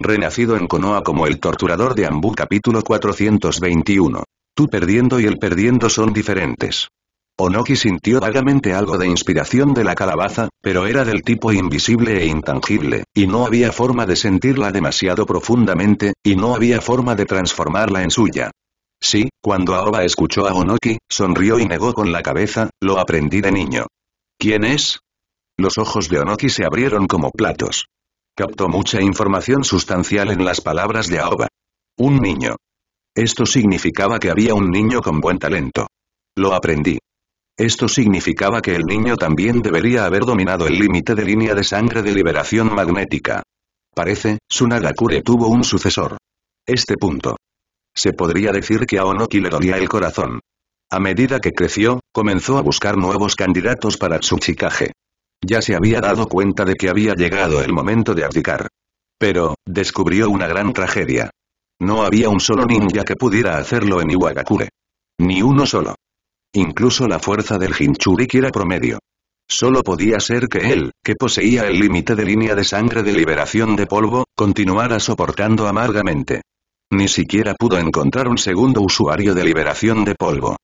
Renacido en Konoha como el torturador de Ambu capítulo 421. Tú perdiendo y el perdiendo son diferentes. Onoki sintió vagamente algo de inspiración de la calabaza, pero era del tipo invisible e intangible, y no había forma de sentirla demasiado profundamente, y no había forma de transformarla en suya. Sí, cuando Aoba escuchó a Onoki, sonrió y negó con la cabeza, lo aprendí de niño. ¿Quién es? Los ojos de Onoki se abrieron como platos. Captó mucha información sustancial en las palabras de Aoba. Un niño. Esto significaba que había un niño con buen talento. Lo aprendí. Esto significaba que el niño también debería haber dominado el límite de línea de sangre de liberación magnética. Parece, Sunagakure tuvo un sucesor. Este punto. Se podría decir que a Onoki le dolía el corazón. A medida que creció, comenzó a buscar nuevos candidatos para chicaje. Ya se había dado cuenta de que había llegado el momento de abdicar. Pero, descubrió una gran tragedia. No había un solo ninja que pudiera hacerlo en Iwagakure. Ni uno solo. Incluso la fuerza del Jinchuriki era promedio. Solo podía ser que él, que poseía el límite de línea de sangre de liberación de polvo, continuara soportando amargamente. Ni siquiera pudo encontrar un segundo usuario de liberación de polvo.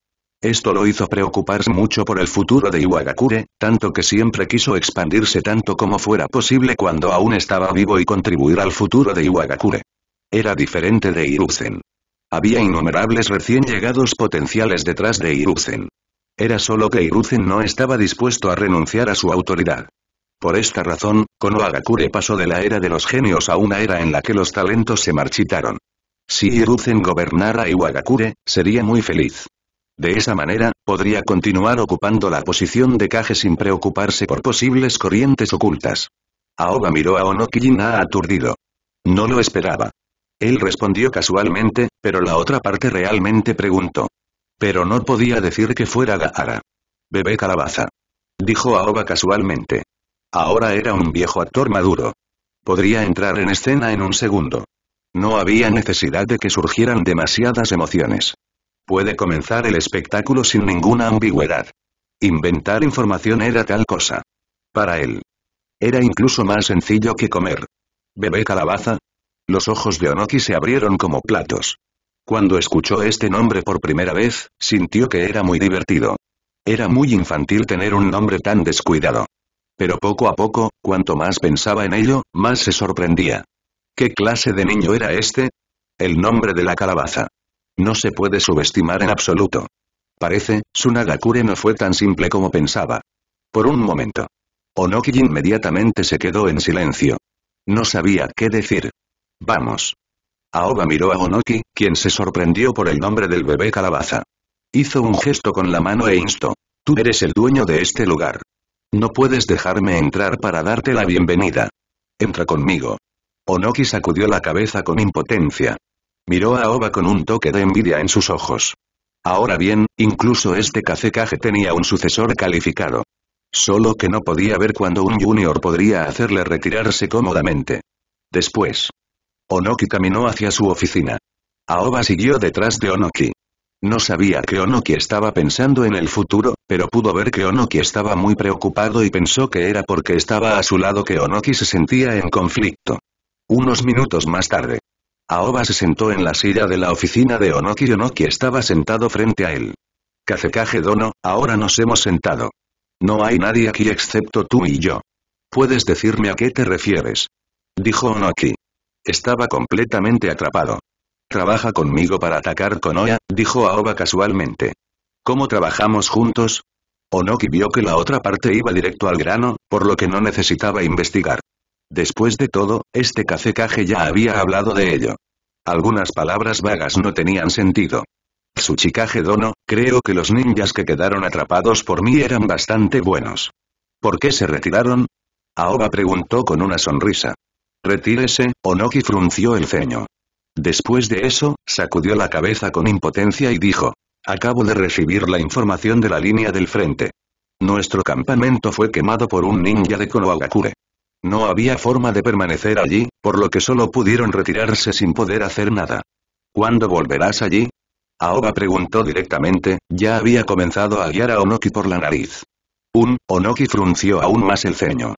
Esto lo hizo preocuparse mucho por el futuro de Iwagakure, tanto que siempre quiso expandirse tanto como fuera posible cuando aún estaba vivo y contribuir al futuro de Iwagakure. Era diferente de Iruzen. Había innumerables recién llegados potenciales detrás de Iruzen. Era solo que Iruzen no estaba dispuesto a renunciar a su autoridad. Por esta razón, Konohagakure pasó de la era de los genios a una era en la que los talentos se marchitaron. Si Iruzen gobernara Iwagakure, sería muy feliz. De esa manera, podría continuar ocupando la posición de caje sin preocuparse por posibles corrientes ocultas. Aoba miró a Onokijina aturdido. No lo esperaba. Él respondió casualmente, pero la otra parte realmente preguntó. Pero no podía decir que fuera Gaara. Bebé calabaza. Dijo Aoba casualmente. Ahora era un viejo actor maduro. Podría entrar en escena en un segundo. No había necesidad de que surgieran demasiadas emociones. Puede comenzar el espectáculo sin ninguna ambigüedad. Inventar información era tal cosa. Para él. Era incluso más sencillo que comer. ¿Bebé calabaza? Los ojos de Onoki se abrieron como platos. Cuando escuchó este nombre por primera vez, sintió que era muy divertido. Era muy infantil tener un nombre tan descuidado. Pero poco a poco, cuanto más pensaba en ello, más se sorprendía. ¿Qué clase de niño era este? El nombre de la calabaza. No se puede subestimar en absoluto. Parece, Sunagakure no fue tan simple como pensaba. Por un momento. Onoki inmediatamente se quedó en silencio. No sabía qué decir. Vamos. Aoba miró a Onoki, quien se sorprendió por el nombre del bebé calabaza. Hizo un gesto con la mano e instó. Tú eres el dueño de este lugar. No puedes dejarme entrar para darte la bienvenida. Entra conmigo. Onoki sacudió la cabeza con impotencia. Miró a Oba con un toque de envidia en sus ojos. Ahora bien, incluso este cacique tenía un sucesor calificado. Solo que no podía ver cuando un junior podría hacerle retirarse cómodamente. Después. Onoki caminó hacia su oficina. Aoba siguió detrás de Onoki. No sabía que Onoki estaba pensando en el futuro, pero pudo ver que Onoki estaba muy preocupado y pensó que era porque estaba a su lado que Onoki se sentía en conflicto. Unos minutos más tarde. Aoba se sentó en la silla de la oficina de Onoki y Onoki estaba sentado frente a él. Kazekage Dono, ahora nos hemos sentado. No hay nadie aquí excepto tú y yo. ¿Puedes decirme a qué te refieres? Dijo Onoki. Estaba completamente atrapado. Trabaja conmigo para atacar Konoha, dijo Aoba casualmente. ¿Cómo trabajamos juntos? Onoki vio que la otra parte iba directo al grano, por lo que no necesitaba investigar. Después de todo, este cacecaje ya había hablado de ello. Algunas palabras vagas no tenían sentido. Tsuchikage Dono, creo que los ninjas que quedaron atrapados por mí eran bastante buenos. ¿Por qué se retiraron? Aoba preguntó con una sonrisa. Retírese, Onoki frunció el ceño. Después de eso, sacudió la cabeza con impotencia y dijo. Acabo de recibir la información de la línea del frente. Nuestro campamento fue quemado por un ninja de Konohagakure. No había forma de permanecer allí, por lo que solo pudieron retirarse sin poder hacer nada. ¿Cuándo volverás allí? Aoba preguntó directamente, ya había comenzado a guiar a Onoki por la nariz. Un, Onoki frunció aún más el ceño.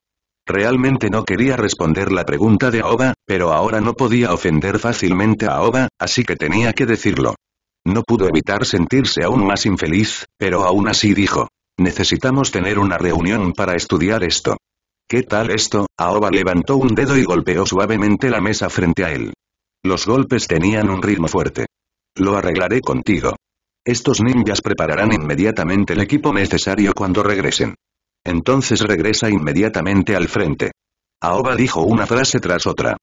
Realmente no quería responder la pregunta de Aoba, pero ahora no podía ofender fácilmente a Aoba, así que tenía que decirlo. No pudo evitar sentirse aún más infeliz, pero aún así dijo. Necesitamos tener una reunión para estudiar esto. ¿Qué tal esto? Aoba levantó un dedo y golpeó suavemente la mesa frente a él. Los golpes tenían un ritmo fuerte. Lo arreglaré contigo. Estos ninjas prepararán inmediatamente el equipo necesario cuando regresen. Entonces regresa inmediatamente al frente. Aoba dijo una frase tras otra.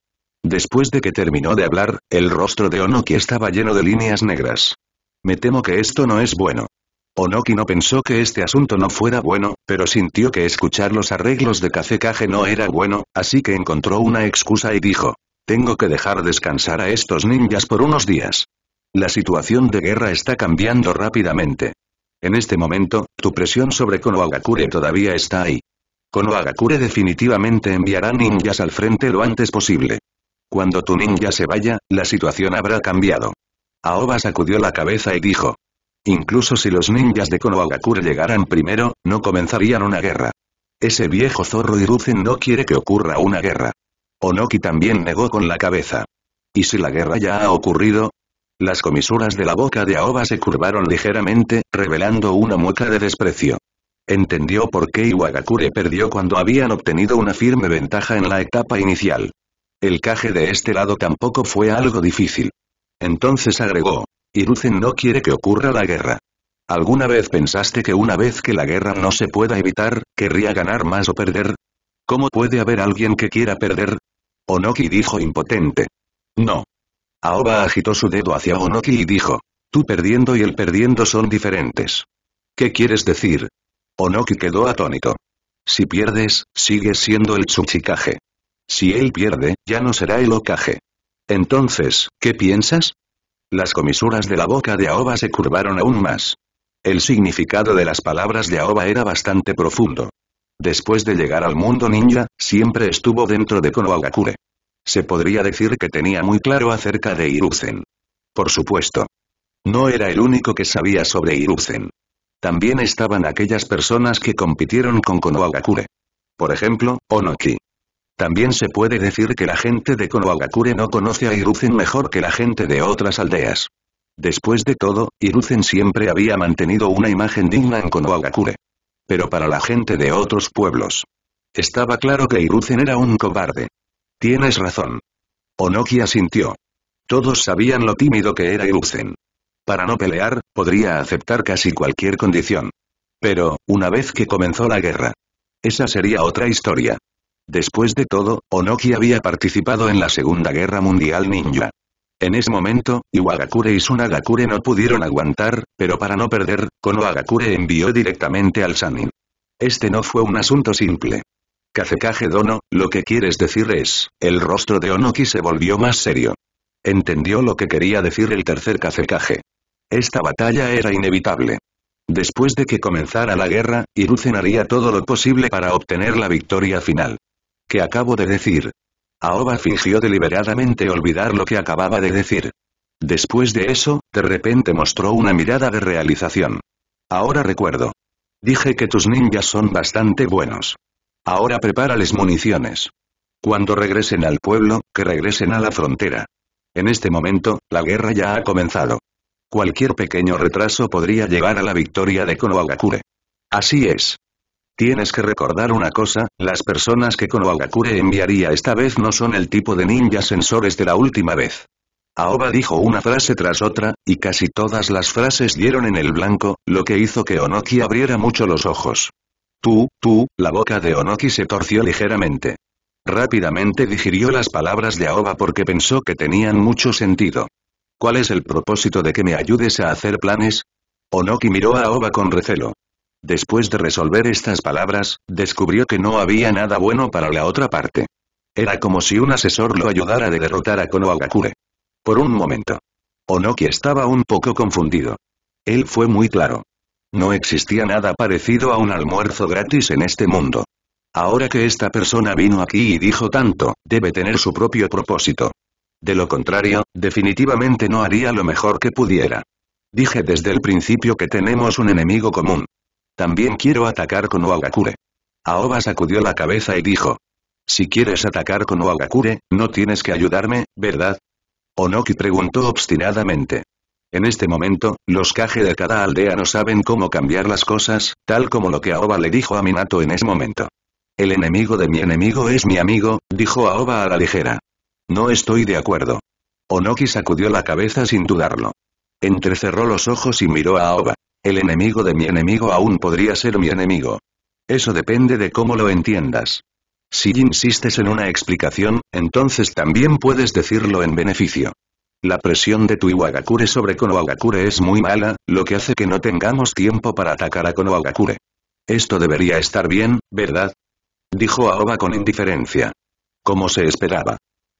Después de que terminó de hablar, el rostro de Onoki estaba lleno de líneas negras. Me temo que esto no es bueno. Onoki no pensó que este asunto no fuera bueno, pero sintió que escuchar los arreglos de Kazekage no era bueno, así que encontró una excusa y dijo. Tengo que dejar descansar a estos ninjas por unos días. La situación de guerra está cambiando rápidamente. En este momento, tu presión sobre Konohagakure todavía está ahí. Konohagakure definitivamente enviará ninjas al frente lo antes posible. Cuando tu ninja se vaya, la situación habrá cambiado. Aoba sacudió la cabeza y dijo, Incluso si los ninjas de Konohagakure llegaran primero, no comenzarían una guerra. Ese viejo zorro Hiruzen no quiere que ocurra una guerra. Onoki también negó con la cabeza. ¿Y si la guerra ya ha ocurrido? Las comisuras de la boca de Aoba se curvaron ligeramente, revelando una mueca de desprecio. Entendió por qué Iwagakure perdió cuando habían obtenido una firme ventaja en la etapa inicial. El caje de este lado tampoco fue algo difícil. Entonces agregó, Hiruzen no quiere que ocurra la guerra. ¿Alguna vez pensaste que una vez que la guerra no se pueda evitar, querría ganar más o perder? ¿Cómo puede haber alguien que quiera perder? Onoki dijo impotente. No. Aoba agitó su dedo hacia Onoki y dijo. Tú perdiendo y el perdiendo son diferentes. ¿Qué quieres decir? Onoki quedó atónito. Si pierdes, sigues siendo el Tsuchikage. Si él pierde, ya no será el Okage. Entonces, ¿qué piensas? Las comisuras de la boca de Aoba se curvaron aún más. El significado de las palabras de Aoba era bastante profundo. Después de llegar al mundo ninja, siempre estuvo dentro de Konohagakure. Se podría decir que tenía muy claro acerca de Iruzen. Por supuesto. No era el único que sabía sobre Iruzen. También estaban aquellas personas que compitieron con Konohagakure. Por ejemplo, Onoki. También se puede decir que la gente de Konohagakure no conoce a Hiruzen mejor que la gente de otras aldeas. Después de todo, Hiruzen siempre había mantenido una imagen digna en Konohagakure. Pero para la gente de otros pueblos. Estaba claro que Hiruzen era un cobarde. Tienes razón. Onoki asintió. Todos sabían lo tímido que era Hiruzen. Para no pelear, podría aceptar casi cualquier condición. Pero, una vez que comenzó la guerra. Esa sería otra historia. Después de todo, Onoki había participado en la Segunda Guerra Mundial Ninja. En ese momento, Iwagakure y Sunagakure no pudieron aguantar, pero para no perder, Konohagakure envió directamente al Sanin. Este no fue un asunto simple. Kazekage Dono, lo que quieres decir es, el rostro de Onoki se volvió más serio. Entendió lo que quería decir el tercer Kazekage. Esta batalla era inevitable. Después de que comenzara la guerra, Hiruzen haría todo lo posible para obtener la victoria final acabo de decir. Aoba fingió deliberadamente olvidar lo que acababa de decir. Después de eso, de repente mostró una mirada de realización. Ahora recuerdo. Dije que tus ninjas son bastante buenos. Ahora prepárales municiones. Cuando regresen al pueblo, que regresen a la frontera. En este momento, la guerra ya ha comenzado. Cualquier pequeño retraso podría llegar a la victoria de Konohagakure. Así es. Tienes que recordar una cosa, las personas que Konohagakure enviaría esta vez no son el tipo de ninjas sensores de la última vez. Aoba dijo una frase tras otra, y casi todas las frases dieron en el blanco, lo que hizo que Onoki abriera mucho los ojos. Tú, tú, la boca de Onoki se torció ligeramente. Rápidamente digirió las palabras de Aoba porque pensó que tenían mucho sentido. ¿Cuál es el propósito de que me ayudes a hacer planes? Onoki miró a Aoba con recelo. Después de resolver estas palabras, descubrió que no había nada bueno para la otra parte. Era como si un asesor lo ayudara de derrotar a Konohagakure. Por un momento. Onoki estaba un poco confundido. Él fue muy claro. No existía nada parecido a un almuerzo gratis en este mundo. Ahora que esta persona vino aquí y dijo tanto, debe tener su propio propósito. De lo contrario, definitivamente no haría lo mejor que pudiera. Dije desde el principio que tenemos un enemigo común. También quiero atacar con Oagakure. Aoba sacudió la cabeza y dijo. Si quieres atacar con Oagakure, no tienes que ayudarme, ¿verdad? Onoki preguntó obstinadamente. En este momento, los Kage de cada aldea no saben cómo cambiar las cosas, tal como lo que Aoba le dijo a Minato en ese momento. El enemigo de mi enemigo es mi amigo, dijo Aoba a la ligera. No estoy de acuerdo. Onoki sacudió la cabeza sin dudarlo. Entrecerró los ojos y miró a Aoba. El enemigo de mi enemigo aún podría ser mi enemigo. Eso depende de cómo lo entiendas. Si insistes en una explicación, entonces también puedes decirlo en beneficio. La presión de tu Iwagakure sobre Konohagakure es muy mala, lo que hace que no tengamos tiempo para atacar a Konohagakure. Esto debería estar bien, ¿verdad? Dijo Aoba con indiferencia. Como se esperaba.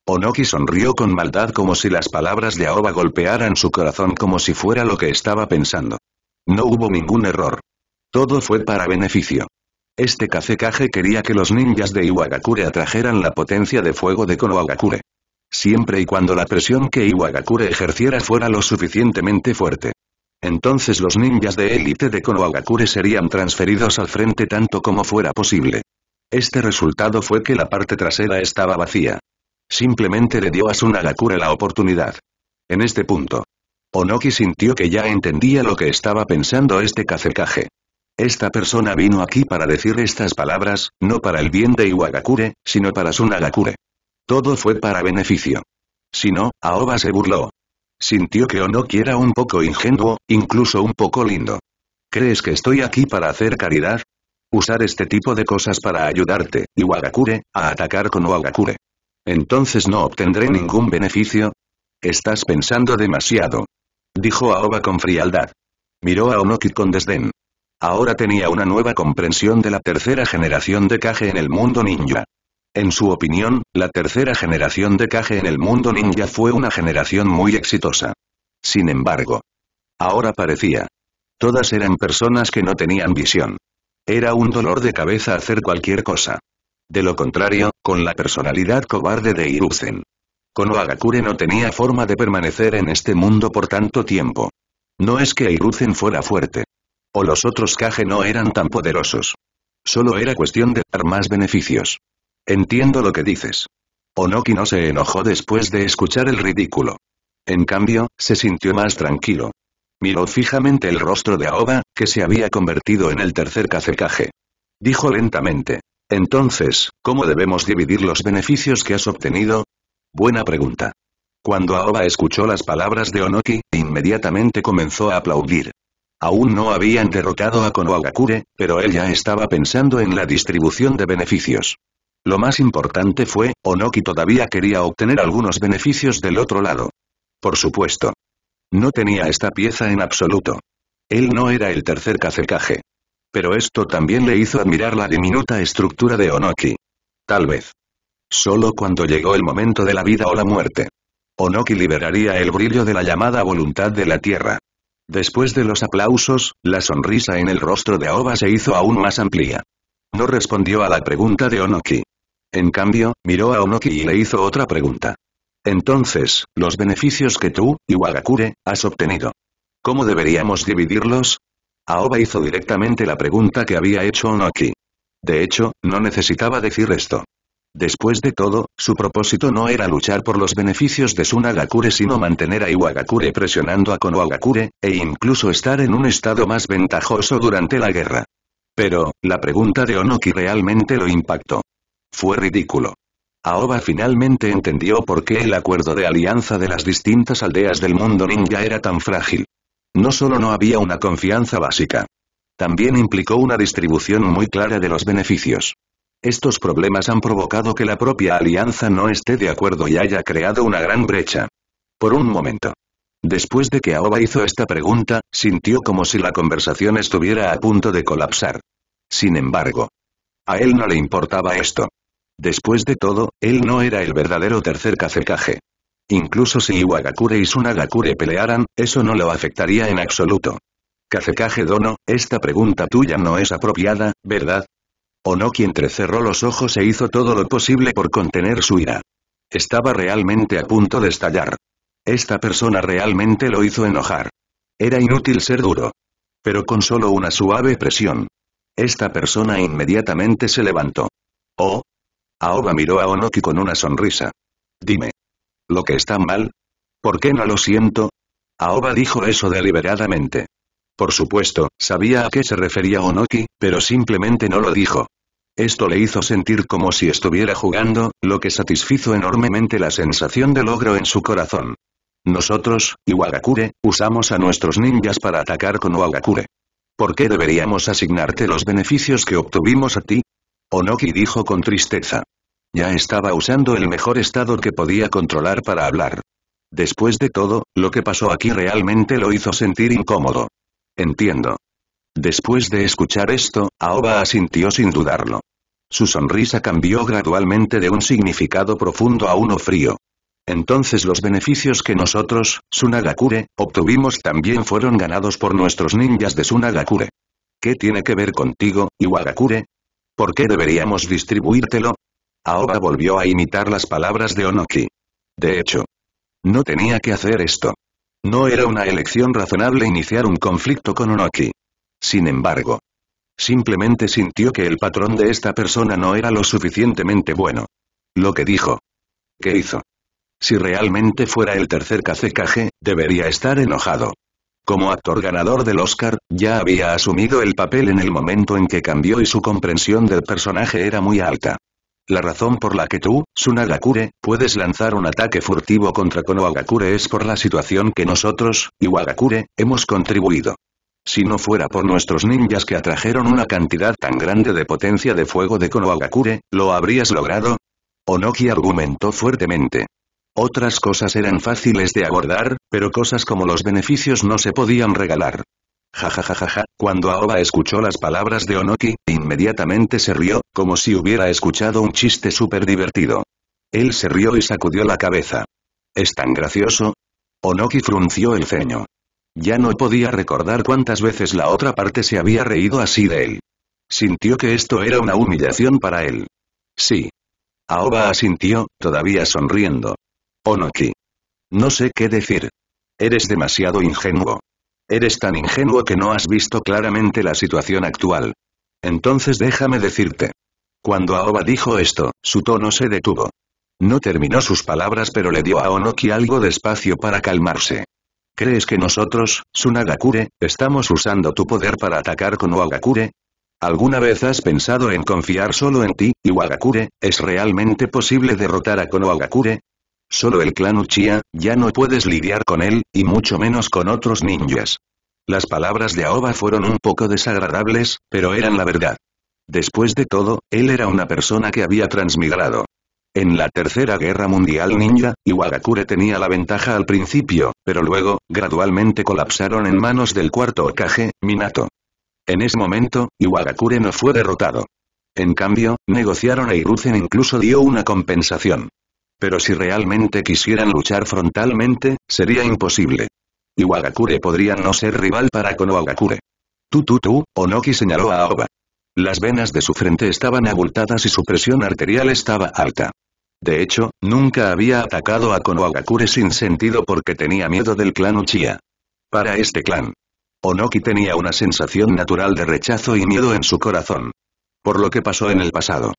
Onoki sonrió con maldad como si las palabras de Aoba golpearan su corazón como si fuera lo que estaba pensando. No hubo ningún error. Todo fue para beneficio. Este Kazekage quería que los ninjas de Iwagakure atrajeran la potencia de fuego de Konohagakure. Siempre y cuando la presión que Iwagakure ejerciera fuera lo suficientemente fuerte. Entonces los ninjas de élite de Konohagakure serían transferidos al frente tanto como fuera posible. Este resultado fue que la parte trasera estaba vacía. Simplemente le dio a Sunagakure la oportunidad. En este punto, Onoki sintió que ya entendía lo que estaba pensando este cacecaje. Esta persona vino aquí para decir estas palabras, no para el bien de Iwagakure, sino para su Todo fue para beneficio. Si no, Aoba se burló. Sintió que Onoki era un poco ingenuo, incluso un poco lindo. ¿Crees que estoy aquí para hacer caridad? Usar este tipo de cosas para ayudarte, Iwagakure, a atacar con Wagakure. Entonces no obtendré ningún beneficio. Estás pensando demasiado dijo Aoba con frialdad. Miró a Onoki con desdén. Ahora tenía una nueva comprensión de la tercera generación de Kage en el mundo ninja. En su opinión, la tercera generación de Kage en el mundo ninja fue una generación muy exitosa. Sin embargo, ahora parecía. Todas eran personas que no tenían visión. Era un dolor de cabeza hacer cualquier cosa. De lo contrario, con la personalidad cobarde de Iruzen, Konohagakure no tenía forma de permanecer en este mundo por tanto tiempo. No es que Hiruzen fuera fuerte. O los otros Kage no eran tan poderosos. Solo era cuestión de dar más beneficios. Entiendo lo que dices. Onoki no se enojó después de escuchar el ridículo. En cambio, se sintió más tranquilo. Miró fijamente el rostro de Aoba, que se había convertido en el tercer Kazekage. Dijo lentamente. Entonces, ¿cómo debemos dividir los beneficios que has obtenido? Buena pregunta. Cuando Aoba escuchó las palabras de Onoki, inmediatamente comenzó a aplaudir. Aún no habían derrotado a Konohagakure, pero él ya estaba pensando en la distribución de beneficios. Lo más importante fue, Onoki todavía quería obtener algunos beneficios del otro lado. Por supuesto. No tenía esta pieza en absoluto. Él no era el tercer Kage. Pero esto también le hizo admirar la diminuta estructura de Onoki. Tal vez solo cuando llegó el momento de la vida o la muerte. Onoki liberaría el brillo de la llamada voluntad de la tierra. Después de los aplausos, la sonrisa en el rostro de Aoba se hizo aún más amplia. No respondió a la pregunta de Onoki. En cambio, miró a Onoki y le hizo otra pregunta. Entonces, los beneficios que tú, Iwagakure, has obtenido. ¿Cómo deberíamos dividirlos? Aoba hizo directamente la pregunta que había hecho Onoki. De hecho, no necesitaba decir esto. Después de todo, su propósito no era luchar por los beneficios de Sunagakure sino mantener a Iwagakure presionando a Konohagakure, e incluso estar en un estado más ventajoso durante la guerra. Pero, la pregunta de Onoki realmente lo impactó. Fue ridículo. Aoba finalmente entendió por qué el acuerdo de alianza de las distintas aldeas del mundo ninja era tan frágil. No solo no había una confianza básica. También implicó una distribución muy clara de los beneficios. Estos problemas han provocado que la propia alianza no esté de acuerdo y haya creado una gran brecha. Por un momento. Después de que Aoba hizo esta pregunta, sintió como si la conversación estuviera a punto de colapsar. Sin embargo. A él no le importaba esto. Después de todo, él no era el verdadero tercer Kazekage. Incluso si Iwagakure y Sunagakure pelearan, eso no lo afectaría en absoluto. Kazekage Dono, esta pregunta tuya no es apropiada, ¿verdad? Onoki entrecerró los ojos e hizo todo lo posible por contener su ira. Estaba realmente a punto de estallar. Esta persona realmente lo hizo enojar. Era inútil ser duro. Pero con solo una suave presión. Esta persona inmediatamente se levantó. Oh. Aoba miró a Onoki con una sonrisa. Dime. ¿Lo que está mal? ¿Por qué no lo siento? Aoba dijo eso deliberadamente. Por supuesto, sabía a qué se refería Onoki, pero simplemente no lo dijo. Esto le hizo sentir como si estuviera jugando, lo que satisfizo enormemente la sensación de logro en su corazón. Nosotros, Iwagakure, usamos a nuestros ninjas para atacar con Iwagakure. ¿Por qué deberíamos asignarte los beneficios que obtuvimos a ti? Onoki dijo con tristeza. Ya estaba usando el mejor estado que podía controlar para hablar. Después de todo, lo que pasó aquí realmente lo hizo sentir incómodo. Entiendo. Después de escuchar esto, Aoba asintió sin dudarlo. Su sonrisa cambió gradualmente de un significado profundo a uno frío. Entonces los beneficios que nosotros, Sunagakure, obtuvimos también fueron ganados por nuestros ninjas de Sunagakure. ¿Qué tiene que ver contigo, Iwagakure? ¿Por qué deberíamos distribuírtelo? Aoba volvió a imitar las palabras de Onoki. De hecho, no tenía que hacer esto. No era una elección razonable iniciar un conflicto con Onoki. Sin embargo. Simplemente sintió que el patrón de esta persona no era lo suficientemente bueno. Lo que dijo. ¿Qué hizo? Si realmente fuera el tercer KCKG, debería estar enojado. Como actor ganador del Oscar, ya había asumido el papel en el momento en que cambió y su comprensión del personaje era muy alta. La razón por la que tú, Sunagakure, puedes lanzar un ataque furtivo contra Konohagakure es por la situación que nosotros, Iwagakure, hemos contribuido. Si no fuera por nuestros ninjas que atrajeron una cantidad tan grande de potencia de fuego de Konohagakure, ¿lo habrías logrado? Onoki argumentó fuertemente. Otras cosas eran fáciles de abordar, pero cosas como los beneficios no se podían regalar jajajajaja, cuando Aoba escuchó las palabras de Onoki, inmediatamente se rió, como si hubiera escuchado un chiste súper divertido. Él se rió y sacudió la cabeza. ¿Es tan gracioso? Onoki frunció el ceño. Ya no podía recordar cuántas veces la otra parte se había reído así de él. Sintió que esto era una humillación para él. Sí. Aoba asintió, todavía sonriendo. Onoki. No sé qué decir. Eres demasiado ingenuo. Eres tan ingenuo que no has visto claramente la situación actual. Entonces déjame decirte. Cuando Aoba dijo esto, su tono se detuvo. No terminó sus palabras pero le dio a Onoki algo de espacio para calmarse. ¿Crees que nosotros, Sunagakure, estamos usando tu poder para atacar con ¿Alguna vez has pensado en confiar solo en ti, y es realmente posible derrotar a Konohagakure? Solo el clan Uchiha, ya no puedes lidiar con él, y mucho menos con otros ninjas. Las palabras de Aoba fueron un poco desagradables, pero eran la verdad. Después de todo, él era una persona que había transmigrado. En la Tercera Guerra Mundial Ninja, Iwagakure tenía la ventaja al principio, pero luego, gradualmente colapsaron en manos del cuarto Okage, Minato. En ese momento, Iwagakure no fue derrotado. En cambio, negociaron e Iruzen incluso dio una compensación pero si realmente quisieran luchar frontalmente, sería imposible. Iwagakure podría no ser rival para Konohagakure. Tú tú tú, Onoki señaló a Aoba. Las venas de su frente estaban abultadas y su presión arterial estaba alta. De hecho, nunca había atacado a Konohagakure sin sentido porque tenía miedo del clan Uchiha. Para este clan. Onoki tenía una sensación natural de rechazo y miedo en su corazón. Por lo que pasó en el pasado.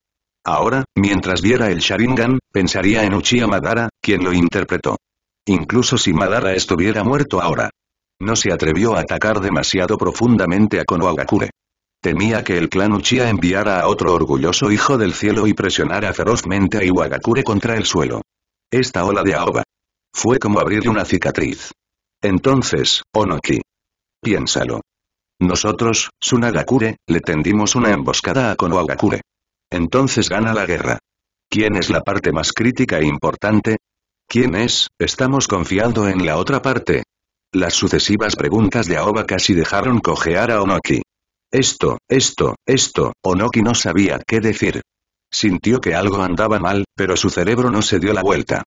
Ahora, mientras viera el Sharingan, pensaría en Uchiha Madara, quien lo interpretó. Incluso si Madara estuviera muerto ahora. No se atrevió a atacar demasiado profundamente a Konohagakure. Temía que el clan Uchiha enviara a otro orgulloso hijo del cielo y presionara ferozmente a Iwagakure contra el suelo. Esta ola de Aoba. Fue como abrir una cicatriz. Entonces, Onoki. Piénsalo. Nosotros, Sunagakure, le tendimos una emboscada a Konohagakure entonces gana la guerra. ¿Quién es la parte más crítica e importante? ¿Quién es? ¿Estamos confiando en la otra parte? Las sucesivas preguntas de Aoba casi dejaron cojear a Onoki. Esto, esto, esto, Onoki no sabía qué decir. Sintió que algo andaba mal, pero su cerebro no se dio la vuelta.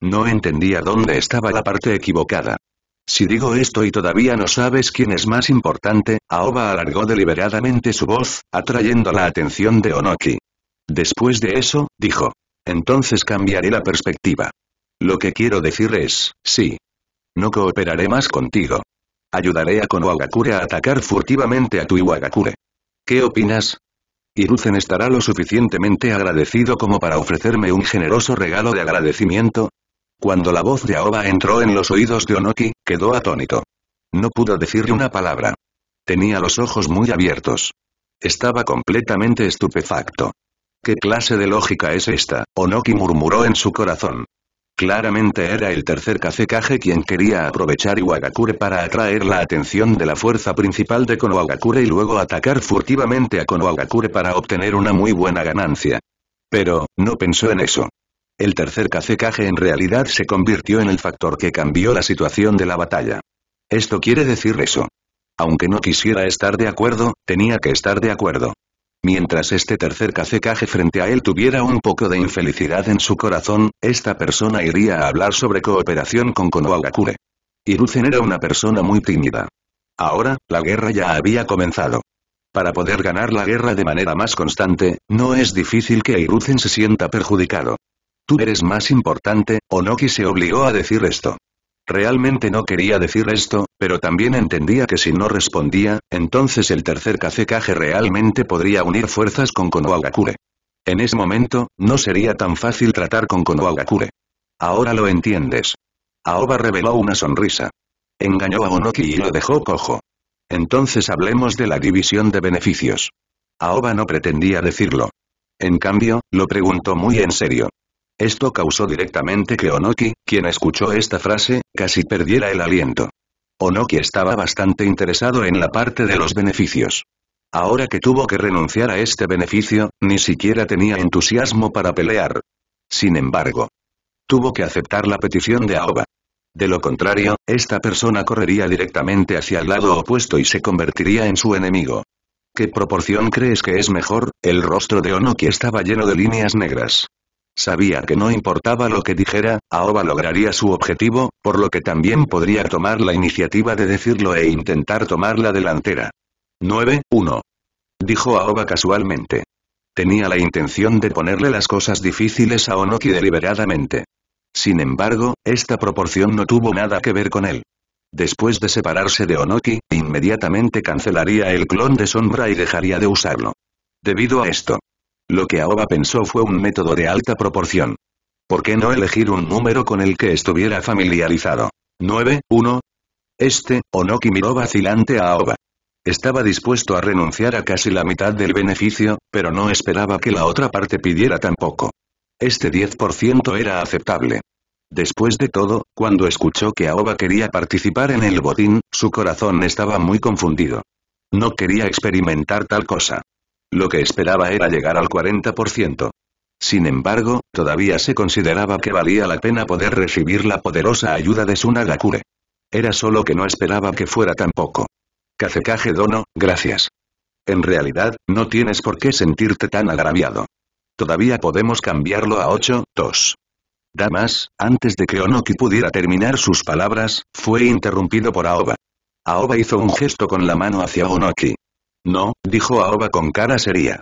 No entendía dónde estaba la parte equivocada. Si digo esto y todavía no sabes quién es más importante, Aoba alargó deliberadamente su voz, atrayendo la atención de Onoki. Después de eso, dijo. Entonces cambiaré la perspectiva. Lo que quiero decir es, sí. No cooperaré más contigo. Ayudaré a Konohagakure a atacar furtivamente a tu Iwagakure. ¿Qué opinas? Iruzen estará lo suficientemente agradecido como para ofrecerme un generoso regalo de agradecimiento. Cuando la voz de Aoba entró en los oídos de Onoki, quedó atónito. No pudo decirle una palabra. Tenía los ojos muy abiertos. Estaba completamente estupefacto. ¿Qué clase de lógica es esta? Onoki murmuró en su corazón. Claramente era el tercer Kazekage quien quería aprovechar Iwagakure para atraer la atención de la fuerza principal de Konohagakure y luego atacar furtivamente a Konohagakure para obtener una muy buena ganancia. Pero, no pensó en eso. El tercer Kazekage en realidad se convirtió en el factor que cambió la situación de la batalla. Esto quiere decir eso. Aunque no quisiera estar de acuerdo, tenía que estar de acuerdo. Mientras este tercer cacecaje frente a él tuviera un poco de infelicidad en su corazón, esta persona iría a hablar sobre cooperación con Konohagakure. Irucen era una persona muy tímida. Ahora, la guerra ya había comenzado. Para poder ganar la guerra de manera más constante, no es difícil que Irucen se sienta perjudicado. Tú eres más importante, Onoki se obligó a decir esto. Realmente no quería decir esto, pero también entendía que si no respondía, entonces el tercer Kazekage realmente podría unir fuerzas con Konohagakure. En ese momento, no sería tan fácil tratar con Konohagakure. Ahora lo entiendes. Aoba reveló una sonrisa. Engañó a Onoki y lo dejó cojo. Entonces hablemos de la división de beneficios. Aoba no pretendía decirlo. En cambio, lo preguntó muy en serio. Esto causó directamente que Onoki, quien escuchó esta frase, casi perdiera el aliento. Onoki estaba bastante interesado en la parte de los beneficios. Ahora que tuvo que renunciar a este beneficio, ni siquiera tenía entusiasmo para pelear. Sin embargo, tuvo que aceptar la petición de Aoba. De lo contrario, esta persona correría directamente hacia el lado opuesto y se convertiría en su enemigo. ¿Qué proporción crees que es mejor? El rostro de Onoki estaba lleno de líneas negras. Sabía que no importaba lo que dijera, Aoba lograría su objetivo, por lo que también podría tomar la iniciativa de decirlo e intentar tomar la delantera. 9.1. Dijo Aoba casualmente. Tenía la intención de ponerle las cosas difíciles a Onoki deliberadamente. Sin embargo, esta proporción no tuvo nada que ver con él. Después de separarse de Onoki, inmediatamente cancelaría el clon de sombra y dejaría de usarlo. Debido a esto, lo que Aoba pensó fue un método de alta proporción. ¿Por qué no elegir un número con el que estuviera familiarizado? 9, 1. Este, Onoki miró vacilante a Aoba. Estaba dispuesto a renunciar a casi la mitad del beneficio, pero no esperaba que la otra parte pidiera tampoco. Este 10% era aceptable. Después de todo, cuando escuchó que Aoba quería participar en el botín, su corazón estaba muy confundido. No quería experimentar tal cosa. Lo que esperaba era llegar al 40%. Sin embargo, todavía se consideraba que valía la pena poder recibir la poderosa ayuda de Sunagakure. Era solo que no esperaba que fuera tan poco. Kazekage Dono, gracias. En realidad, no tienes por qué sentirte tan agraviado. Todavía podemos cambiarlo a 8, 2. Damas, antes de que Onoki pudiera terminar sus palabras, fue interrumpido por Aoba. Aoba hizo un gesto con la mano hacia Onoki. No, dijo Aoba con cara seria.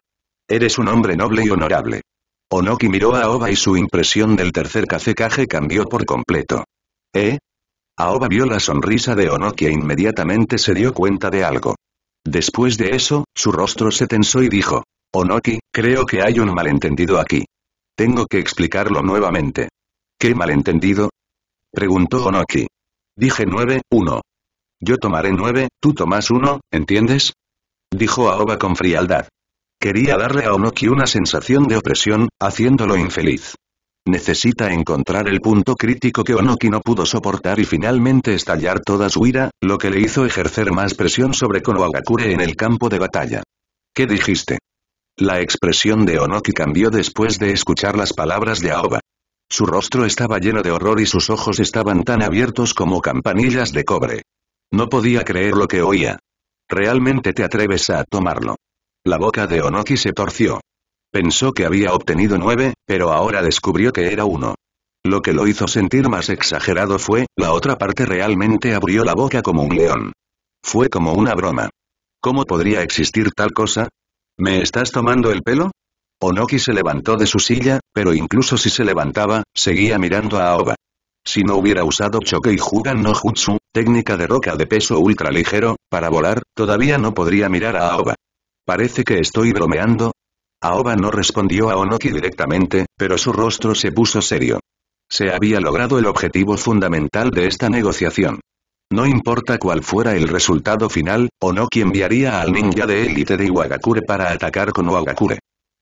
Eres un hombre noble y honorable. Onoki miró a Aoba y su impresión del tercer cacecaje cambió por completo. ¿Eh? Aoba vio la sonrisa de Onoki e inmediatamente se dio cuenta de algo. Después de eso, su rostro se tensó y dijo, Onoki, creo que hay un malentendido aquí. Tengo que explicarlo nuevamente. ¿Qué malentendido? Preguntó Onoki. Dije 9, 1. Yo tomaré 9, tú tomas 1, ¿entiendes? dijo Aoba con frialdad. Quería darle a Onoki una sensación de opresión, haciéndolo infeliz. Necesita encontrar el punto crítico que Onoki no pudo soportar y finalmente estallar toda su ira, lo que le hizo ejercer más presión sobre Konohagakure en el campo de batalla. ¿Qué dijiste? La expresión de Onoki cambió después de escuchar las palabras de Aoba. Su rostro estaba lleno de horror y sus ojos estaban tan abiertos como campanillas de cobre. No podía creer lo que oía. ¿Realmente te atreves a tomarlo? La boca de Onoki se torció. Pensó que había obtenido nueve, pero ahora descubrió que era uno. Lo que lo hizo sentir más exagerado fue, la otra parte realmente abrió la boca como un león. Fue como una broma. ¿Cómo podría existir tal cosa? ¿Me estás tomando el pelo? Onoki se levantó de su silla, pero incluso si se levantaba, seguía mirando a oba Si no hubiera usado Choque y Jugan no Jutsu, técnica de roca de peso ultraligero, para volar, todavía no podría mirar a Aoba. Parece que estoy bromeando. Aoba no respondió a Onoki directamente, pero su rostro se puso serio. Se había logrado el objetivo fundamental de esta negociación. No importa cuál fuera el resultado final, Onoki enviaría al ninja de élite de Iwagakure para atacar con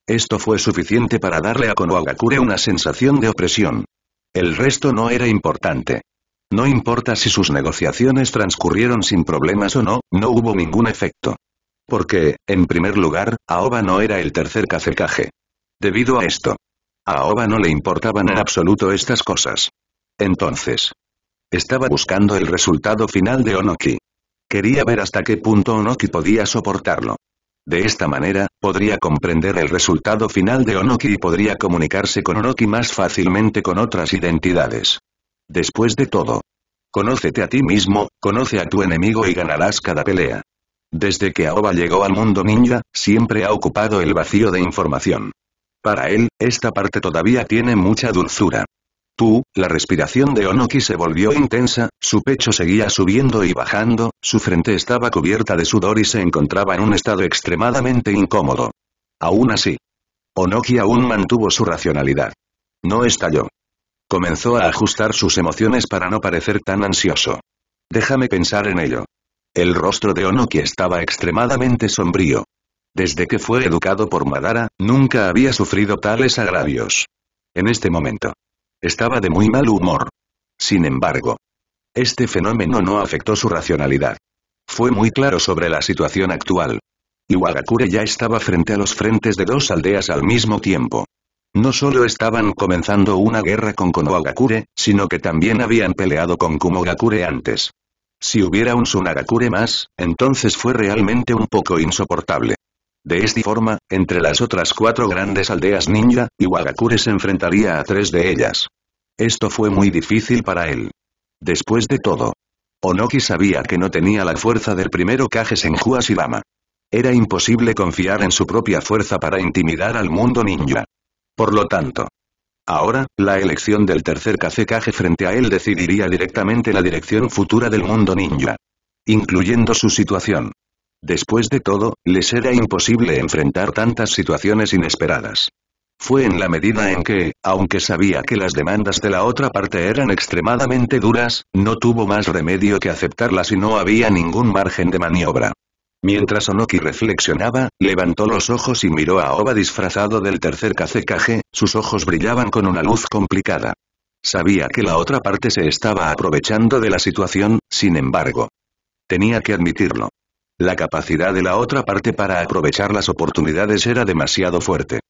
Esto fue suficiente para darle a Konohagakure una sensación de opresión. El resto no era importante. No importa si sus negociaciones transcurrieron sin problemas o no, no hubo ningún efecto. Porque, en primer lugar, Aoba no era el tercer cacecaje. Debido a esto, a Aoba no le importaban en absoluto estas cosas. Entonces, estaba buscando el resultado final de Onoki. Quería ver hasta qué punto Onoki podía soportarlo. De esta manera, podría comprender el resultado final de Onoki y podría comunicarse con Onoki más fácilmente con otras identidades. Después de todo. Conócete a ti mismo, conoce a tu enemigo y ganarás cada pelea. Desde que Aoba llegó al mundo ninja, siempre ha ocupado el vacío de información. Para él, esta parte todavía tiene mucha dulzura. Tú, la respiración de Onoki se volvió intensa, su pecho seguía subiendo y bajando, su frente estaba cubierta de sudor y se encontraba en un estado extremadamente incómodo. Aún así, Onoki aún mantuvo su racionalidad. No estalló. Comenzó a ajustar sus emociones para no parecer tan ansioso. Déjame pensar en ello. El rostro de Onoki estaba extremadamente sombrío. Desde que fue educado por Madara, nunca había sufrido tales agravios. En este momento. Estaba de muy mal humor. Sin embargo. Este fenómeno no afectó su racionalidad. Fue muy claro sobre la situación actual. Iwagakure ya estaba frente a los frentes de dos aldeas al mismo tiempo. No solo estaban comenzando una guerra con Konohagakure, sino que también habían peleado con Kumogakure antes. Si hubiera un Sunagakure más, entonces fue realmente un poco insoportable. De esta forma, entre las otras cuatro grandes aldeas ninja, Iwagakure se enfrentaría a tres de ellas. Esto fue muy difícil para él. Después de todo, Onoki sabía que no tenía la fuerza del primero Kage Senju Lama. Era imposible confiar en su propia fuerza para intimidar al mundo ninja. Por lo tanto, ahora, la elección del tercer Kazekage frente a él decidiría directamente la dirección futura del mundo ninja. Incluyendo su situación. Después de todo, les era imposible enfrentar tantas situaciones inesperadas. Fue en la medida en que, aunque sabía que las demandas de la otra parte eran extremadamente duras, no tuvo más remedio que aceptarlas y no había ningún margen de maniobra. Mientras Onoki reflexionaba, levantó los ojos y miró a Oba disfrazado del tercer cacekaje, sus ojos brillaban con una luz complicada. Sabía que la otra parte se estaba aprovechando de la situación, sin embargo. Tenía que admitirlo. La capacidad de la otra parte para aprovechar las oportunidades era demasiado fuerte.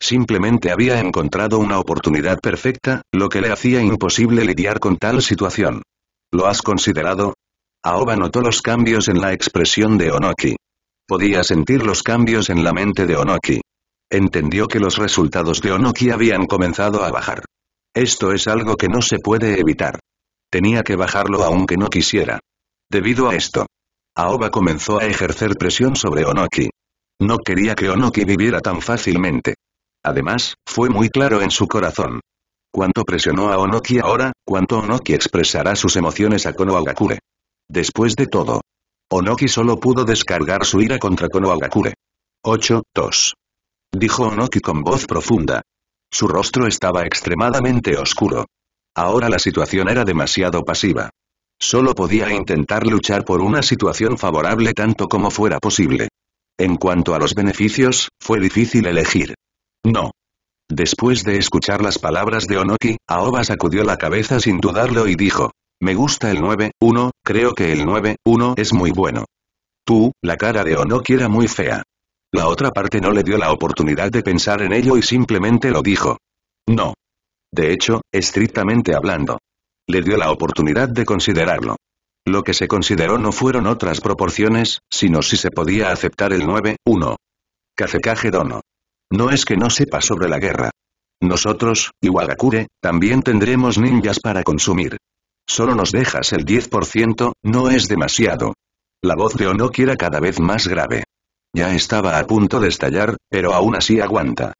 Simplemente había encontrado una oportunidad perfecta, lo que le hacía imposible lidiar con tal situación. ¿Lo has considerado? Aoba notó los cambios en la expresión de Onoki. Podía sentir los cambios en la mente de Onoki. Entendió que los resultados de Onoki habían comenzado a bajar. Esto es algo que no se puede evitar. Tenía que bajarlo aunque no quisiera. Debido a esto, Aoba comenzó a ejercer presión sobre Onoki. No quería que Onoki viviera tan fácilmente. Además, fue muy claro en su corazón. Cuánto presionó a Onoki ahora, cuanto Onoki expresará sus emociones a Kono Después de todo. Onoki solo pudo descargar su ira contra Konohagakure. 8, 2. Dijo Onoki con voz profunda. Su rostro estaba extremadamente oscuro. Ahora la situación era demasiado pasiva. Solo podía intentar luchar por una situación favorable tanto como fuera posible. En cuanto a los beneficios, fue difícil elegir. No. Después de escuchar las palabras de Onoki, Aoba sacudió la cabeza sin dudarlo y dijo. Me gusta el 9, 1, Creo que el 9-1 es muy bueno. Tú, la cara de Onoki quiera muy fea. La otra parte no le dio la oportunidad de pensar en ello y simplemente lo dijo. No. De hecho, estrictamente hablando. Le dio la oportunidad de considerarlo. Lo que se consideró no fueron otras proporciones, sino si se podía aceptar el 9-1. Kazekage Dono. No es que no sepa sobre la guerra. Nosotros, Iwagakure, también tendremos ninjas para consumir. Solo nos dejas el 10%, no es demasiado. La voz de Onoki era cada vez más grave. Ya estaba a punto de estallar, pero aún así aguanta.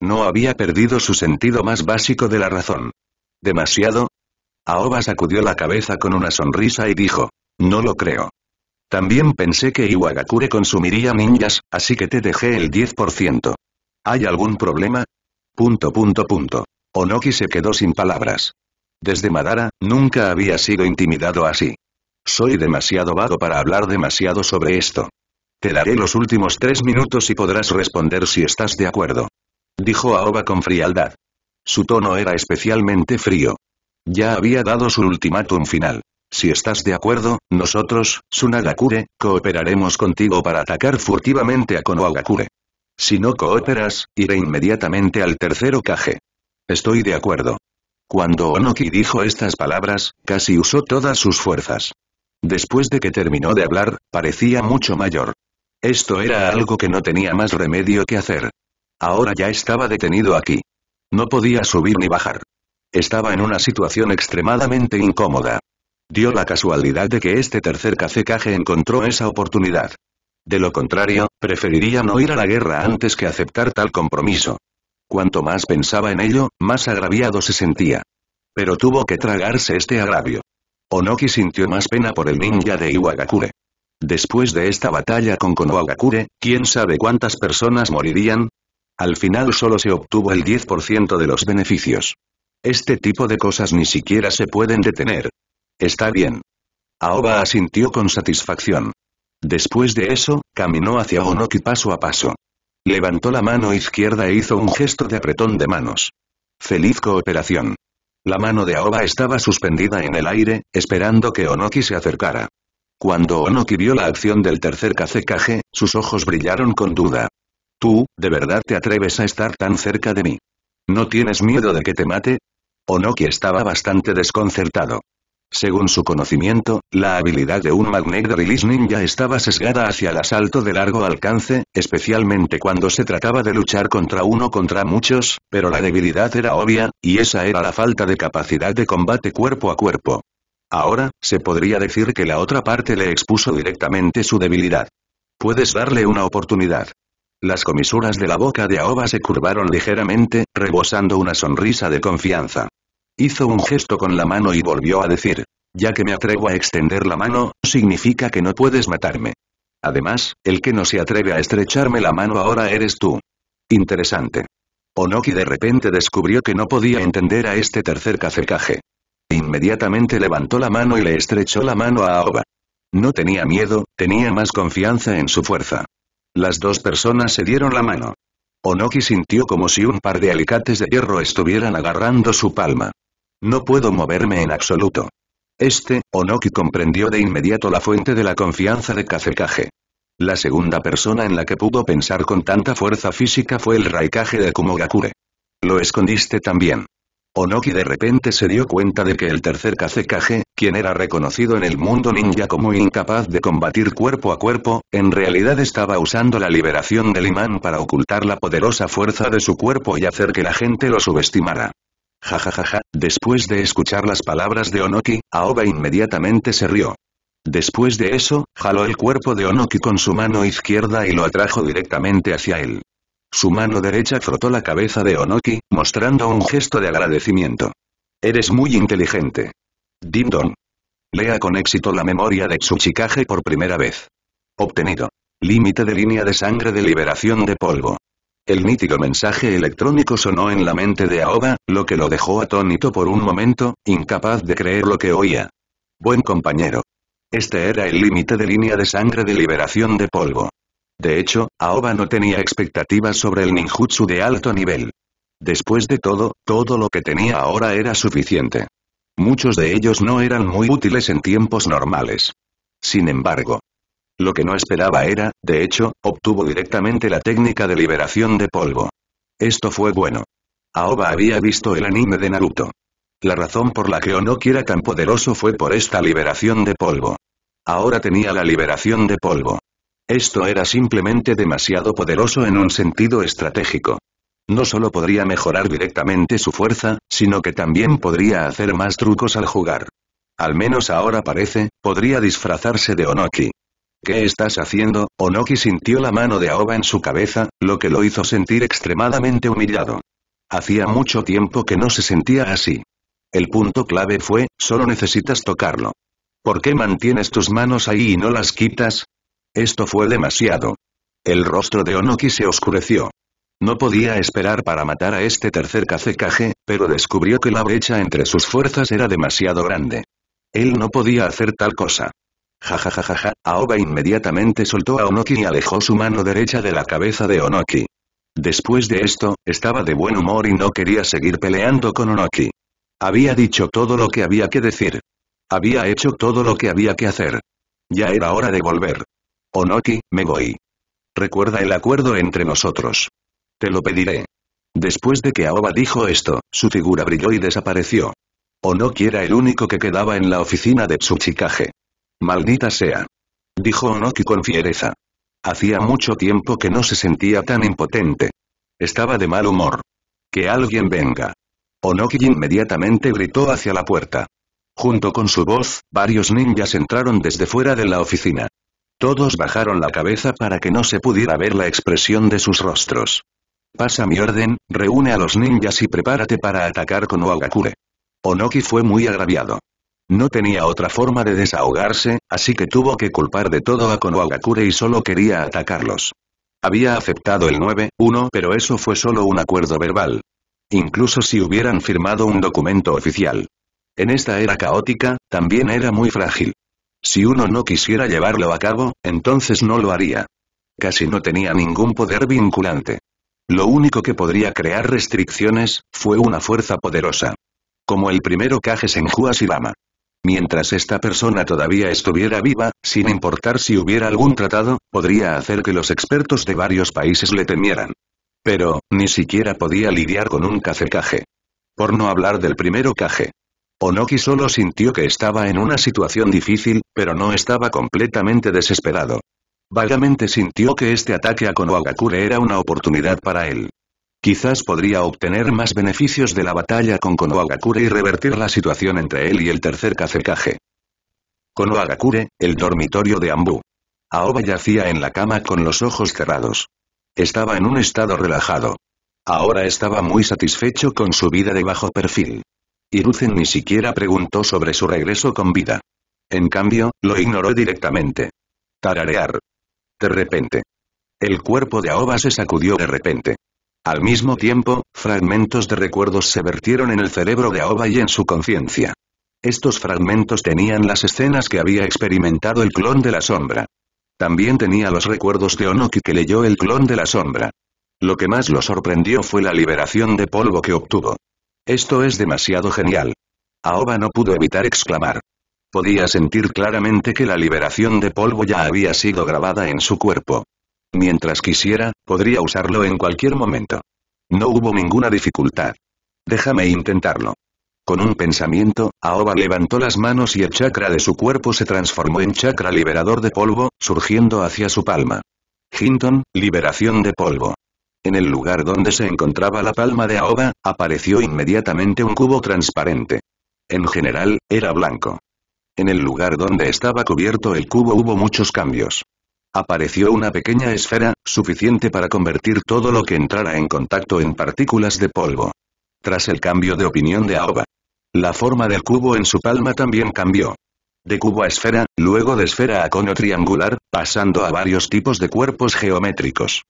No había perdido su sentido más básico de la razón. ¿Demasiado? Aoba sacudió la cabeza con una sonrisa y dijo, no lo creo. También pensé que Iwagakure consumiría ninjas, así que te dejé el 10%. ¿Hay algún problema? Punto punto punto. Onoki se quedó sin palabras. Desde Madara, nunca había sido intimidado así. Soy demasiado vago para hablar demasiado sobre esto. Te daré los últimos tres minutos y podrás responder si estás de acuerdo. Dijo Aoba con frialdad. Su tono era especialmente frío. Ya había dado su ultimátum final. Si estás de acuerdo, nosotros, Sunagakure, cooperaremos contigo para atacar furtivamente a Konohagakure. Si no cooperas, iré inmediatamente al tercero Kage. Estoy de acuerdo. Cuando Onoki dijo estas palabras, casi usó todas sus fuerzas. Después de que terminó de hablar, parecía mucho mayor. Esto era algo que no tenía más remedio que hacer. Ahora ya estaba detenido aquí. No podía subir ni bajar. Estaba en una situación extremadamente incómoda. Dio la casualidad de que este tercer cafecaje encontró esa oportunidad. De lo contrario, preferiría no ir a la guerra antes que aceptar tal compromiso. Cuanto más pensaba en ello, más agraviado se sentía. Pero tuvo que tragarse este agravio. Onoki sintió más pena por el ninja de Iwagakure. Después de esta batalla con Konohagakure, ¿quién sabe cuántas personas morirían? Al final solo se obtuvo el 10% de los beneficios. Este tipo de cosas ni siquiera se pueden detener. Está bien. Aoba asintió con satisfacción. Después de eso, caminó hacia Onoki paso a paso. Levantó la mano izquierda e hizo un gesto de apretón de manos. Feliz cooperación. La mano de Aoba estaba suspendida en el aire, esperando que Onoki se acercara. Cuando Onoki vio la acción del tercer Kazekage, sus ojos brillaron con duda. ¿Tú, de verdad te atreves a estar tan cerca de mí? ¿No tienes miedo de que te mate? Onoki estaba bastante desconcertado. Según su conocimiento, la habilidad de un Magnet Release Ninja estaba sesgada hacia el asalto de largo alcance, especialmente cuando se trataba de luchar contra uno contra muchos, pero la debilidad era obvia, y esa era la falta de capacidad de combate cuerpo a cuerpo. Ahora, se podría decir que la otra parte le expuso directamente su debilidad. Puedes darle una oportunidad. Las comisuras de la boca de Aoba se curvaron ligeramente, rebosando una sonrisa de confianza. Hizo un gesto con la mano y volvió a decir, ya que me atrevo a extender la mano, significa que no puedes matarme. Además, el que no se atreve a estrecharme la mano ahora eres tú. Interesante. Onoki de repente descubrió que no podía entender a este tercer cacecaje. Inmediatamente levantó la mano y le estrechó la mano a Aoba. No tenía miedo, tenía más confianza en su fuerza. Las dos personas se dieron la mano. Onoki sintió como si un par de alicates de hierro estuvieran agarrando su palma. No puedo moverme en absoluto. Este, Onoki comprendió de inmediato la fuente de la confianza de Kazekage. La segunda persona en la que pudo pensar con tanta fuerza física fue el Raikage de Kumogakure. Lo escondiste también. Onoki de repente se dio cuenta de que el tercer Kazekage, quien era reconocido en el mundo ninja como incapaz de combatir cuerpo a cuerpo, en realidad estaba usando la liberación del imán para ocultar la poderosa fuerza de su cuerpo y hacer que la gente lo subestimara jajajaja, después de escuchar las palabras de Onoki, Aoba inmediatamente se rió. Después de eso, jaló el cuerpo de Onoki con su mano izquierda y lo atrajo directamente hacia él. Su mano derecha frotó la cabeza de Onoki, mostrando un gesto de agradecimiento. Eres muy inteligente. Dindon. Lea con éxito la memoria de Tsuchikage por primera vez. Obtenido. Límite de línea de sangre de liberación de polvo. El nítido mensaje electrónico sonó en la mente de Aoba, lo que lo dejó atónito por un momento, incapaz de creer lo que oía. Buen compañero. Este era el límite de línea de sangre de liberación de polvo. De hecho, Aoba no tenía expectativas sobre el ninjutsu de alto nivel. Después de todo, todo lo que tenía ahora era suficiente. Muchos de ellos no eran muy útiles en tiempos normales. Sin embargo, lo que no esperaba era, de hecho, obtuvo directamente la técnica de liberación de polvo. Esto fue bueno. Aoba había visto el anime de Naruto. La razón por la que Onoki era tan poderoso fue por esta liberación de polvo. Ahora tenía la liberación de polvo. Esto era simplemente demasiado poderoso en un sentido estratégico. No solo podría mejorar directamente su fuerza, sino que también podría hacer más trucos al jugar. Al menos ahora parece, podría disfrazarse de Onoki. ¿Qué estás haciendo, Onoki sintió la mano de Aoba en su cabeza, lo que lo hizo sentir extremadamente humillado. Hacía mucho tiempo que no se sentía así. El punto clave fue, solo necesitas tocarlo. ¿Por qué mantienes tus manos ahí y no las quitas? Esto fue demasiado. El rostro de Onoki se oscureció. No podía esperar para matar a este tercer cacicaje pero descubrió que la brecha entre sus fuerzas era demasiado grande. Él no podía hacer tal cosa ja, Aoba inmediatamente soltó a Onoki y alejó su mano derecha de la cabeza de Onoki. Después de esto, estaba de buen humor y no quería seguir peleando con Onoki. Había dicho todo lo que había que decir. Había hecho todo lo que había que hacer. Ya era hora de volver. Onoki, me voy. Recuerda el acuerdo entre nosotros. Te lo pediré. Después de que Aoba dijo esto, su figura brilló y desapareció. Onoki era el único que quedaba en la oficina de Tsuchikage. Maldita sea. Dijo Onoki con fiereza. Hacía mucho tiempo que no se sentía tan impotente. Estaba de mal humor. Que alguien venga. Onoki inmediatamente gritó hacia la puerta. Junto con su voz, varios ninjas entraron desde fuera de la oficina. Todos bajaron la cabeza para que no se pudiera ver la expresión de sus rostros. Pasa mi orden, reúne a los ninjas y prepárate para atacar con Oagakure. Onoki fue muy agraviado. No tenía otra forma de desahogarse, así que tuvo que culpar de todo a Konohagakure y solo quería atacarlos. Había aceptado el 9-1 pero eso fue solo un acuerdo verbal. Incluso si hubieran firmado un documento oficial. En esta era caótica, también era muy frágil. Si uno no quisiera llevarlo a cabo, entonces no lo haría. Casi no tenía ningún poder vinculante. Lo único que podría crear restricciones, fue una fuerza poderosa. Como el primero Kagesenju Senju Mientras esta persona todavía estuviera viva, sin importar si hubiera algún tratado, podría hacer que los expertos de varios países le temieran. Pero, ni siquiera podía lidiar con un kaze-kage. Por no hablar del primero caje. Onoki solo sintió que estaba en una situación difícil, pero no estaba completamente desesperado. Vagamente sintió que este ataque a Konohagakure era una oportunidad para él. Quizás podría obtener más beneficios de la batalla con Konohagakure y revertir la situación entre él y el tercer Kazekage. Konohagakure, el dormitorio de Ambu. Aoba yacía en la cama con los ojos cerrados. Estaba en un estado relajado. Ahora estaba muy satisfecho con su vida de bajo perfil. Iruzen ni siquiera preguntó sobre su regreso con vida. En cambio, lo ignoró directamente. Tararear. De repente. El cuerpo de Aoba se sacudió de repente. Al mismo tiempo, fragmentos de recuerdos se vertieron en el cerebro de Aoba y en su conciencia. Estos fragmentos tenían las escenas que había experimentado el clon de la sombra. También tenía los recuerdos de Onoki que leyó el clon de la sombra. Lo que más lo sorprendió fue la liberación de polvo que obtuvo. Esto es demasiado genial. Aoba no pudo evitar exclamar. Podía sentir claramente que la liberación de polvo ya había sido grabada en su cuerpo. Mientras quisiera, podría usarlo en cualquier momento. No hubo ninguna dificultad. Déjame intentarlo. Con un pensamiento, Aoba levantó las manos y el chakra de su cuerpo se transformó en chakra liberador de polvo, surgiendo hacia su palma. Hinton, liberación de polvo. En el lugar donde se encontraba la palma de Aoba, apareció inmediatamente un cubo transparente. En general, era blanco. En el lugar donde estaba cubierto el cubo hubo muchos cambios. Apareció una pequeña esfera, suficiente para convertir todo lo que entrara en contacto en partículas de polvo. Tras el cambio de opinión de Aoba, la forma del cubo en su palma también cambió. De cubo a esfera, luego de esfera a cono triangular, pasando a varios tipos de cuerpos geométricos.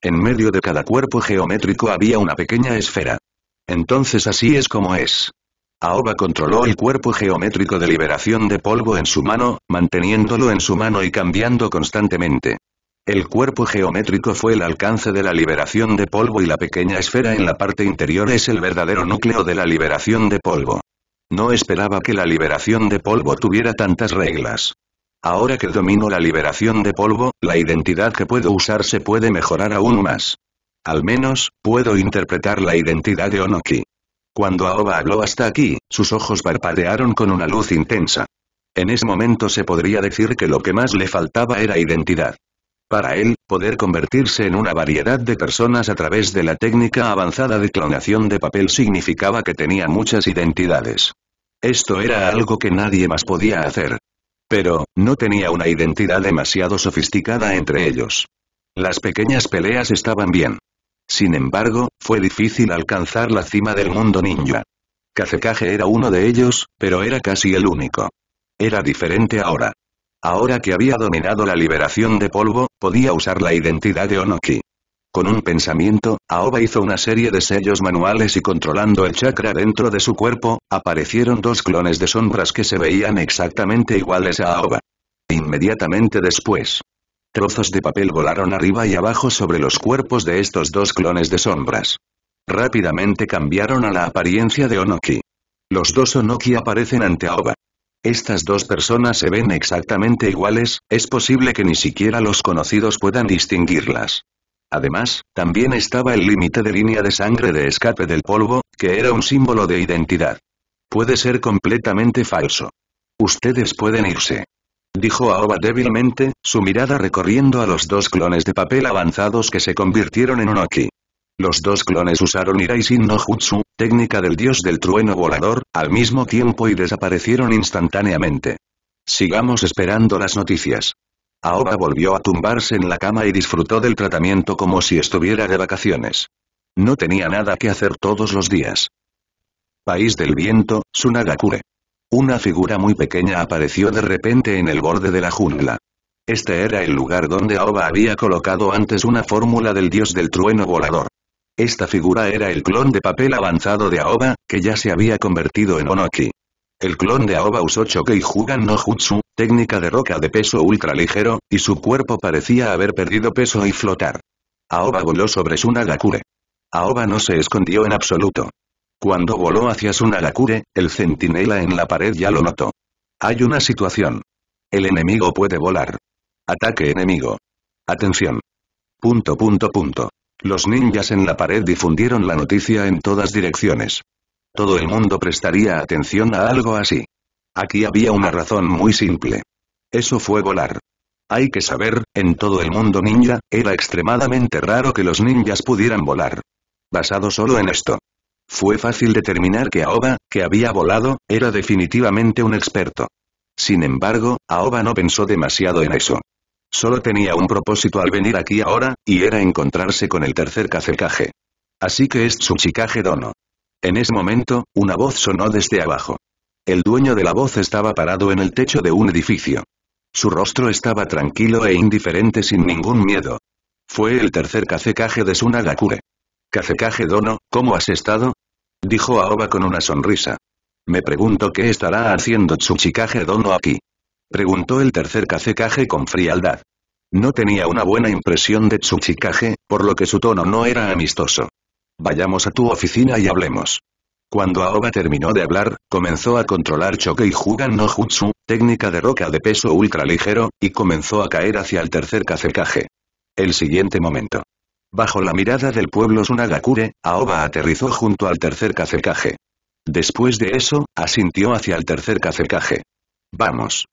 En medio de cada cuerpo geométrico había una pequeña esfera. Entonces así es como es. Aoba controló el cuerpo geométrico de liberación de polvo en su mano, manteniéndolo en su mano y cambiando constantemente. El cuerpo geométrico fue el alcance de la liberación de polvo y la pequeña esfera en la parte interior es el verdadero núcleo de la liberación de polvo. No esperaba que la liberación de polvo tuviera tantas reglas. Ahora que domino la liberación de polvo, la identidad que puedo usar se puede mejorar aún más. Al menos, puedo interpretar la identidad de Onoki. Cuando Aoba habló hasta aquí, sus ojos parpadearon con una luz intensa. En ese momento se podría decir que lo que más le faltaba era identidad. Para él, poder convertirse en una variedad de personas a través de la técnica avanzada de clonación de papel significaba que tenía muchas identidades. Esto era algo que nadie más podía hacer. Pero, no tenía una identidad demasiado sofisticada entre ellos. Las pequeñas peleas estaban bien. Sin embargo, fue difícil alcanzar la cima del mundo ninja. Kazekage era uno de ellos, pero era casi el único. Era diferente ahora. Ahora que había dominado la liberación de polvo, podía usar la identidad de Onoki. Con un pensamiento, Aoba hizo una serie de sellos manuales y controlando el chakra dentro de su cuerpo, aparecieron dos clones de sombras que se veían exactamente iguales a Aoba. Inmediatamente después, Trozos de papel volaron arriba y abajo sobre los cuerpos de estos dos clones de sombras. Rápidamente cambiaron a la apariencia de Onoki. Los dos Onoki aparecen ante Aoba. Estas dos personas se ven exactamente iguales, es posible que ni siquiera los conocidos puedan distinguirlas. Además, también estaba el límite de línea de sangre de escape del polvo, que era un símbolo de identidad. Puede ser completamente falso. Ustedes pueden irse dijo Aoba débilmente, su mirada recorriendo a los dos clones de papel avanzados que se convirtieron en Onoki. Los dos clones usaron Iraisin no Jutsu, técnica del dios del trueno volador, al mismo tiempo y desaparecieron instantáneamente. Sigamos esperando las noticias. Aoba volvió a tumbarse en la cama y disfrutó del tratamiento como si estuviera de vacaciones. No tenía nada que hacer todos los días. País del Viento, Sunagakure. Una figura muy pequeña apareció de repente en el borde de la jungla. Este era el lugar donde Aoba había colocado antes una fórmula del dios del trueno volador. Esta figura era el clon de papel avanzado de Aoba, que ya se había convertido en Onoki. El clon de Aoba usó y Jugan no Jutsu, técnica de roca de peso ultra ligero, y su cuerpo parecía haber perdido peso y flotar. Aoba voló sobre su Nagakure. Aoba no se escondió en absoluto. Cuando voló hacia Sunalakure, el centinela en la pared ya lo notó. Hay una situación. El enemigo puede volar. Ataque enemigo. Atención. Punto punto punto. Los ninjas en la pared difundieron la noticia en todas direcciones. Todo el mundo prestaría atención a algo así. Aquí había una razón muy simple. Eso fue volar. Hay que saber, en todo el mundo ninja, era extremadamente raro que los ninjas pudieran volar. Basado solo en esto, fue fácil determinar que Aoba, que había volado, era definitivamente un experto. Sin embargo, Aoba no pensó demasiado en eso. Solo tenía un propósito al venir aquí ahora, y era encontrarse con el tercer cacekaje. Así que es Tsuchikage Dono. En ese momento, una voz sonó desde abajo. El dueño de la voz estaba parado en el techo de un edificio. Su rostro estaba tranquilo e indiferente sin ningún miedo. Fue el tercer cacecaje de Sunagakure. Kazekage Dono, ¿cómo has estado? Dijo Aoba con una sonrisa. Me pregunto qué estará haciendo Tsuchikage Dono aquí. Preguntó el tercer Kazekage con frialdad. No tenía una buena impresión de Tsuchikage, por lo que su tono no era amistoso. Vayamos a tu oficina y hablemos. Cuando Aoba terminó de hablar, comenzó a controlar choque y Jugan no Jutsu, técnica de roca de peso ultra ligero, y comenzó a caer hacia el tercer Kazekage. El siguiente momento. Bajo la mirada del pueblo Sunagakure, Aoba aterrizó junto al tercer cacercaje. Después de eso, asintió hacia el tercer cacercaje. Vamos.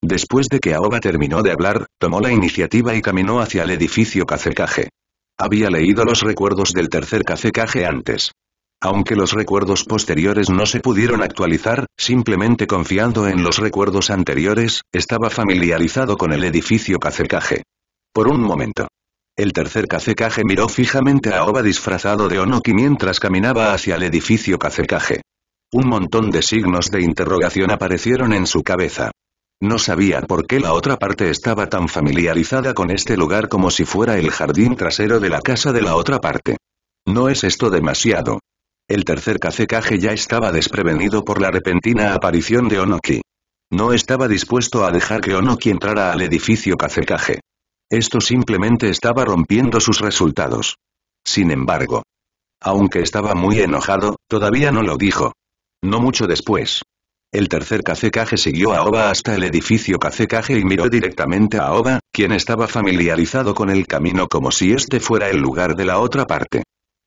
Después de que Aoba terminó de hablar, tomó la iniciativa y caminó hacia el edificio cacercaje. Había leído los recuerdos del tercer cacercaje antes. Aunque los recuerdos posteriores no se pudieron actualizar, simplemente confiando en los recuerdos anteriores, estaba familiarizado con el edificio cacercaje. Por un momento. El tercer Kazekage miró fijamente a Oba disfrazado de Onoki mientras caminaba hacia el edificio Kazekage. Un montón de signos de interrogación aparecieron en su cabeza. No sabía por qué la otra parte estaba tan familiarizada con este lugar como si fuera el jardín trasero de la casa de la otra parte. ¿No es esto demasiado? El tercer Kazekage ya estaba desprevenido por la repentina aparición de Onoki. No estaba dispuesto a dejar que Onoki entrara al edificio Kazekage. Esto simplemente estaba rompiendo sus resultados. Sin embargo, aunque estaba muy enojado, todavía no lo dijo. No mucho después. El tercer cacecaje siguió a Oba hasta el edificio cacecaje y miró directamente a Oba, quien estaba familiarizado con el camino como si este fuera el lugar de la otra parte.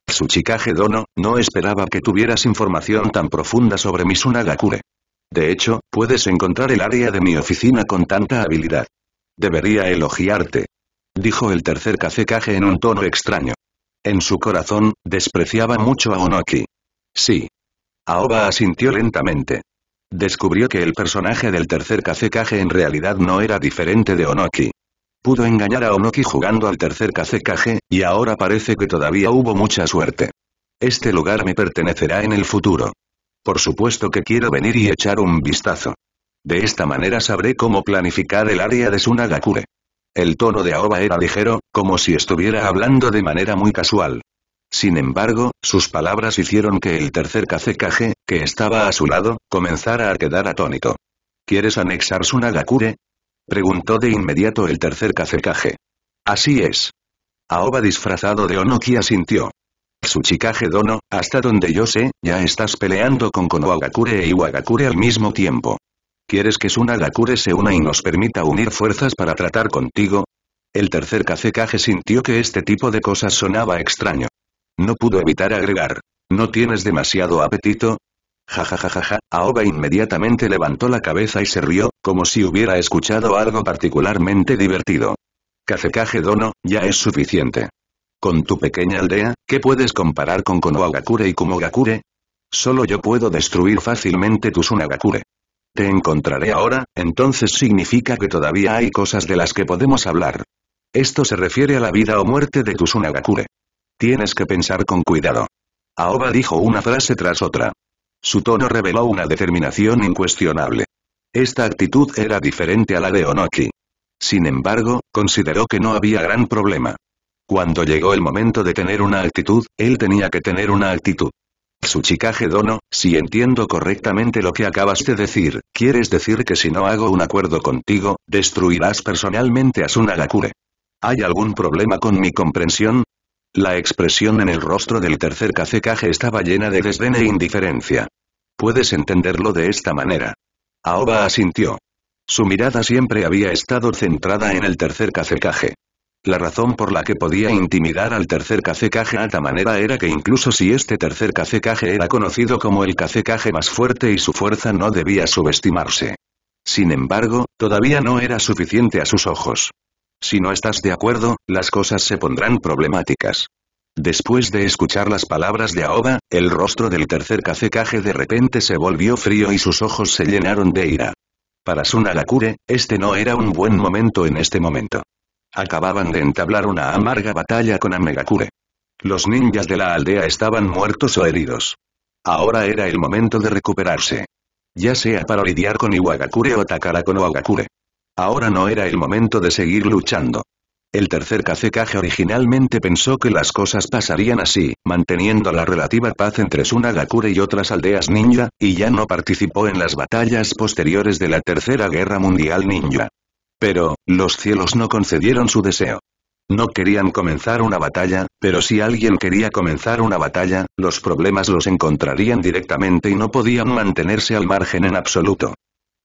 Tsuchikage Dono, no esperaba que tuvieras información tan profunda sobre Misunagakure. De hecho, puedes encontrar el área de mi oficina con tanta habilidad. Debería elogiarte. Dijo el tercer cacecaje en un tono extraño. En su corazón, despreciaba mucho a Onoki. Sí. Aoba asintió lentamente. Descubrió que el personaje del tercer cacecaje en realidad no era diferente de Onoki. Pudo engañar a Onoki jugando al tercer cacecaje y ahora parece que todavía hubo mucha suerte. Este lugar me pertenecerá en el futuro. Por supuesto que quiero venir y echar un vistazo. De esta manera sabré cómo planificar el área de Sunagakure. El tono de Aoba era ligero, como si estuviera hablando de manera muy casual. Sin embargo, sus palabras hicieron que el tercer kage, que estaba a su lado, comenzara a quedar atónito. ¿Quieres anexar Sunagakure? Preguntó de inmediato el tercer kage. Así es. Aoba disfrazado de Onoki asintió. Tsuchikage Dono, hasta donde yo sé, ya estás peleando con Konohagakure e Iwagakure al mismo tiempo. ¿Quieres que Sunagakure se una y nos permita unir fuerzas para tratar contigo? El tercer Kazekage sintió que este tipo de cosas sonaba extraño. No pudo evitar agregar. ¿No tienes demasiado apetito? Jajajajaja, Aoba inmediatamente levantó la cabeza y se rió, como si hubiera escuchado algo particularmente divertido. Kazekage Dono, ya es suficiente. Con tu pequeña aldea, ¿qué puedes comparar con Konohagakure y Kumogakure? Solo yo puedo destruir fácilmente tu Sunagakure te encontraré ahora, entonces significa que todavía hay cosas de las que podemos hablar. Esto se refiere a la vida o muerte de tu Tienes que pensar con cuidado. Aoba dijo una frase tras otra. Su tono reveló una determinación incuestionable. Esta actitud era diferente a la de Onoki. Sin embargo, consideró que no había gran problema. Cuando llegó el momento de tener una actitud, él tenía que tener una actitud. Suchikaje Dono, si entiendo correctamente lo que acabas de decir, ¿quieres decir que si no hago un acuerdo contigo, destruirás personalmente a Sunagakure? ¿Hay algún problema con mi comprensión? La expresión en el rostro del tercer cacecaje estaba llena de desdén e indiferencia. Puedes entenderlo de esta manera. Aoba asintió. Su mirada siempre había estado centrada en el tercer Kazekage. La razón por la que podía intimidar al tercer cacique a tal manera era que incluso si este tercer cacique era conocido como el cacecaje más fuerte y su fuerza no debía subestimarse. Sin embargo, todavía no era suficiente a sus ojos. Si no estás de acuerdo, las cosas se pondrán problemáticas. Después de escuchar las palabras de Aoba, el rostro del tercer cacique de repente se volvió frío y sus ojos se llenaron de ira. Para Sunalakure, este no era un buen momento en este momento. Acababan de entablar una amarga batalla con Amegakure. Los ninjas de la aldea estaban muertos o heridos. Ahora era el momento de recuperarse. Ya sea para lidiar con Iwagakure o Takara con Oagakure. Ahora no era el momento de seguir luchando. El tercer Kazekage originalmente pensó que las cosas pasarían así, manteniendo la relativa paz entre Sunagakure y otras aldeas ninja, y ya no participó en las batallas posteriores de la Tercera Guerra Mundial Ninja. Pero, los cielos no concedieron su deseo. No querían comenzar una batalla, pero si alguien quería comenzar una batalla, los problemas los encontrarían directamente y no podían mantenerse al margen en absoluto.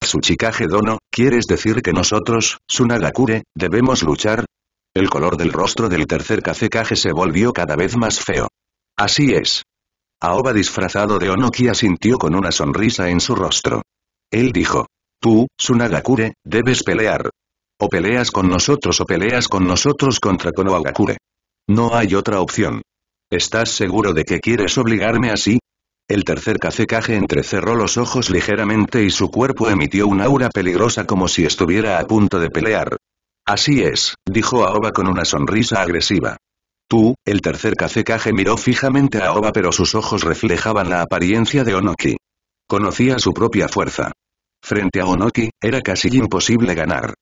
Tsuchikage Dono, ¿quieres decir que nosotros, Sunagakure, debemos luchar? El color del rostro del tercer Kazekage se volvió cada vez más feo. Así es. Aoba disfrazado de Onoki asintió con una sonrisa en su rostro. Él dijo. Tú, Sunagakure, debes pelear, o peleas con nosotros o peleas con nosotros contra Konohagakure. No hay otra opción. ¿Estás seguro de que quieres obligarme así? El tercer Kazekage entrecerró los ojos ligeramente y su cuerpo emitió un aura peligrosa como si estuviera a punto de pelear. Así es, dijo Aoba con una sonrisa agresiva. Tú, el tercer Kazekage miró fijamente a Aoba pero sus ojos reflejaban la apariencia de Onoki. Conocía su propia fuerza. Frente a Onoki, era casi imposible ganar.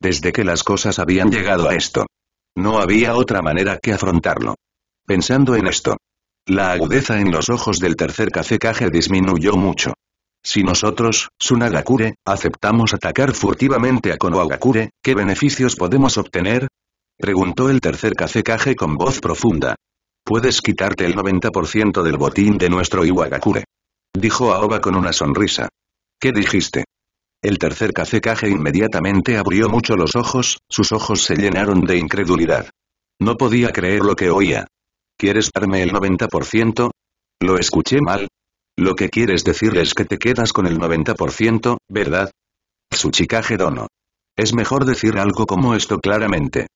Desde que las cosas habían llegado a esto. No había otra manera que afrontarlo. Pensando en esto. La agudeza en los ojos del tercer Kazekage disminuyó mucho. Si nosotros, Sunagakure, aceptamos atacar furtivamente a Konohagakure, ¿qué beneficios podemos obtener? Preguntó el tercer Kazekage con voz profunda. Puedes quitarte el 90% del botín de nuestro Iwagakure. Dijo Aoba con una sonrisa. ¿Qué dijiste? El tercer cacecaje inmediatamente abrió mucho los ojos, sus ojos se llenaron de incredulidad. No podía creer lo que oía. ¿Quieres darme el 90%? ¿Lo escuché mal? Lo que quieres decir es que te quedas con el 90%, ¿verdad? Tsuchikage Dono. Es mejor decir algo como esto claramente.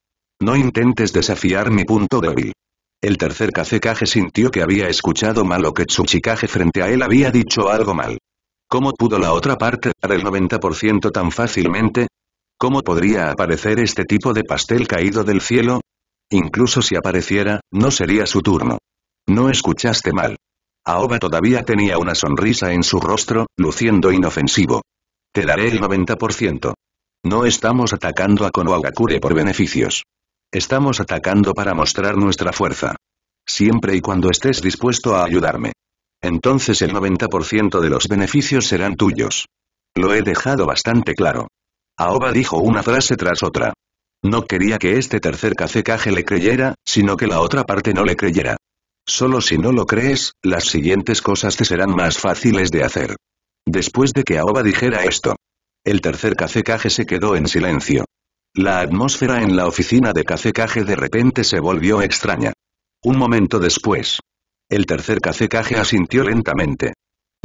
No intentes desafiar mi punto débil. El tercer cacecaje sintió que había escuchado mal o que Tsuchikage frente a él había dicho algo mal. ¿Cómo pudo la otra parte dar el 90% tan fácilmente? ¿Cómo podría aparecer este tipo de pastel caído del cielo? Incluso si apareciera, no sería su turno. No escuchaste mal. Aoba todavía tenía una sonrisa en su rostro, luciendo inofensivo. Te daré el 90%. No estamos atacando a Konohagakure por beneficios. Estamos atacando para mostrar nuestra fuerza. Siempre y cuando estés dispuesto a ayudarme. Entonces el 90% de los beneficios serán tuyos. Lo he dejado bastante claro. Aoba dijo una frase tras otra. No quería que este tercer cacecaje le creyera, sino que la otra parte no le creyera. Solo si no lo crees, las siguientes cosas te serán más fáciles de hacer. Después de que Aoba dijera esto, el tercer cacecaje se quedó en silencio. La atmósfera en la oficina de cacecaje de repente se volvió extraña. Un momento después, el tercer Kage asintió lentamente.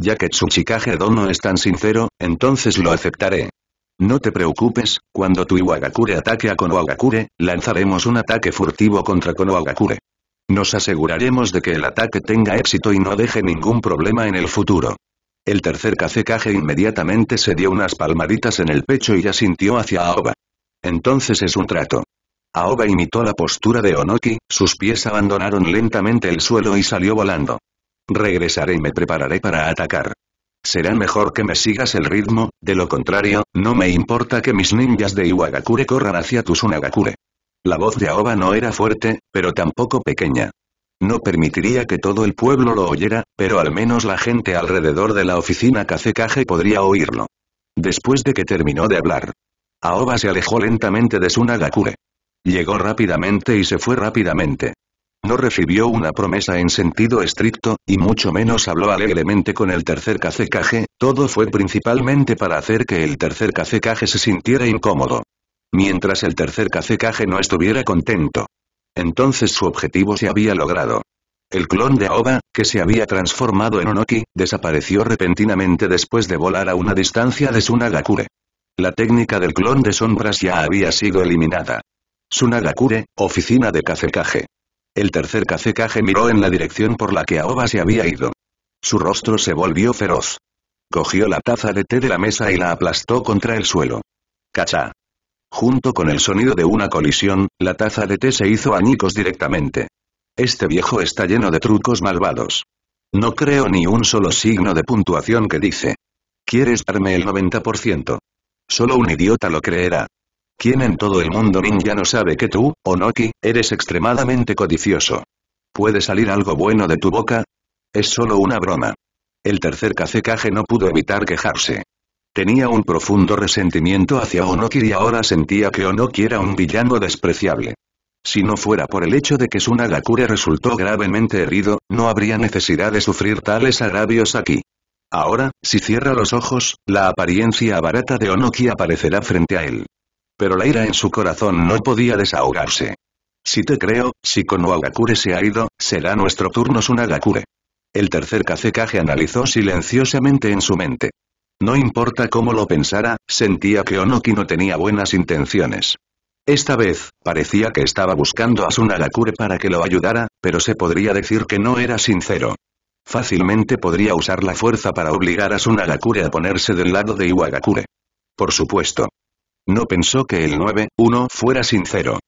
Ya que Tsuchikage no es tan sincero, entonces lo aceptaré. No te preocupes, cuando tu Iwagakure ataque a Konohagakure, lanzaremos un ataque furtivo contra Konohagakure. Nos aseguraremos de que el ataque tenga éxito y no deje ningún problema en el futuro. El tercer kage inmediatamente se dio unas palmaditas en el pecho y asintió hacia Aoba. Entonces es un trato. Aoba imitó la postura de Onoki, sus pies abandonaron lentamente el suelo y salió volando. Regresaré y me prepararé para atacar. Será mejor que me sigas el ritmo, de lo contrario, no me importa que mis ninjas de Iwagakure corran hacia Tsunagakure. La voz de Aoba no era fuerte, pero tampoco pequeña. No permitiría que todo el pueblo lo oyera, pero al menos la gente alrededor de la oficina Kazekage podría oírlo. Después de que terminó de hablar, Aoba se alejó lentamente de Tsunagakure. Llegó rápidamente y se fue rápidamente. No recibió una promesa en sentido estricto, y mucho menos habló alegremente con el tercer cacecaje, todo fue principalmente para hacer que el tercer cacecaje se sintiera incómodo. Mientras el tercer cacecaje no estuviera contento. Entonces su objetivo se había logrado. El clon de Aoba, que se había transformado en Onoki, desapareció repentinamente después de volar a una distancia de Nagakure. La técnica del clon de sombras ya había sido eliminada sunagakure oficina de Kazekage. El tercer Kazekage miró en la dirección por la que Aoba se había ido. Su rostro se volvió feroz. Cogió la taza de té de la mesa y la aplastó contra el suelo. Cacha. Junto con el sonido de una colisión, la taza de té se hizo añicos directamente. Este viejo está lleno de trucos malvados. No creo ni un solo signo de puntuación que dice. ¿Quieres darme el 90%? Solo un idiota lo creerá. ¿Quién en todo el mundo ninja no sabe que tú, Onoki, eres extremadamente codicioso? ¿Puede salir algo bueno de tu boca? Es solo una broma. El tercer Kazekage no pudo evitar quejarse. Tenía un profundo resentimiento hacia Onoki y ahora sentía que Onoki era un villano despreciable. Si no fuera por el hecho de que nagakure resultó gravemente herido, no habría necesidad de sufrir tales agravios aquí. Ahora, si cierra los ojos, la apariencia barata de Onoki aparecerá frente a él. Pero la ira en su corazón no podía desahogarse. Si te creo, si Konohagakure se ha ido, será nuestro turno Sunagakure. El tercer Kazekage analizó silenciosamente en su mente. No importa cómo lo pensara, sentía que Onoki no tenía buenas intenciones. Esta vez, parecía que estaba buscando a Sunagakure para que lo ayudara, pero se podría decir que no era sincero. Fácilmente podría usar la fuerza para obligar a Sunagakure a ponerse del lado de Iwagakure. Por supuesto. No pensó que el 9-1 fuera sincero.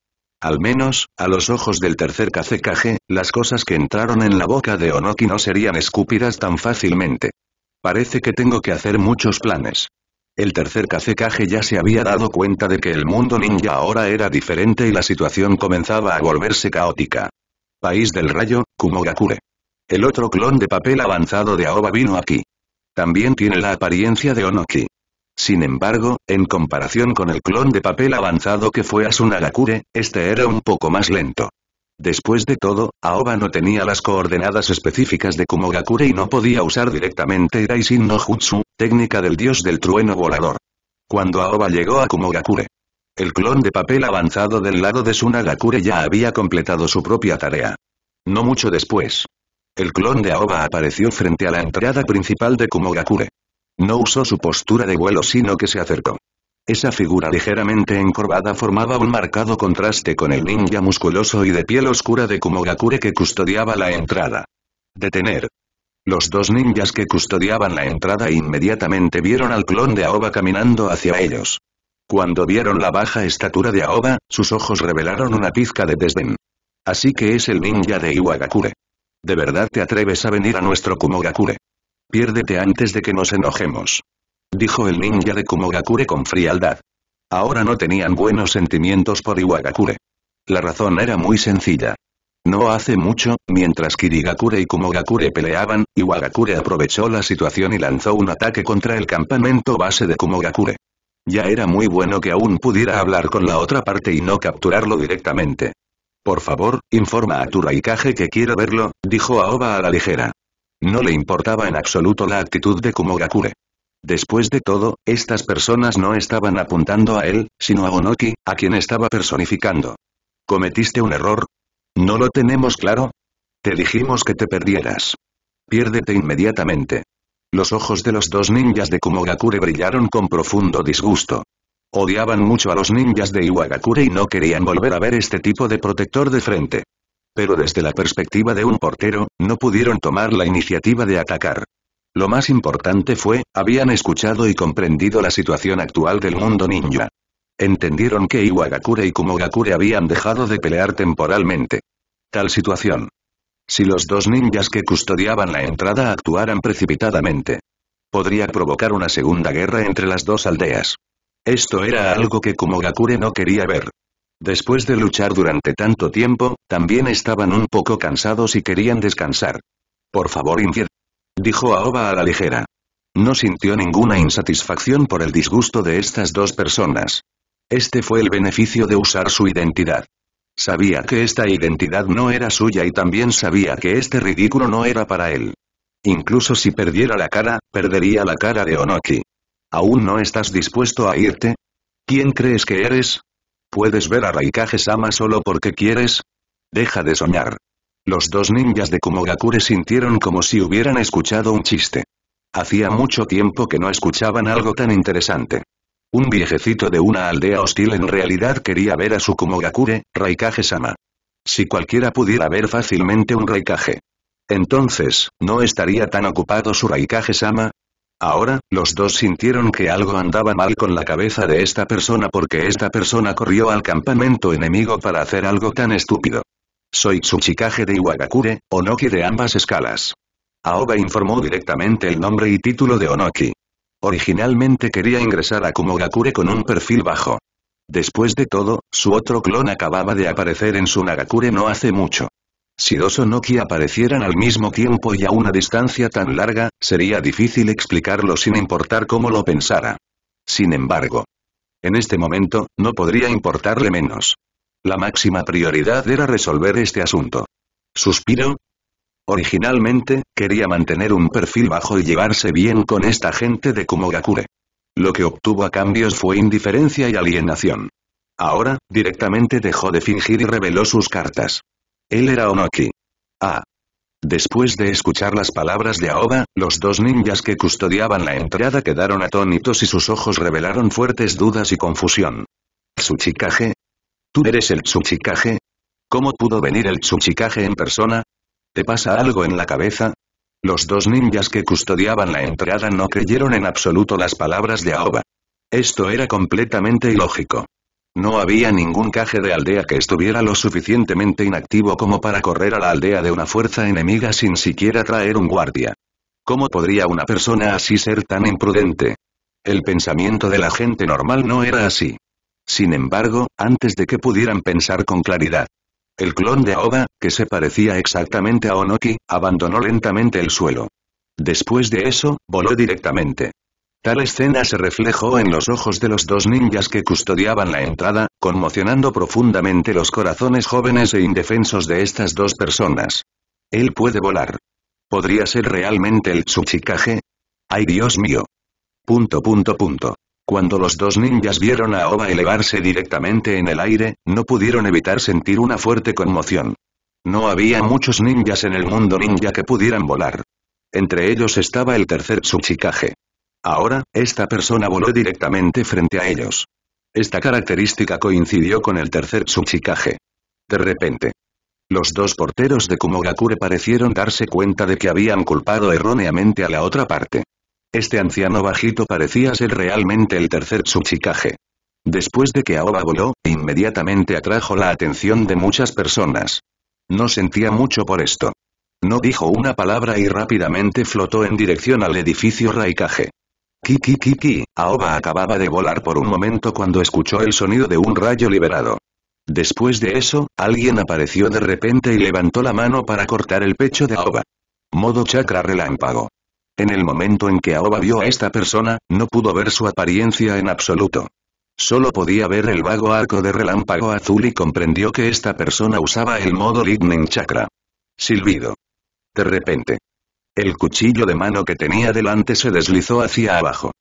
Al menos, a los ojos del tercer KCKG, las cosas que entraron en la boca de Onoki no serían escupidas tan fácilmente. Parece que tengo que hacer muchos planes. El tercer KCKG ya se había dado cuenta de que el mundo ninja ahora era diferente y la situación comenzaba a volverse caótica. País del Rayo, Kumogakure. El otro clon de papel avanzado de Aoba vino aquí. También tiene la apariencia de Onoki. Sin embargo, en comparación con el clon de papel avanzado que fue a Sunagakure, este era un poco más lento. Después de todo, Aoba no tenía las coordenadas específicas de Kumogakure y no podía usar directamente Raisin no Jutsu, técnica del dios del trueno volador. Cuando Aoba llegó a Kumogakure, el clon de papel avanzado del lado de Sunagakure ya había completado su propia tarea. No mucho después, el clon de Aoba apareció frente a la entrada principal de Kumogakure. No usó su postura de vuelo sino que se acercó. Esa figura ligeramente encorvada formaba un marcado contraste con el ninja musculoso y de piel oscura de Kumogakure que custodiaba la entrada. Detener. Los dos ninjas que custodiaban la entrada inmediatamente vieron al clon de Aoba caminando hacia ellos. Cuando vieron la baja estatura de Aoba, sus ojos revelaron una pizca de desdén. Así que es el ninja de Iwagakure. ¿De verdad te atreves a venir a nuestro Kumogakure? Piérdete antes de que nos enojemos. Dijo el ninja de Kumogakure con frialdad. Ahora no tenían buenos sentimientos por Iwagakure. La razón era muy sencilla. No hace mucho, mientras Kirigakure y Kumogakure peleaban, Iwagakure aprovechó la situación y lanzó un ataque contra el campamento base de Kumogakure. Ya era muy bueno que aún pudiera hablar con la otra parte y no capturarlo directamente. Por favor, informa a tu Raikaje que quiero verlo, dijo Aoba a la ligera. No le importaba en absoluto la actitud de Kumogakure. Después de todo, estas personas no estaban apuntando a él, sino a Onoki, a quien estaba personificando. ¿Cometiste un error? ¿No lo tenemos claro? Te dijimos que te perdieras. Piérdete inmediatamente. Los ojos de los dos ninjas de Kumogakure brillaron con profundo disgusto. Odiaban mucho a los ninjas de Iwagakure y no querían volver a ver este tipo de protector de frente pero desde la perspectiva de un portero, no pudieron tomar la iniciativa de atacar. Lo más importante fue, habían escuchado y comprendido la situación actual del mundo ninja. Entendieron que Iwagakure y Kumogakure habían dejado de pelear temporalmente. Tal situación. Si los dos ninjas que custodiaban la entrada actuaran precipitadamente, podría provocar una segunda guerra entre las dos aldeas. Esto era algo que Kumogakure no quería ver. Después de luchar durante tanto tiempo, también estaban un poco cansados y querían descansar. Por favor inquiet. Dijo Aoba a la ligera. No sintió ninguna insatisfacción por el disgusto de estas dos personas. Este fue el beneficio de usar su identidad. Sabía que esta identidad no era suya y también sabía que este ridículo no era para él. Incluso si perdiera la cara, perdería la cara de Onoki. ¿Aún no estás dispuesto a irte? ¿Quién crees que eres? ¿Puedes ver a Raikage-sama solo porque quieres? Deja de soñar. Los dos ninjas de Kumogakure sintieron como si hubieran escuchado un chiste. Hacía mucho tiempo que no escuchaban algo tan interesante. Un viejecito de una aldea hostil en realidad quería ver a su Kumogakure, Raikage-sama. Si cualquiera pudiera ver fácilmente un Raikage. Entonces, no estaría tan ocupado su Raikage-sama, Ahora, los dos sintieron que algo andaba mal con la cabeza de esta persona porque esta persona corrió al campamento enemigo para hacer algo tan estúpido. Soy Tsuchikage de Iwagakure, Onoki de ambas escalas. Aoba informó directamente el nombre y título de Onoki. Originalmente quería ingresar a Kumogakure con un perfil bajo. Después de todo, su otro clon acababa de aparecer en su Nagakure no hace mucho. Si dos Onoki aparecieran al mismo tiempo y a una distancia tan larga, sería difícil explicarlo sin importar cómo lo pensara. Sin embargo, en este momento, no podría importarle menos. La máxima prioridad era resolver este asunto. ¿Suspiro? Originalmente, quería mantener un perfil bajo y llevarse bien con esta gente de Kumogakure. Lo que obtuvo a cambios fue indiferencia y alienación. Ahora, directamente dejó de fingir y reveló sus cartas. Él era Onoki. Ah. Después de escuchar las palabras de Aoba, los dos ninjas que custodiaban la entrada quedaron atónitos y sus ojos revelaron fuertes dudas y confusión. ¿Tsuchikage? ¿Tú eres el Tsuchikage? ¿Cómo pudo venir el Tsuchikage en persona? ¿Te pasa algo en la cabeza? Los dos ninjas que custodiaban la entrada no creyeron en absoluto las palabras de Aoba. Esto era completamente ilógico. No había ningún caje de aldea que estuviera lo suficientemente inactivo como para correr a la aldea de una fuerza enemiga sin siquiera traer un guardia. ¿Cómo podría una persona así ser tan imprudente? El pensamiento de la gente normal no era así. Sin embargo, antes de que pudieran pensar con claridad, el clon de Aoba, que se parecía exactamente a Onoki, abandonó lentamente el suelo. Después de eso, voló directamente Tal escena se reflejó en los ojos de los dos ninjas que custodiaban la entrada, conmocionando profundamente los corazones jóvenes e indefensos de estas dos personas. Él puede volar. ¿Podría ser realmente el Tsuchikage? ¡Ay Dios mío! Punto punto punto. Cuando los dos ninjas vieron a Oba elevarse directamente en el aire, no pudieron evitar sentir una fuerte conmoción. No había muchos ninjas en el mundo ninja que pudieran volar. Entre ellos estaba el tercer Tsuchikage. Ahora, esta persona voló directamente frente a ellos. Esta característica coincidió con el tercer Tsuchikage. De repente. Los dos porteros de Kumogakure parecieron darse cuenta de que habían culpado erróneamente a la otra parte. Este anciano bajito parecía ser realmente el tercer Tsuchikage. Después de que Aoba voló, inmediatamente atrajo la atención de muchas personas. No sentía mucho por esto. No dijo una palabra y rápidamente flotó en dirección al edificio Raikage. Kiki kiki, Aoba acababa de volar por un momento cuando escuchó el sonido de un rayo liberado. Después de eso, alguien apareció de repente y levantó la mano para cortar el pecho de Aoba. Modo chakra relámpago. En el momento en que Aoba vio a esta persona, no pudo ver su apariencia en absoluto. Solo podía ver el vago arco de relámpago azul y comprendió que esta persona usaba el modo Lightning Chakra. Silbido. De repente. El cuchillo de mano que tenía delante se deslizó hacia abajo.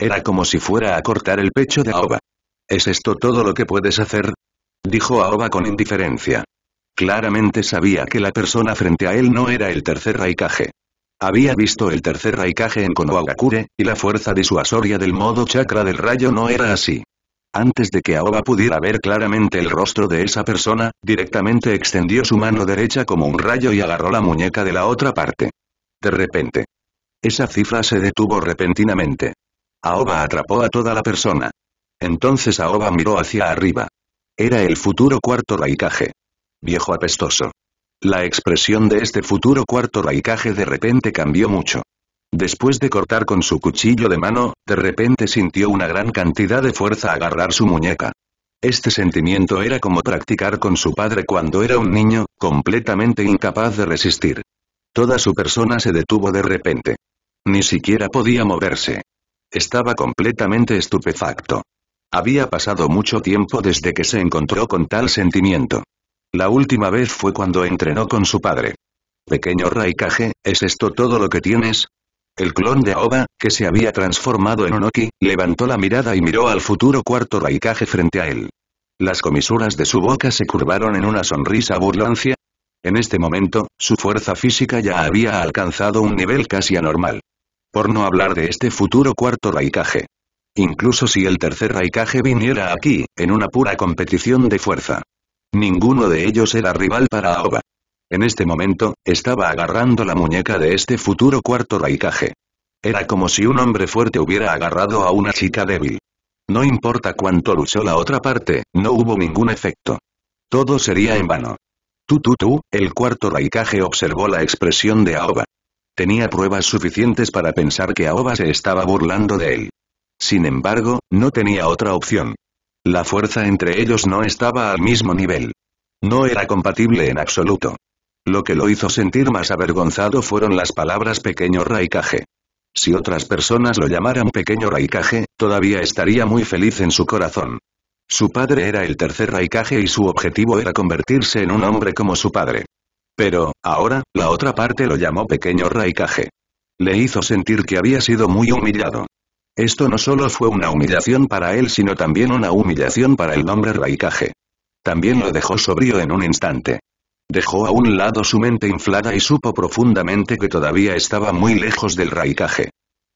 Era como si fuera a cortar el pecho de Aoba. ¿Es esto todo lo que puedes hacer? Dijo Aoba con indiferencia. Claramente sabía que la persona frente a él no era el tercer Raikage. Había visto el tercer Raikage en Konohagakure, y la fuerza disuasoria del modo chakra del rayo no era así. Antes de que Aoba pudiera ver claramente el rostro de esa persona, directamente extendió su mano derecha como un rayo y agarró la muñeca de la otra parte. De repente. Esa cifra se detuvo repentinamente. Aoba atrapó a toda la persona. Entonces Aoba miró hacia arriba. Era el futuro cuarto raicaje, Viejo apestoso. La expresión de este futuro cuarto raicaje de repente cambió mucho. Después de cortar con su cuchillo de mano, de repente sintió una gran cantidad de fuerza agarrar su muñeca. Este sentimiento era como practicar con su padre cuando era un niño, completamente incapaz de resistir. Toda su persona se detuvo de repente. Ni siquiera podía moverse. Estaba completamente estupefacto. Había pasado mucho tiempo desde que se encontró con tal sentimiento. La última vez fue cuando entrenó con su padre. Pequeño Raikage, ¿es esto todo lo que tienes? El clon de Aoba, que se había transformado en Onoki, levantó la mirada y miró al futuro cuarto Raikage frente a él. Las comisuras de su boca se curvaron en una sonrisa burlancia, en este momento, su fuerza física ya había alcanzado un nivel casi anormal. Por no hablar de este futuro cuarto raikaje. Incluso si el tercer raikaje viniera aquí, en una pura competición de fuerza. Ninguno de ellos era rival para Aoba. En este momento, estaba agarrando la muñeca de este futuro cuarto raikaje. Era como si un hombre fuerte hubiera agarrado a una chica débil. No importa cuánto luchó la otra parte, no hubo ningún efecto. Todo sería en vano. Tú tú tú, el cuarto Raikage observó la expresión de Aoba. Tenía pruebas suficientes para pensar que Aoba se estaba burlando de él. Sin embargo, no tenía otra opción. La fuerza entre ellos no estaba al mismo nivel. No era compatible en absoluto. Lo que lo hizo sentir más avergonzado fueron las palabras pequeño Raikage. Si otras personas lo llamaran pequeño Raikage, todavía estaría muy feliz en su corazón. Su padre era el tercer Raikage y su objetivo era convertirse en un hombre como su padre. Pero, ahora, la otra parte lo llamó pequeño Raikage. Le hizo sentir que había sido muy humillado. Esto no solo fue una humillación para él sino también una humillación para el nombre Raikage. También lo dejó sobrio en un instante. Dejó a un lado su mente inflada y supo profundamente que todavía estaba muy lejos del Raikage.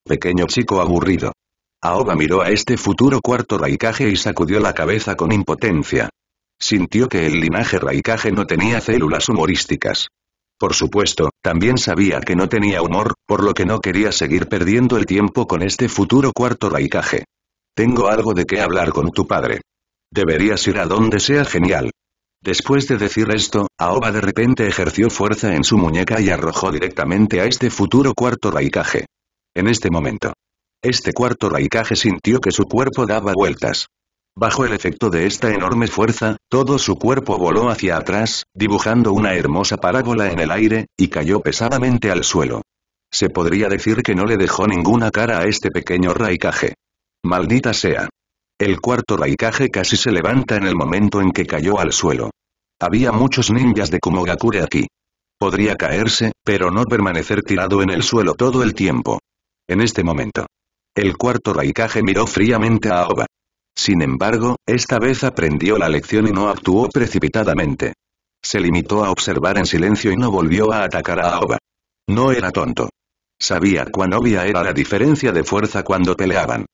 Pequeño chico aburrido. Aoba miró a este futuro cuarto Raikage y sacudió la cabeza con impotencia. Sintió que el linaje Raikage no tenía células humorísticas. Por supuesto, también sabía que no tenía humor, por lo que no quería seguir perdiendo el tiempo con este futuro cuarto Raikage. Tengo algo de qué hablar con tu padre. Deberías ir a donde sea genial. Después de decir esto, Aoba de repente ejerció fuerza en su muñeca y arrojó directamente a este futuro cuarto Raikage. En este momento. Este cuarto Raikage sintió que su cuerpo daba vueltas. Bajo el efecto de esta enorme fuerza, todo su cuerpo voló hacia atrás, dibujando una hermosa parábola en el aire, y cayó pesadamente al suelo. Se podría decir que no le dejó ninguna cara a este pequeño Raikage. Maldita sea. El cuarto Raikage casi se levanta en el momento en que cayó al suelo. Había muchos ninjas de Kumogakure aquí. Podría caerse, pero no permanecer tirado en el suelo todo el tiempo. En este momento. El cuarto Raikage miró fríamente a Oba. Sin embargo, esta vez aprendió la lección y no actuó precipitadamente. Se limitó a observar en silencio y no volvió a atacar a Aoba. No era tonto. Sabía cuán obvia era la diferencia de fuerza cuando peleaban.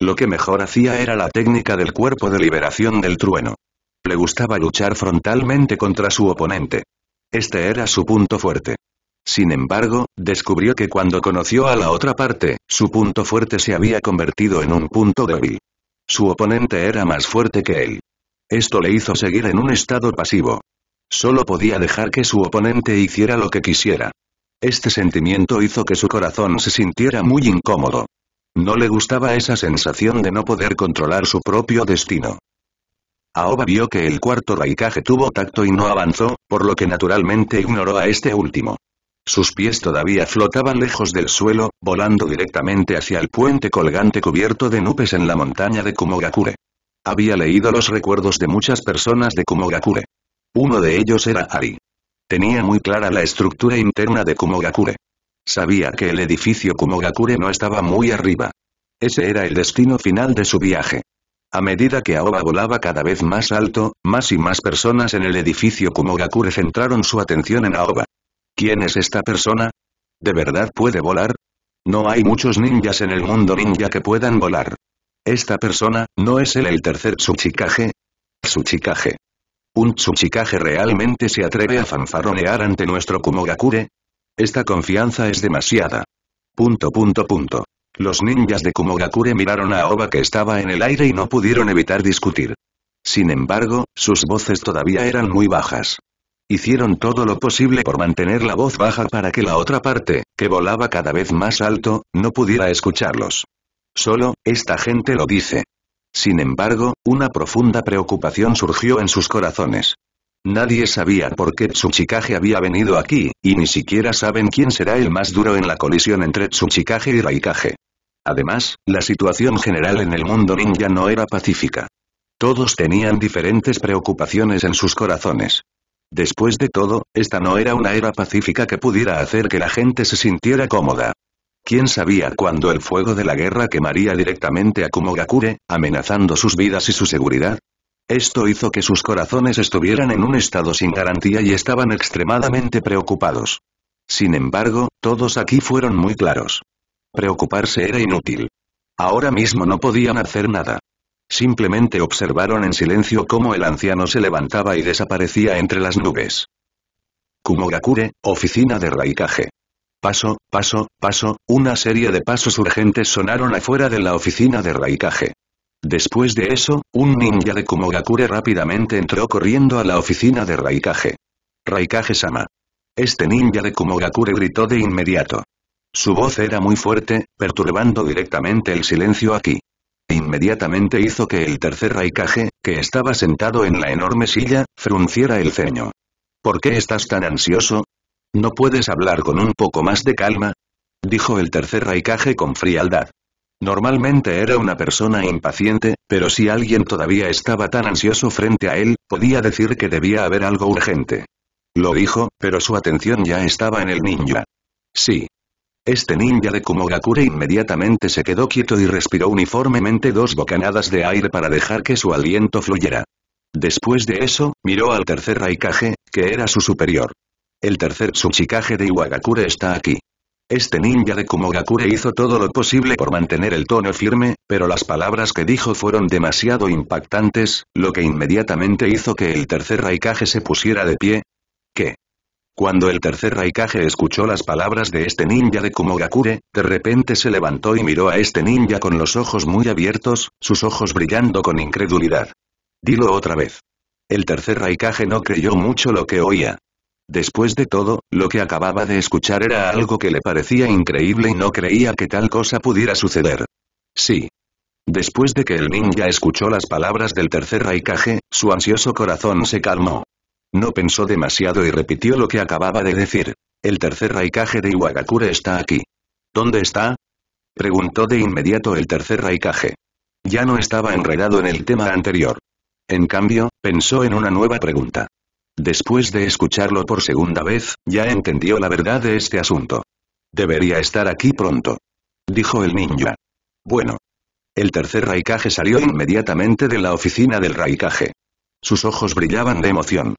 Lo que mejor hacía era la técnica del cuerpo de liberación del trueno. Le gustaba luchar frontalmente contra su oponente. Este era su punto fuerte. Sin embargo, descubrió que cuando conoció a la otra parte, su punto fuerte se había convertido en un punto débil. Su oponente era más fuerte que él. Esto le hizo seguir en un estado pasivo. Solo podía dejar que su oponente hiciera lo que quisiera. Este sentimiento hizo que su corazón se sintiera muy incómodo. No le gustaba esa sensación de no poder controlar su propio destino. Aoba vio que el cuarto Raikage tuvo tacto y no avanzó, por lo que naturalmente ignoró a este último. Sus pies todavía flotaban lejos del suelo, volando directamente hacia el puente colgante cubierto de nubes en la montaña de Kumogakure. Había leído los recuerdos de muchas personas de Kumogakure. Uno de ellos era Ari. Tenía muy clara la estructura interna de Kumogakure. Sabía que el edificio Kumogakure no estaba muy arriba. Ese era el destino final de su viaje. A medida que Aoba volaba cada vez más alto, más y más personas en el edificio Kumogakure centraron su atención en Aoba. ¿Quién es esta persona? ¿De verdad puede volar? No hay muchos ninjas en el mundo ninja que puedan volar. Esta persona, ¿no es él el tercer Tsuchikage? Tsuchikage. ¿Un Tsuchikage realmente se atreve a fanfaronear ante nuestro Kumogakure? Esta confianza es demasiada. Punto punto punto. Los ninjas de Kumogakure miraron a Oba que estaba en el aire y no pudieron evitar discutir. Sin embargo, sus voces todavía eran muy bajas. Hicieron todo lo posible por mantener la voz baja para que la otra parte, que volaba cada vez más alto, no pudiera escucharlos. Solo, esta gente lo dice. Sin embargo, una profunda preocupación surgió en sus corazones. Nadie sabía por qué Tsuchikage había venido aquí, y ni siquiera saben quién será el más duro en la colisión entre Tsuchikage y Raikage. Además, la situación general en el mundo ninja no era pacífica. Todos tenían diferentes preocupaciones en sus corazones. Después de todo, esta no era una era pacífica que pudiera hacer que la gente se sintiera cómoda. ¿Quién sabía cuándo el fuego de la guerra quemaría directamente a Kumogakure, amenazando sus vidas y su seguridad? Esto hizo que sus corazones estuvieran en un estado sin garantía y estaban extremadamente preocupados. Sin embargo, todos aquí fueron muy claros. Preocuparse era inútil. Ahora mismo no podían hacer nada. Simplemente observaron en silencio cómo el anciano se levantaba y desaparecía entre las nubes. Kumogakure, oficina de Raikage. Paso, paso, paso, una serie de pasos urgentes sonaron afuera de la oficina de Raikage. Después de eso, un ninja de Kumogakure rápidamente entró corriendo a la oficina de Raikage. Raikage-sama. Este ninja de Kumogakure gritó de inmediato. Su voz era muy fuerte, perturbando directamente el silencio aquí. Inmediatamente hizo que el tercer Raikage, que estaba sentado en la enorme silla, frunciera el ceño. ¿Por qué estás tan ansioso? ¿No puedes hablar con un poco más de calma? Dijo el tercer Raikage con frialdad. Normalmente era una persona impaciente, pero si alguien todavía estaba tan ansioso frente a él, podía decir que debía haber algo urgente. Lo dijo, pero su atención ya estaba en el niño Sí, este ninja de Kumogakure inmediatamente se quedó quieto y respiró uniformemente dos bocanadas de aire para dejar que su aliento fluyera. Después de eso, miró al tercer Raikage, que era su superior. El tercer Tsuchikage de Iwagakure está aquí. Este ninja de Kumogakure hizo todo lo posible por mantener el tono firme, pero las palabras que dijo fueron demasiado impactantes, lo que inmediatamente hizo que el tercer Raikage se pusiera de pie. ¿Qué? Cuando el tercer Raikage escuchó las palabras de este ninja de Kumogakure, de repente se levantó y miró a este ninja con los ojos muy abiertos, sus ojos brillando con incredulidad. Dilo otra vez. El tercer Raikage no creyó mucho lo que oía. Después de todo, lo que acababa de escuchar era algo que le parecía increíble y no creía que tal cosa pudiera suceder. Sí, Después de que el ninja escuchó las palabras del tercer Raikage, su ansioso corazón se calmó. No pensó demasiado y repitió lo que acababa de decir. El tercer Raikage de Iwagakure está aquí. ¿Dónde está? Preguntó de inmediato el tercer Raikage. Ya no estaba enredado en el tema anterior. En cambio, pensó en una nueva pregunta. Después de escucharlo por segunda vez, ya entendió la verdad de este asunto. Debería estar aquí pronto. Dijo el ninja. Bueno. El tercer Raikage salió inmediatamente de la oficina del Raikage. Sus ojos brillaban de emoción.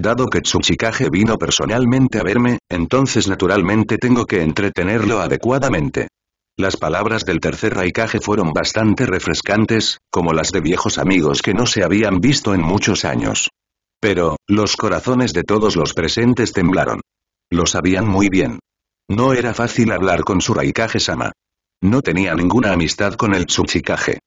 Dado que Tsuchikage vino personalmente a verme, entonces naturalmente tengo que entretenerlo adecuadamente. Las palabras del tercer Raikage fueron bastante refrescantes, como las de viejos amigos que no se habían visto en muchos años. Pero, los corazones de todos los presentes temblaron. Lo sabían muy bien. No era fácil hablar con su Raikage-sama. No tenía ninguna amistad con el Tsuchikage.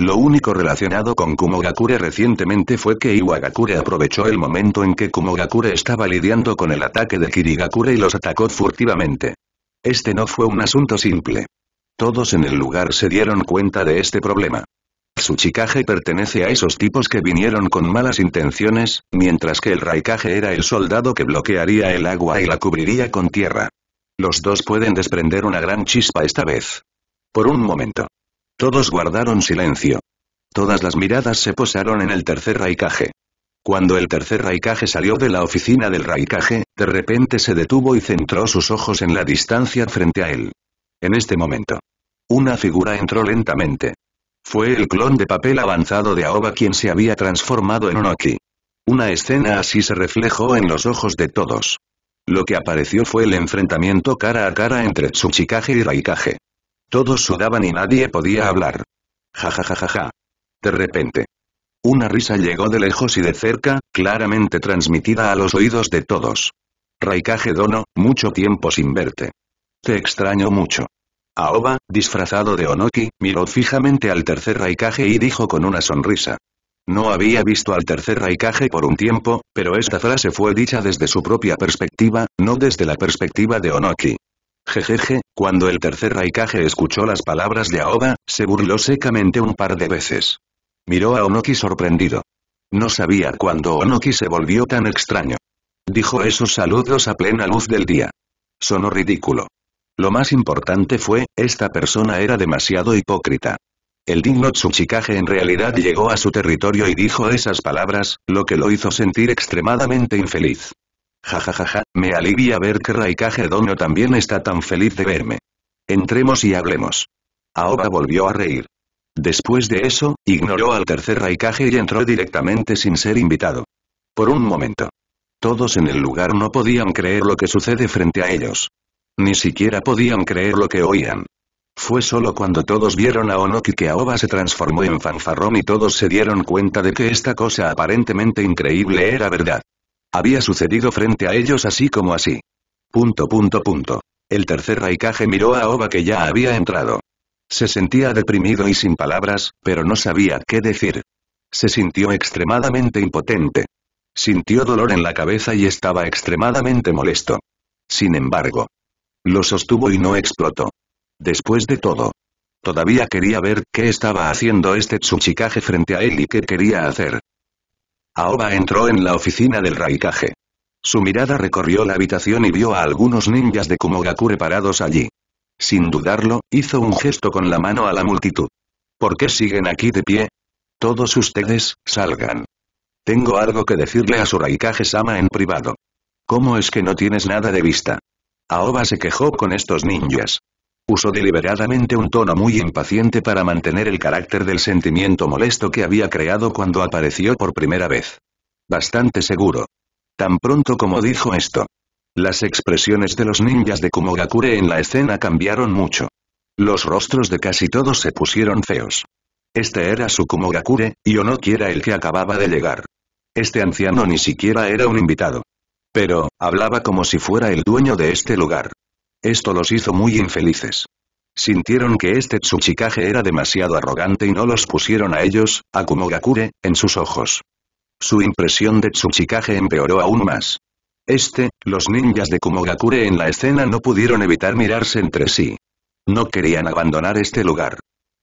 Lo único relacionado con Kumogakure recientemente fue que Iwagakure aprovechó el momento en que Kumogakure estaba lidiando con el ataque de Kirigakure y los atacó furtivamente. Este no fue un asunto simple. Todos en el lugar se dieron cuenta de este problema. Tsuchikage pertenece a esos tipos que vinieron con malas intenciones, mientras que el Raikage era el soldado que bloquearía el agua y la cubriría con tierra. Los dos pueden desprender una gran chispa esta vez. Por un momento, todos guardaron silencio. Todas las miradas se posaron en el tercer raikaje. Cuando el tercer raikaje salió de la oficina del raikaje, de repente se detuvo y centró sus ojos en la distancia frente a él. En este momento. Una figura entró lentamente. Fue el clon de papel avanzado de Aoba quien se había transformado en Onoki. Una escena así se reflejó en los ojos de todos. Lo que apareció fue el enfrentamiento cara a cara entre Tsuchikage y Raikage. Todos sudaban y nadie podía hablar. Ja ja ja ja De repente. Una risa llegó de lejos y de cerca, claramente transmitida a los oídos de todos. Raikage Dono, mucho tiempo sin verte. Te extraño mucho. Aoba, disfrazado de Onoki, miró fijamente al tercer Raikage y dijo con una sonrisa. No había visto al tercer Raikage por un tiempo, pero esta frase fue dicha desde su propia perspectiva, no desde la perspectiva de Onoki. Jejeje, cuando el tercer Raikage escuchó las palabras de Aoba, se burló secamente un par de veces. Miró a Onoki sorprendido. No sabía cuándo Onoki se volvió tan extraño. Dijo esos saludos a plena luz del día. Sonó ridículo. Lo más importante fue, esta persona era demasiado hipócrita. El digno Tsuchikage en realidad llegó a su territorio y dijo esas palabras, lo que lo hizo sentir extremadamente infeliz. Jajajaja, me alivia ver que Raikage Dono también está tan feliz de verme. Entremos y hablemos. Aoba volvió a reír. Después de eso, ignoró al tercer Raikage y entró directamente sin ser invitado. Por un momento. Todos en el lugar no podían creer lo que sucede frente a ellos. Ni siquiera podían creer lo que oían. Fue solo cuando todos vieron a Onoki que Aoba se transformó en fanfarrón y todos se dieron cuenta de que esta cosa aparentemente increíble era verdad. Había sucedido frente a ellos así como así. Punto punto punto. El tercer Raikage miró a Oba que ya había entrado. Se sentía deprimido y sin palabras, pero no sabía qué decir. Se sintió extremadamente impotente. Sintió dolor en la cabeza y estaba extremadamente molesto. Sin embargo, lo sostuvo y no explotó. Después de todo, todavía quería ver qué estaba haciendo este Tsuchikage frente a él y qué quería hacer. Aoba entró en la oficina del Raikage. Su mirada recorrió la habitación y vio a algunos ninjas de Kumogakure parados allí. Sin dudarlo, hizo un gesto con la mano a la multitud. ¿Por qué siguen aquí de pie? Todos ustedes, salgan. Tengo algo que decirle a su Raikage-sama en privado. ¿Cómo es que no tienes nada de vista? Aoba se quejó con estos ninjas. Usó deliberadamente un tono muy impaciente para mantener el carácter del sentimiento molesto que había creado cuando apareció por primera vez. Bastante seguro. Tan pronto como dijo esto. Las expresiones de los ninjas de Kumogakure en la escena cambiaron mucho. Los rostros de casi todos se pusieron feos. Este era su Kumogakure, y no quiera el que acababa de llegar. Este anciano ni siquiera era un invitado. Pero, hablaba como si fuera el dueño de este lugar. Esto los hizo muy infelices. Sintieron que este Tsuchikage era demasiado arrogante y no los pusieron a ellos, a Kumogakure, en sus ojos. Su impresión de Tsuchikage empeoró aún más. Este, los ninjas de Kumogakure en la escena no pudieron evitar mirarse entre sí. No querían abandonar este lugar.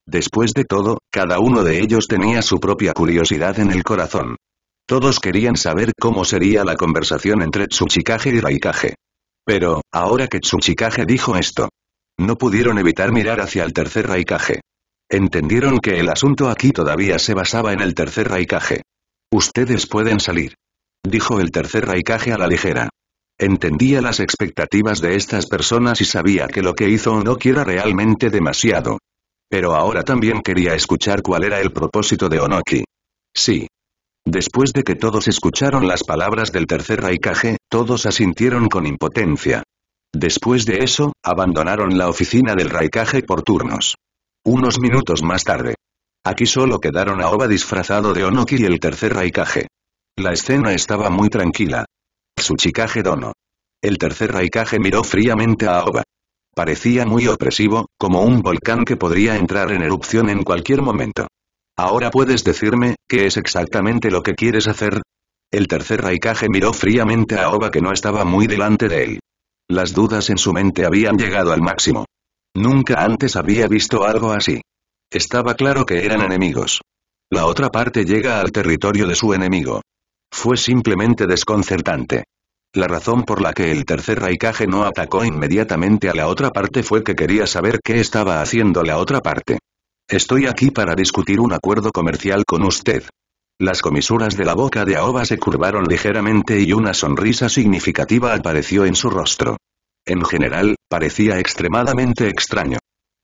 Después de todo, cada uno de ellos tenía su propia curiosidad en el corazón. Todos querían saber cómo sería la conversación entre Tsuchikage y Raikage. Pero, ahora que Tsuchikage dijo esto, no pudieron evitar mirar hacia el tercer Raikage. Entendieron que el asunto aquí todavía se basaba en el tercer Raikage. Ustedes pueden salir. Dijo el tercer Raikage a la ligera. Entendía las expectativas de estas personas y sabía que lo que hizo Onoki no era realmente demasiado. Pero ahora también quería escuchar cuál era el propósito de Onoki. Sí, Después de que todos escucharon las palabras del tercer Raikage, todos asintieron con impotencia. Después de eso, abandonaron la oficina del Raikage por turnos. Unos minutos más tarde. Aquí solo quedaron a Oba disfrazado de Onoki y el tercer Raikage. La escena estaba muy tranquila. Tsuchikage Dono. El tercer Raikage miró fríamente a Oba. Parecía muy opresivo, como un volcán que podría entrar en erupción en cualquier momento. Ahora puedes decirme, ¿qué es exactamente lo que quieres hacer? El tercer Raikage miró fríamente a Oba que no estaba muy delante de él. Las dudas en su mente habían llegado al máximo. Nunca antes había visto algo así. Estaba claro que eran enemigos. La otra parte llega al territorio de su enemigo. Fue simplemente desconcertante. La razón por la que el tercer Raikage no atacó inmediatamente a la otra parte fue que quería saber qué estaba haciendo la otra parte. Estoy aquí para discutir un acuerdo comercial con usted. Las comisuras de la boca de Aoba se curvaron ligeramente y una sonrisa significativa apareció en su rostro. En general, parecía extremadamente extraño.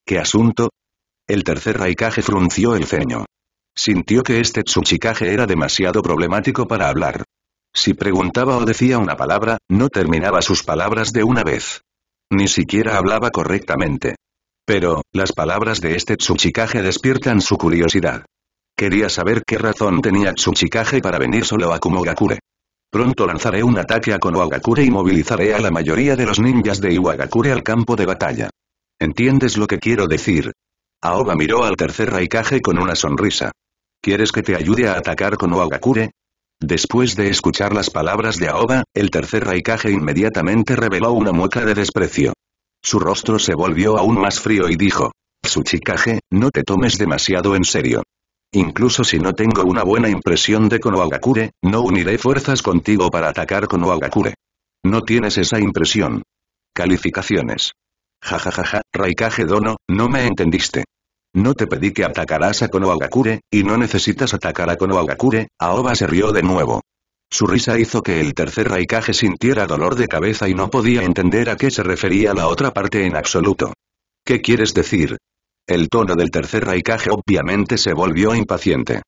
¿Qué asunto? El tercer Raikage frunció el ceño. Sintió que este Tsuchikage era demasiado problemático para hablar. Si preguntaba o decía una palabra, no terminaba sus palabras de una vez. Ni siquiera hablaba correctamente. Pero, las palabras de este Tsuchikage despiertan su curiosidad. Quería saber qué razón tenía Tsuchikage para venir solo a Kumogakure. Pronto lanzaré un ataque a Konohagakure y movilizaré a la mayoría de los ninjas de Iwagakure al campo de batalla. ¿Entiendes lo que quiero decir? Aoba miró al tercer Raikage con una sonrisa. ¿Quieres que te ayude a atacar con Konohagakure? Después de escuchar las palabras de Aoba, el tercer Raikage inmediatamente reveló una mueca de desprecio. Su rostro se volvió aún más frío y dijo. chicaje no te tomes demasiado en serio. Incluso si no tengo una buena impresión de Konohagakure, no uniré fuerzas contigo para atacar Konohagakure. No tienes esa impresión. Calificaciones. Jajajaja, ja, Raikage Dono, no me entendiste. No te pedí que atacaras a Konohagakure, y no necesitas atacar a Konohagakure, Aoba se rió de nuevo. Su risa hizo que el tercer Raikage sintiera dolor de cabeza y no podía entender a qué se refería la otra parte en absoluto. ¿Qué quieres decir? El tono del tercer Raikage obviamente se volvió impaciente.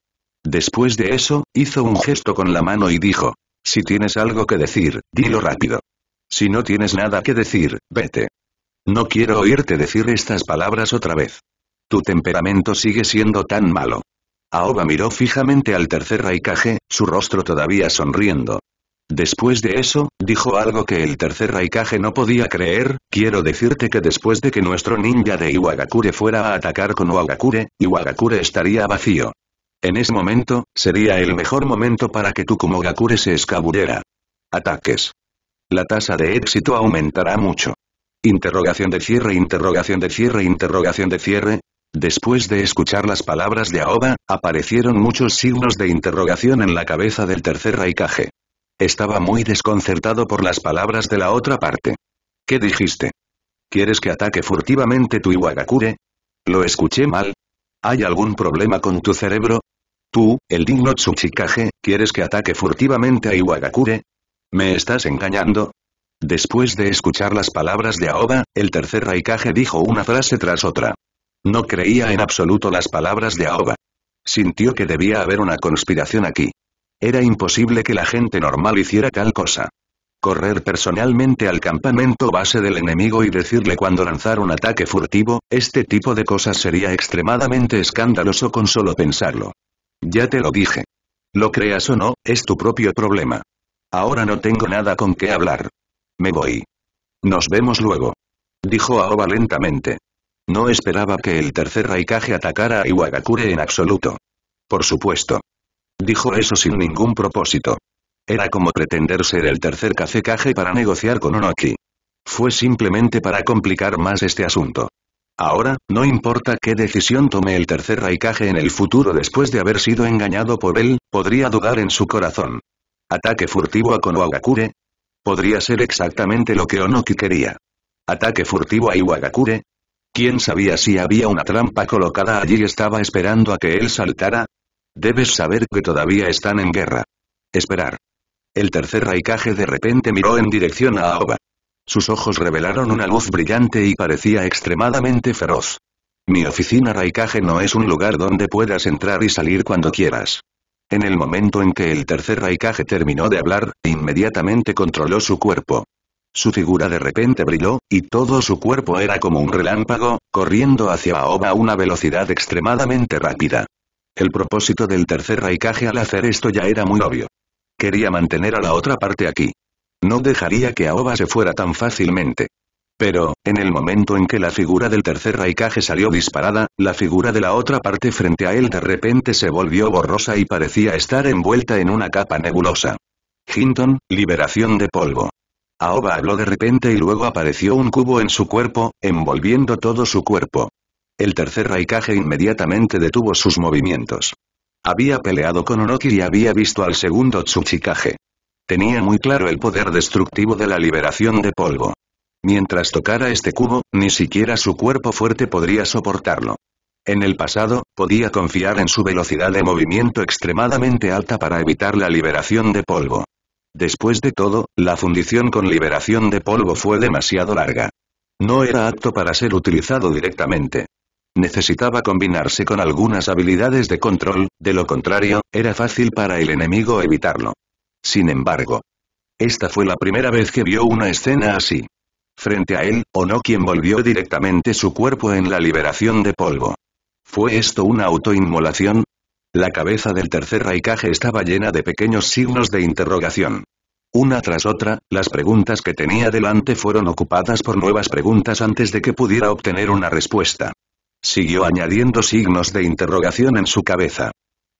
Después de eso, hizo un gesto con la mano y dijo, si tienes algo que decir, dilo rápido. Si no tienes nada que decir, vete. No quiero oírte decir estas palabras otra vez. Tu temperamento sigue siendo tan malo. Aoba miró fijamente al tercer Raikage, su rostro todavía sonriendo. Después de eso, dijo algo que el tercer Raikage no podía creer, quiero decirte que después de que nuestro ninja de Iwagakure fuera a atacar con Iwagakure, Iwagakure estaría vacío. En ese momento, sería el mejor momento para que tú como Gakure se escabullera. Ataques. La tasa de éxito aumentará mucho. Interrogación de cierre, interrogación de cierre, interrogación de cierre, Después de escuchar las palabras de Aoba, aparecieron muchos signos de interrogación en la cabeza del tercer Raikage. Estaba muy desconcertado por las palabras de la otra parte. ¿Qué dijiste? ¿Quieres que ataque furtivamente tu Iwagakure? ¿Lo escuché mal? ¿Hay algún problema con tu cerebro? Tú, el digno Tsuchikage, ¿quieres que ataque furtivamente a Iwagakure? ¿Me estás engañando? Después de escuchar las palabras de Aoba, el tercer Raikage dijo una frase tras otra. No creía en absoluto las palabras de Aoba. Sintió que debía haber una conspiración aquí. Era imposible que la gente normal hiciera tal cosa. Correr personalmente al campamento base del enemigo y decirle cuando lanzar un ataque furtivo, este tipo de cosas sería extremadamente escandaloso con solo pensarlo. Ya te lo dije. Lo creas o no, es tu propio problema. Ahora no tengo nada con qué hablar. Me voy. Nos vemos luego. Dijo Aoba lentamente. No esperaba que el tercer Raikage atacara a Iwagakure en absoluto. Por supuesto. Dijo eso sin ningún propósito. Era como pretender ser el tercer Kage para negociar con Onoki. Fue simplemente para complicar más este asunto. Ahora, no importa qué decisión tome el tercer Raikage en el futuro después de haber sido engañado por él, podría dudar en su corazón. ¿Ataque furtivo a Konohagakure? Podría ser exactamente lo que Onoki quería. ¿Ataque furtivo a Iwagakure? ¿Quién sabía si había una trampa colocada allí y estaba esperando a que él saltara? Debes saber que todavía están en guerra. Esperar. El tercer raicaje de repente miró en dirección a Aoba. Sus ojos revelaron una luz brillante y parecía extremadamente feroz. Mi oficina raicaje no es un lugar donde puedas entrar y salir cuando quieras. En el momento en que el tercer raicaje terminó de hablar, inmediatamente controló su cuerpo. Su figura de repente brilló, y todo su cuerpo era como un relámpago, corriendo hacia Aoba a una velocidad extremadamente rápida. El propósito del tercer Raikage al hacer esto ya era muy obvio. Quería mantener a la otra parte aquí. No dejaría que Aoba se fuera tan fácilmente. Pero, en el momento en que la figura del tercer Raikage salió disparada, la figura de la otra parte frente a él de repente se volvió borrosa y parecía estar envuelta en una capa nebulosa. Hinton, liberación de polvo. Aoba habló de repente y luego apareció un cubo en su cuerpo, envolviendo todo su cuerpo. El tercer Raikage inmediatamente detuvo sus movimientos. Había peleado con Orochi y había visto al segundo Tsuchikage. Tenía muy claro el poder destructivo de la liberación de polvo. Mientras tocara este cubo, ni siquiera su cuerpo fuerte podría soportarlo. En el pasado, podía confiar en su velocidad de movimiento extremadamente alta para evitar la liberación de polvo. Después de todo, la fundición con liberación de polvo fue demasiado larga. No era apto para ser utilizado directamente. Necesitaba combinarse con algunas habilidades de control, de lo contrario, era fácil para el enemigo evitarlo. Sin embargo, esta fue la primera vez que vio una escena así. Frente a él, o no quien volvió directamente su cuerpo en la liberación de polvo. ¿Fue esto una autoinmolación? La cabeza del tercer raikage estaba llena de pequeños signos de interrogación. Una tras otra, las preguntas que tenía delante fueron ocupadas por nuevas preguntas antes de que pudiera obtener una respuesta. Siguió añadiendo signos de interrogación en su cabeza.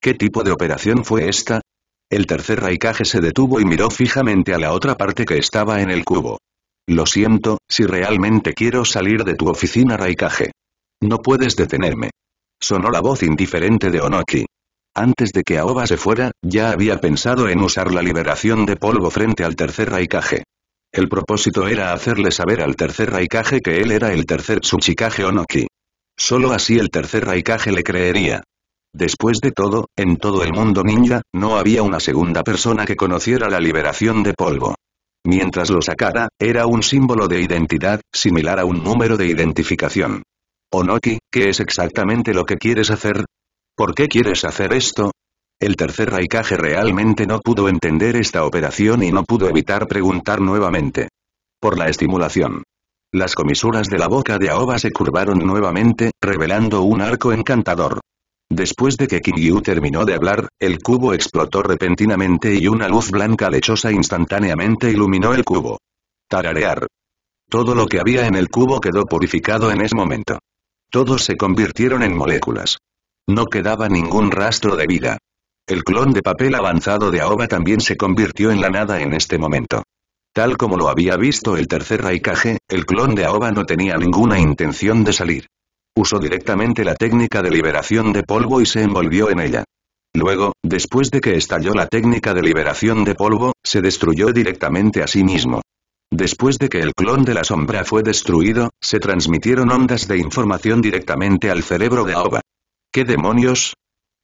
¿Qué tipo de operación fue esta? El tercer raikage se detuvo y miró fijamente a la otra parte que estaba en el cubo. Lo siento, si realmente quiero salir de tu oficina raikage. No puedes detenerme. Sonó la voz indiferente de Onoki. Antes de que Aoba se fuera, ya había pensado en usar la liberación de polvo frente al tercer Raikage. El propósito era hacerle saber al tercer Raikage que él era el tercer Tsuchikage Onoki. Solo así el tercer Raikage le creería. Después de todo, en todo el mundo ninja, no había una segunda persona que conociera la liberación de polvo. Mientras lo sacara, era un símbolo de identidad, similar a un número de identificación. Onoki, ¿qué es exactamente lo que quieres hacer? ¿Por qué quieres hacer esto? El tercer Raikage realmente no pudo entender esta operación y no pudo evitar preguntar nuevamente. Por la estimulación. Las comisuras de la boca de Aoba se curvaron nuevamente, revelando un arco encantador. Después de que Kinyu terminó de hablar, el cubo explotó repentinamente y una luz blanca lechosa instantáneamente iluminó el cubo. Tararear. Todo lo que había en el cubo quedó purificado en ese momento. Todos se convirtieron en moléculas. No quedaba ningún rastro de vida. El clon de papel avanzado de Aoba también se convirtió en la nada en este momento. Tal como lo había visto el tercer Raikage, el clon de Aoba no tenía ninguna intención de salir. Usó directamente la técnica de liberación de polvo y se envolvió en ella. Luego, después de que estalló la técnica de liberación de polvo, se destruyó directamente a sí mismo. Después de que el clon de la sombra fue destruido, se transmitieron ondas de información directamente al cerebro de Aoba. ¿Qué demonios?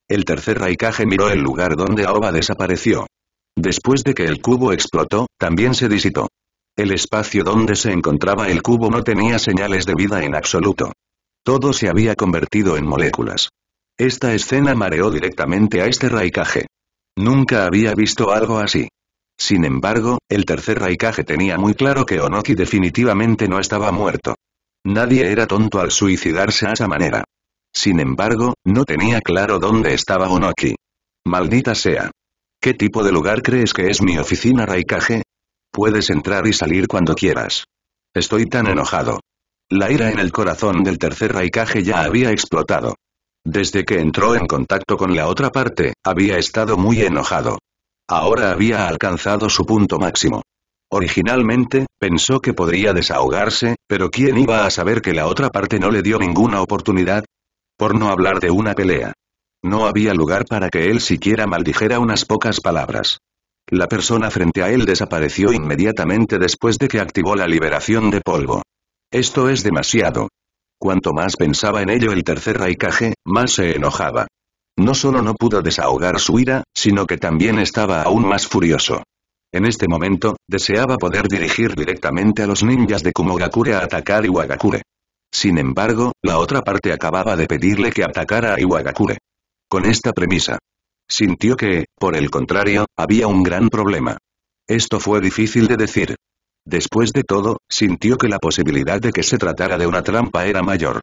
El tercer Raikage miró el lugar donde Aoba desapareció. Después de que el cubo explotó, también se disitó. El espacio donde se encontraba el cubo no tenía señales de vida en absoluto. Todo se había convertido en moléculas. Esta escena mareó directamente a este Raikage. Nunca había visto algo así. Sin embargo, el tercer Raikage tenía muy claro que Onoki definitivamente no estaba muerto. Nadie era tonto al suicidarse a esa manera. Sin embargo, no tenía claro dónde estaba Onoki. Maldita sea. ¿Qué tipo de lugar crees que es mi oficina Raikage? Puedes entrar y salir cuando quieras. Estoy tan enojado. La ira en el corazón del tercer Raikage ya había explotado. Desde que entró en contacto con la otra parte, había estado muy enojado. Ahora había alcanzado su punto máximo. Originalmente, pensó que podría desahogarse, pero ¿quién iba a saber que la otra parte no le dio ninguna oportunidad? Por no hablar de una pelea. No había lugar para que él siquiera maldijera unas pocas palabras. La persona frente a él desapareció inmediatamente después de que activó la liberación de polvo. Esto es demasiado. Cuanto más pensaba en ello el tercer Raikage, más se enojaba. No solo no pudo desahogar su ira, sino que también estaba aún más furioso. En este momento, deseaba poder dirigir directamente a los ninjas de Kumogakure a atacar Iwagakure. Sin embargo, la otra parte acababa de pedirle que atacara a Iwagakure. Con esta premisa. Sintió que, por el contrario, había un gran problema. Esto fue difícil de decir. Después de todo, sintió que la posibilidad de que se tratara de una trampa era mayor.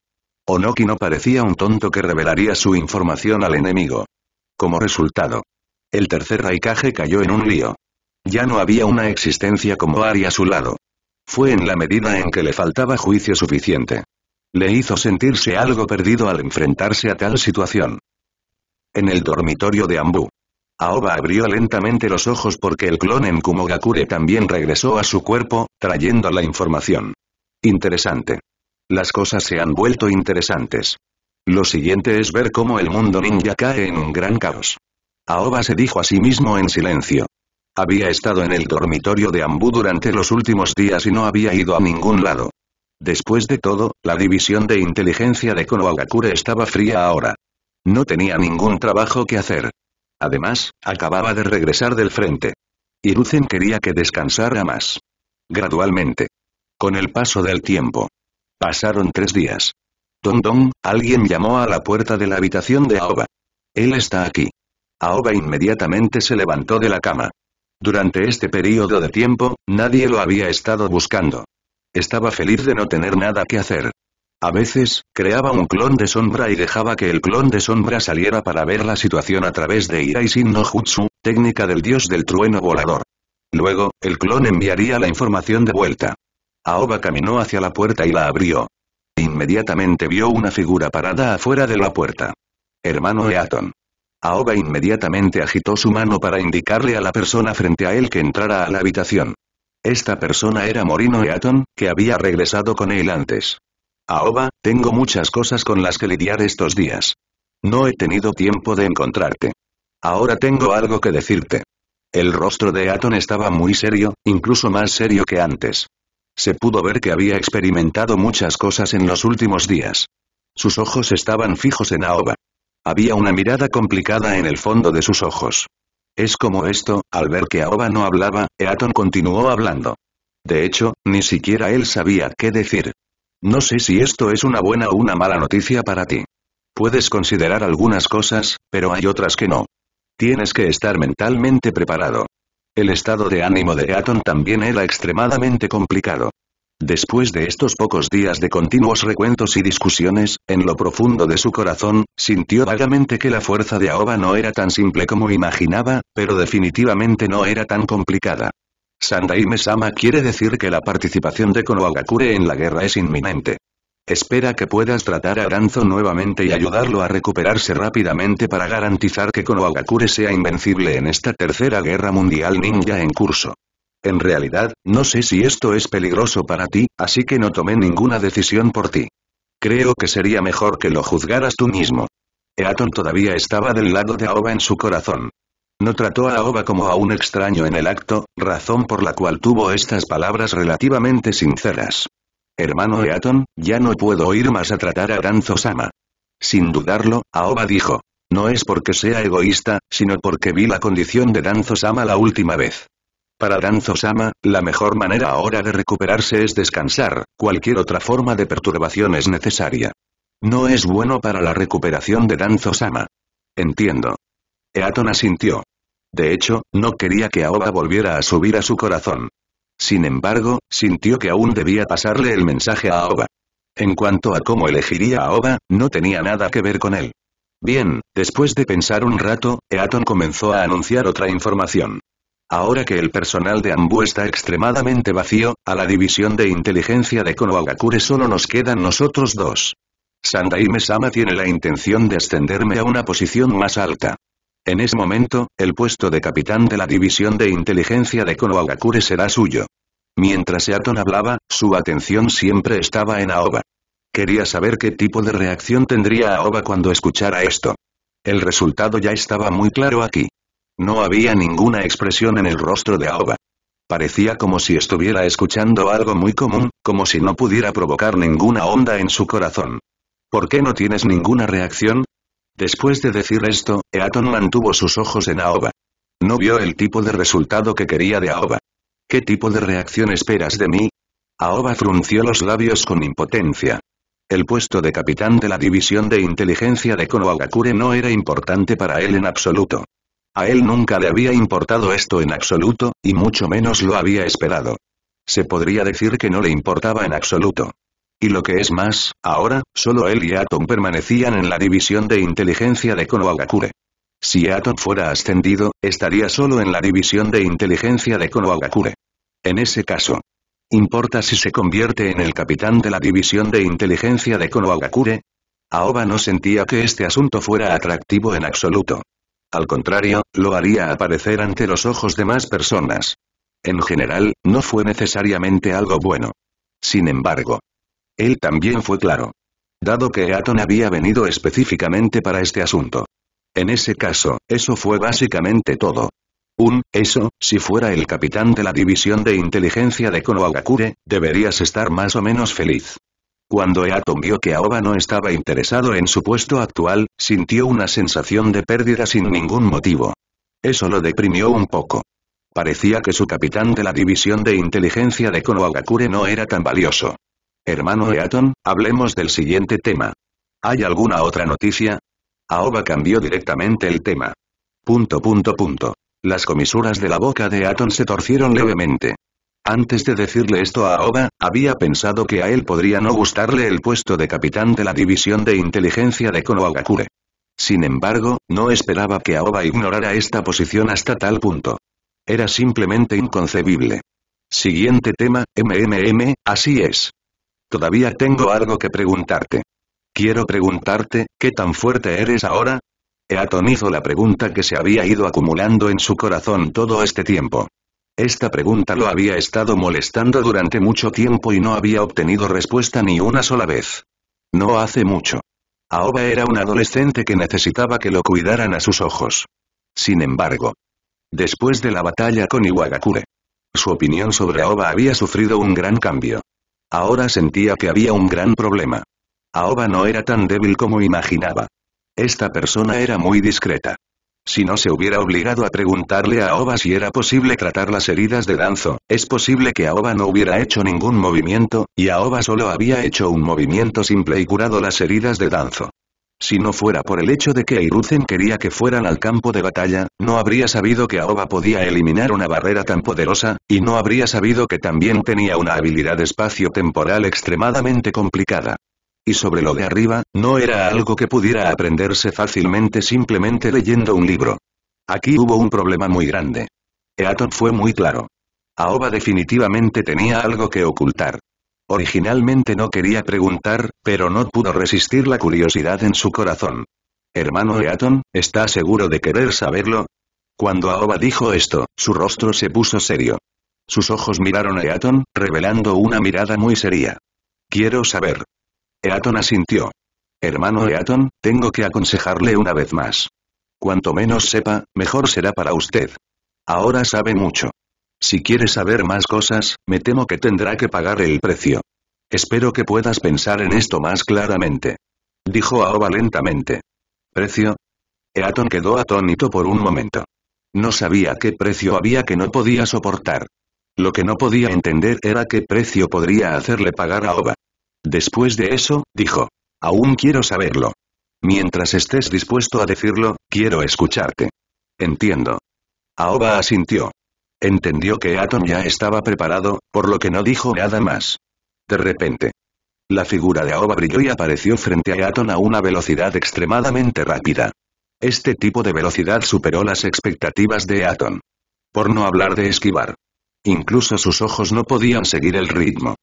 Onoki no parecía un tonto que revelaría su información al enemigo. Como resultado, el tercer Raikage cayó en un lío. Ya no había una existencia como Ari a su lado. Fue en la medida en que le faltaba juicio suficiente. Le hizo sentirse algo perdido al enfrentarse a tal situación. En el dormitorio de Ambu. Aoba abrió lentamente los ojos porque el clon en Kumogakure también regresó a su cuerpo, trayendo la información. Interesante. Las cosas se han vuelto interesantes. Lo siguiente es ver cómo el mundo ninja cae en un gran caos. Aoba se dijo a sí mismo en silencio. Había estado en el dormitorio de Ambu durante los últimos días y no había ido a ningún lado. Después de todo, la división de inteligencia de Konohagakure estaba fría ahora. No tenía ningún trabajo que hacer. Además, acababa de regresar del frente. Hiruzen quería que descansara más. Gradualmente. Con el paso del tiempo. Pasaron tres días. Don Don, alguien llamó a la puerta de la habitación de Aoba. Él está aquí. Aoba inmediatamente se levantó de la cama. Durante este período de tiempo, nadie lo había estado buscando. Estaba feliz de no tener nada que hacer. A veces, creaba un clon de sombra y dejaba que el clon de sombra saliera para ver la situación a través de Iraisin no Jutsu, técnica del dios del trueno volador. Luego, el clon enviaría la información de vuelta. Aoba caminó hacia la puerta y la abrió. Inmediatamente vio una figura parada afuera de la puerta. Hermano Eaton. Aoba inmediatamente agitó su mano para indicarle a la persona frente a él que entrara a la habitación. Esta persona era Morino Eaton, que había regresado con él antes. Aoba, tengo muchas cosas con las que lidiar estos días. No he tenido tiempo de encontrarte. Ahora tengo algo que decirte. El rostro de Eaton estaba muy serio, incluso más serio que antes. Se pudo ver que había experimentado muchas cosas en los últimos días. Sus ojos estaban fijos en Aoba. Había una mirada complicada en el fondo de sus ojos. Es como esto, al ver que Aoba no hablaba, Eaton continuó hablando. De hecho, ni siquiera él sabía qué decir. No sé si esto es una buena o una mala noticia para ti. Puedes considerar algunas cosas, pero hay otras que no. Tienes que estar mentalmente preparado. El estado de ánimo de Eaton también era extremadamente complicado. Después de estos pocos días de continuos recuentos y discusiones, en lo profundo de su corazón, sintió vagamente que la fuerza de Aoba no era tan simple como imaginaba, pero definitivamente no era tan complicada. Sandaime-sama quiere decir que la participación de Konohagakure en la guerra es inminente. Espera que puedas tratar a Aranzo nuevamente y ayudarlo a recuperarse rápidamente para garantizar que Konohagakure sea invencible en esta tercera guerra mundial ninja en curso. En realidad, no sé si esto es peligroso para ti, así que no tomé ninguna decisión por ti. Creo que sería mejor que lo juzgaras tú mismo. Eaton todavía estaba del lado de Aoba en su corazón. No trató a Aoba como a un extraño en el acto, razón por la cual tuvo estas palabras relativamente sinceras. Hermano Eaton, ya no puedo ir más a tratar a danzo sama Sin dudarlo, Aoba dijo. No es porque sea egoísta, sino porque vi la condición de Danzo-sama la última vez. Para Danzo-sama, la mejor manera ahora de recuperarse es descansar, cualquier otra forma de perturbación es necesaria. No es bueno para la recuperación de Danzo-sama. Entiendo. Eaton asintió. De hecho, no quería que Aoba volviera a subir a su corazón. Sin embargo, sintió que aún debía pasarle el mensaje a Aoba. En cuanto a cómo elegiría a Aoba, no tenía nada que ver con él. Bien, después de pensar un rato, Eaton comenzó a anunciar otra información. Ahora que el personal de Ambu está extremadamente vacío, a la división de inteligencia de Konohagakure solo nos quedan nosotros dos. Sandaime-sama tiene la intención de ascenderme a una posición más alta. En ese momento, el puesto de capitán de la división de inteligencia de Konohagakure será suyo. Mientras Seaton hablaba, su atención siempre estaba en Aoba. Quería saber qué tipo de reacción tendría Aoba cuando escuchara esto. El resultado ya estaba muy claro aquí. No había ninguna expresión en el rostro de Aoba. Parecía como si estuviera escuchando algo muy común, como si no pudiera provocar ninguna onda en su corazón. ¿Por qué no tienes ninguna reacción? Después de decir esto, Eaton mantuvo sus ojos en Aoba. No vio el tipo de resultado que quería de Aoba. ¿Qué tipo de reacción esperas de mí? Aoba frunció los labios con impotencia. El puesto de capitán de la división de inteligencia de Konohagakure no era importante para él en absoluto. A él nunca le había importado esto en absoluto, y mucho menos lo había esperado. Se podría decir que no le importaba en absoluto. Y lo que es más, ahora, solo él y Atom permanecían en la división de inteligencia de Konohagakure. Si Atom fuera ascendido, estaría solo en la división de inteligencia de Konohagakure. En ese caso, ¿importa si se convierte en el capitán de la división de inteligencia de Konohagakure? Aoba no sentía que este asunto fuera atractivo en absoluto. Al contrario, lo haría aparecer ante los ojos de más personas. En general, no fue necesariamente algo bueno. Sin embargo, él también fue claro. Dado que Eaton había venido específicamente para este asunto. En ese caso, eso fue básicamente todo. Un, eso, si fuera el capitán de la división de inteligencia de Konohagakure, deberías estar más o menos feliz. Cuando Eaton vio que Aoba no estaba interesado en su puesto actual, sintió una sensación de pérdida sin ningún motivo. Eso lo deprimió un poco. Parecía que su capitán de la división de inteligencia de Konohagakure no era tan valioso. Hermano Eaton, hablemos del siguiente tema. ¿Hay alguna otra noticia? Aoba cambió directamente el tema. Punto punto punto. Las comisuras de la boca de Eaton se torcieron levemente. Antes de decirle esto a Aoba, había pensado que a él podría no gustarle el puesto de capitán de la división de inteligencia de Konohagakure. Sin embargo, no esperaba que Aoba ignorara esta posición hasta tal punto. Era simplemente inconcebible. Siguiente tema, MMM, así es. Todavía tengo algo que preguntarte. Quiero preguntarte, ¿qué tan fuerte eres ahora? He hizo la pregunta que se había ido acumulando en su corazón todo este tiempo. Esta pregunta lo había estado molestando durante mucho tiempo y no había obtenido respuesta ni una sola vez. No hace mucho. Aoba era un adolescente que necesitaba que lo cuidaran a sus ojos. Sin embargo, después de la batalla con Iwagakure, su opinión sobre Aoba había sufrido un gran cambio. Ahora sentía que había un gran problema. Aoba no era tan débil como imaginaba. Esta persona era muy discreta. Si no se hubiera obligado a preguntarle a Aoba si era posible tratar las heridas de Danzo, es posible que Aoba no hubiera hecho ningún movimiento, y Aoba solo había hecho un movimiento simple y curado las heridas de Danzo. Si no fuera por el hecho de que Eiruzen quería que fueran al campo de batalla, no habría sabido que Aoba podía eliminar una barrera tan poderosa, y no habría sabido que también tenía una habilidad espacio-temporal extremadamente complicada y sobre lo de arriba, no era algo que pudiera aprenderse fácilmente simplemente leyendo un libro. Aquí hubo un problema muy grande. Eaton fue muy claro. Aoba definitivamente tenía algo que ocultar. Originalmente no quería preguntar, pero no pudo resistir la curiosidad en su corazón. Hermano Eaton, ¿está seguro de querer saberlo? Cuando Aoba dijo esto, su rostro se puso serio. Sus ojos miraron a Eaton, revelando una mirada muy seria. Quiero saber. Eaton asintió. Hermano Eaton, tengo que aconsejarle una vez más. Cuanto menos sepa, mejor será para usted. Ahora sabe mucho. Si quiere saber más cosas, me temo que tendrá que pagar el precio. Espero que puedas pensar en esto más claramente. Dijo Aoba lentamente. ¿Precio? Eaton quedó atónito por un momento. No sabía qué precio había que no podía soportar. Lo que no podía entender era qué precio podría hacerle pagar a Oba. Después de eso, dijo. Aún quiero saberlo. Mientras estés dispuesto a decirlo, quiero escucharte. Entiendo. Aoba asintió. Entendió que Atom ya estaba preparado, por lo que no dijo nada más. De repente. La figura de Aoba brilló y apareció frente a Atom a una velocidad extremadamente rápida. Este tipo de velocidad superó las expectativas de Atom. Por no hablar de esquivar. Incluso sus ojos no podían seguir el ritmo.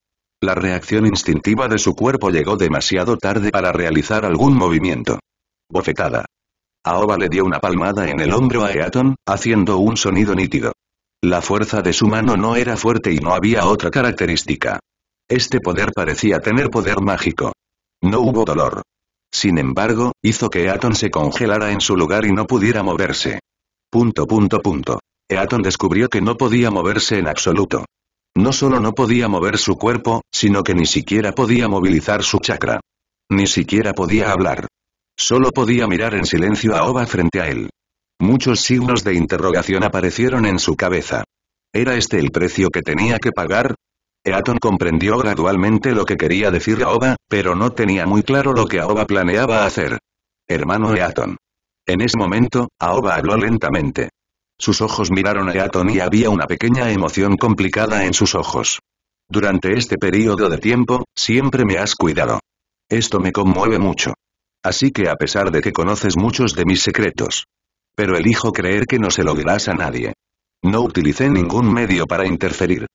La reacción instintiva de su cuerpo llegó demasiado tarde para realizar algún movimiento. Bofetada. Aoba le dio una palmada en el hombro a Eaton, haciendo un sonido nítido. La fuerza de su mano no era fuerte y no había otra característica. Este poder parecía tener poder mágico. No hubo dolor. Sin embargo, hizo que Eaton se congelara en su lugar y no pudiera moverse. Punto punto punto. Eaton descubrió que no podía moverse en absoluto. No solo no podía mover su cuerpo, sino que ni siquiera podía movilizar su chakra. Ni siquiera podía hablar. Solo podía mirar en silencio a Oba frente a él. Muchos signos de interrogación aparecieron en su cabeza. ¿Era este el precio que tenía que pagar? Eaton comprendió gradualmente lo que quería decir Oba, pero no tenía muy claro lo que Aoba planeaba hacer. Hermano Eaton. En ese momento, Aoba habló lentamente. Sus ojos miraron a atón y había una pequeña emoción complicada en sus ojos. Durante este periodo de tiempo, siempre me has cuidado. Esto me conmueve mucho. Así que a pesar de que conoces muchos de mis secretos. Pero elijo creer que no se lo dirás a nadie. No utilicé ningún medio para interferir.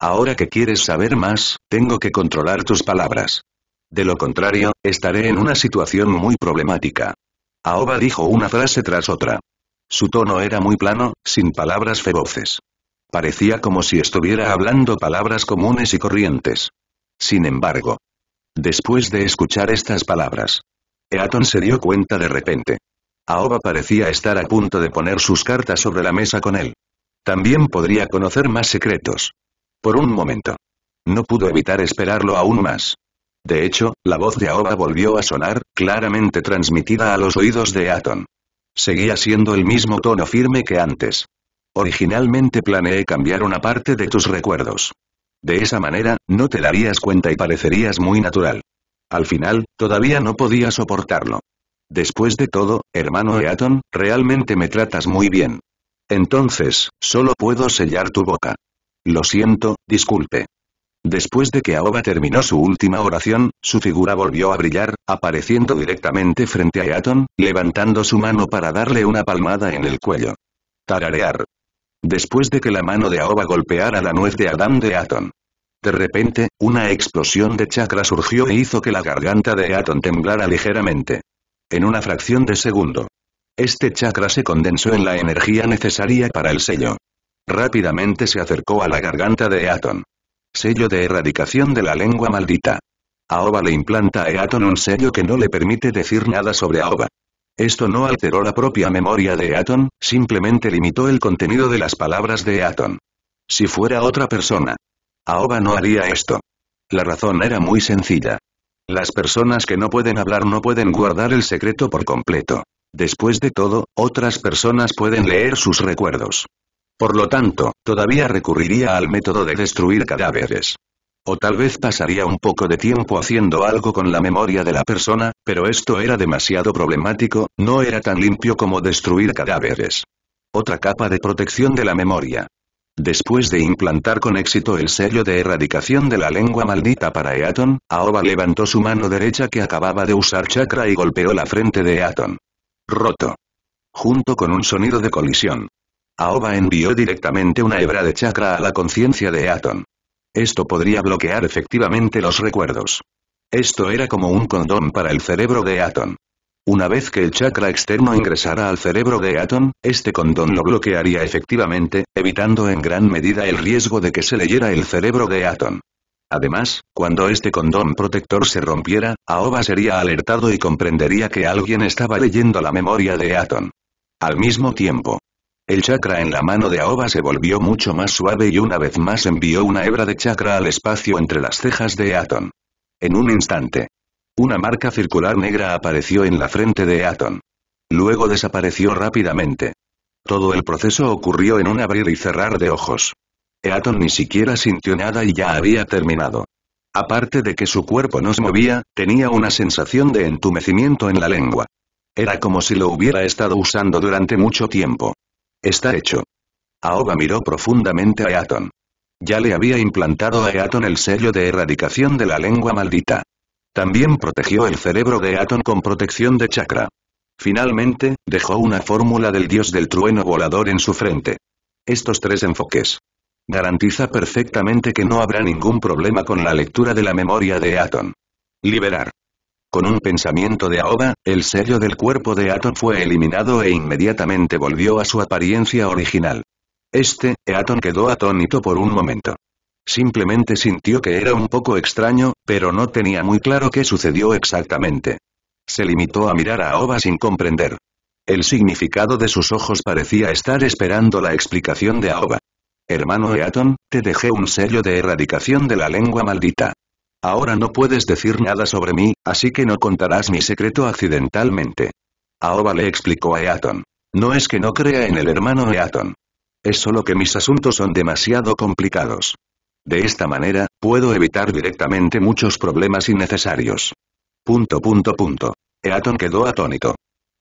Ahora que quieres saber más, tengo que controlar tus palabras. De lo contrario, estaré en una situación muy problemática. Aoba dijo una frase tras otra. Su tono era muy plano, sin palabras feroces. Parecía como si estuviera hablando palabras comunes y corrientes. Sin embargo, después de escuchar estas palabras, Eaton se dio cuenta de repente. Aoba parecía estar a punto de poner sus cartas sobre la mesa con él. También podría conocer más secretos. Por un momento. No pudo evitar esperarlo aún más. De hecho, la voz de Aoba volvió a sonar, claramente transmitida a los oídos de Eaton seguía siendo el mismo tono firme que antes. Originalmente planeé cambiar una parte de tus recuerdos. De esa manera, no te darías cuenta y parecerías muy natural. Al final, todavía no podía soportarlo. Después de todo, hermano Eaton, realmente me tratas muy bien. Entonces, solo puedo sellar tu boca. Lo siento, disculpe. Después de que Aoba terminó su última oración, su figura volvió a brillar, apareciendo directamente frente a Eaton, levantando su mano para darle una palmada en el cuello. Tararear. Después de que la mano de Aoba golpeara la nuez de Adán de Eaton. De repente, una explosión de chakra surgió e hizo que la garganta de Eaton temblara ligeramente. En una fracción de segundo. Este chakra se condensó en la energía necesaria para el sello. Rápidamente se acercó a la garganta de Eaton. Sello de erradicación de la lengua maldita. Aoba le implanta a Eaton un sello que no le permite decir nada sobre Aoba. Esto no alteró la propia memoria de Eaton, simplemente limitó el contenido de las palabras de Eaton. Si fuera otra persona, Aoba no haría esto. La razón era muy sencilla. Las personas que no pueden hablar no pueden guardar el secreto por completo. Después de todo, otras personas pueden leer sus recuerdos. Por lo tanto, todavía recurriría al método de destruir cadáveres. O tal vez pasaría un poco de tiempo haciendo algo con la memoria de la persona, pero esto era demasiado problemático, no era tan limpio como destruir cadáveres. Otra capa de protección de la memoria. Después de implantar con éxito el sello de erradicación de la lengua maldita para Eaton, Aoba levantó su mano derecha que acababa de usar chakra y golpeó la frente de Eaton. Roto. Junto con un sonido de colisión. Aoba envió directamente una hebra de chakra a la conciencia de Atom. Esto podría bloquear efectivamente los recuerdos. Esto era como un condón para el cerebro de Atom. Una vez que el chakra externo ingresara al cerebro de Atom, este condón lo bloquearía efectivamente, evitando en gran medida el riesgo de que se leyera el cerebro de Atom. Además, cuando este condón protector se rompiera, Aoba sería alertado y comprendería que alguien estaba leyendo la memoria de Atom. Al mismo tiempo, el chakra en la mano de Aoba se volvió mucho más suave y una vez más envió una hebra de chakra al espacio entre las cejas de Eaton. En un instante. Una marca circular negra apareció en la frente de Eaton. Luego desapareció rápidamente. Todo el proceso ocurrió en un abrir y cerrar de ojos. Eaton ni siquiera sintió nada y ya había terminado. Aparte de que su cuerpo no se movía, tenía una sensación de entumecimiento en la lengua. Era como si lo hubiera estado usando durante mucho tiempo. Está hecho. Aoba miró profundamente a Aton. Ya le había implantado a Eaton el sello de erradicación de la lengua maldita. También protegió el cerebro de Eaton con protección de chakra. Finalmente, dejó una fórmula del dios del trueno volador en su frente. Estos tres enfoques. Garantiza perfectamente que no habrá ningún problema con la lectura de la memoria de Eaton. Liberar. Con un pensamiento de Aoba, el sello del cuerpo de Aton fue eliminado e inmediatamente volvió a su apariencia original. Este, Eaton quedó atónito por un momento. Simplemente sintió que era un poco extraño, pero no tenía muy claro qué sucedió exactamente. Se limitó a mirar a Aoba sin comprender. El significado de sus ojos parecía estar esperando la explicación de Aoba. Hermano Eaton, te dejé un sello de erradicación de la lengua maldita. Ahora no puedes decir nada sobre mí, así que no contarás mi secreto accidentalmente. Aoba le explicó a Eaton. No es que no crea en el hermano Eaton. Es solo que mis asuntos son demasiado complicados. De esta manera, puedo evitar directamente muchos problemas innecesarios. Punto punto punto. Eaton quedó atónito.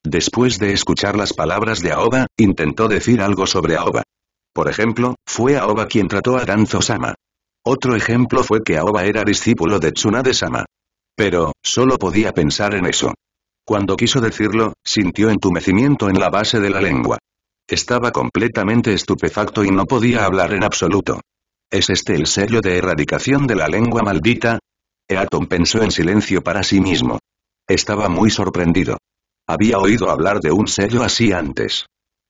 Después de escuchar las palabras de Aoba, intentó decir algo sobre Aoba. Por ejemplo, fue Aoba quien trató a Danzo-sama. Otro ejemplo fue que Aoba era discípulo de Tsunade-sama. Pero, solo podía pensar en eso. Cuando quiso decirlo, sintió entumecimiento en la base de la lengua. Estaba completamente estupefacto y no podía hablar en absoluto. ¿Es este el sello de erradicación de la lengua maldita? Eaton pensó en silencio para sí mismo. Estaba muy sorprendido. Había oído hablar de un sello así antes.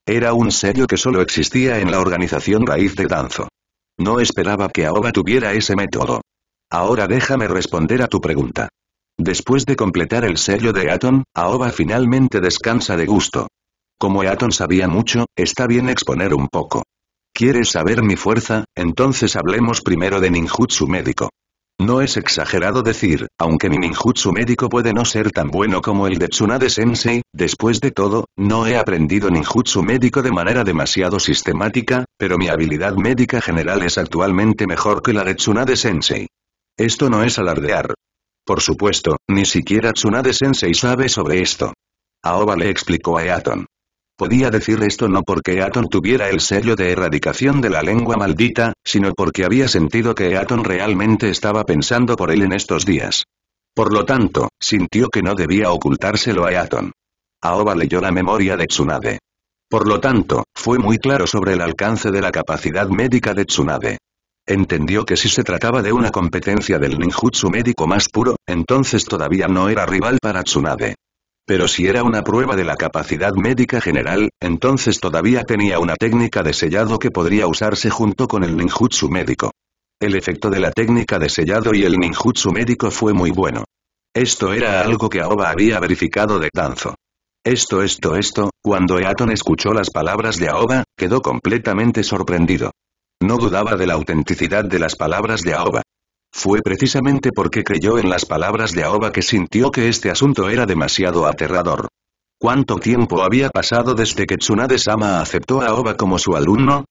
Era un sello que solo existía en la organización raíz de Danzo. No esperaba que Aoba tuviera ese método. Ahora déjame responder a tu pregunta. Después de completar el sello de Aton, Aoba finalmente descansa de gusto. Como Aton sabía mucho, está bien exponer un poco. ¿Quieres saber mi fuerza? Entonces hablemos primero de ninjutsu médico. No es exagerado decir, aunque mi ninjutsu médico puede no ser tan bueno como el de Tsunade-sensei, después de todo, no he aprendido ninjutsu médico de manera demasiado sistemática, pero mi habilidad médica general es actualmente mejor que la de Tsunade-sensei. Esto no es alardear. Por supuesto, ni siquiera Tsunade-sensei sabe sobre esto. Aoba le explicó a Eaton. Podía decir esto no porque Aton tuviera el sello de erradicación de la lengua maldita, sino porque había sentido que Aton realmente estaba pensando por él en estos días. Por lo tanto, sintió que no debía ocultárselo a Aton. Aoba leyó la memoria de Tsunade. Por lo tanto, fue muy claro sobre el alcance de la capacidad médica de Tsunade. Entendió que si se trataba de una competencia del ninjutsu médico más puro, entonces todavía no era rival para Tsunade. Pero si era una prueba de la capacidad médica general, entonces todavía tenía una técnica de sellado que podría usarse junto con el ninjutsu médico. El efecto de la técnica de sellado y el ninjutsu médico fue muy bueno. Esto era algo que Aoba había verificado de Danzo. Esto esto esto, cuando Eaton escuchó las palabras de Aoba, quedó completamente sorprendido. No dudaba de la autenticidad de las palabras de Aoba. Fue precisamente porque creyó en las palabras de Aoba que sintió que este asunto era demasiado aterrador. ¿Cuánto tiempo había pasado desde que Tsunade-sama aceptó a Aoba como su alumno?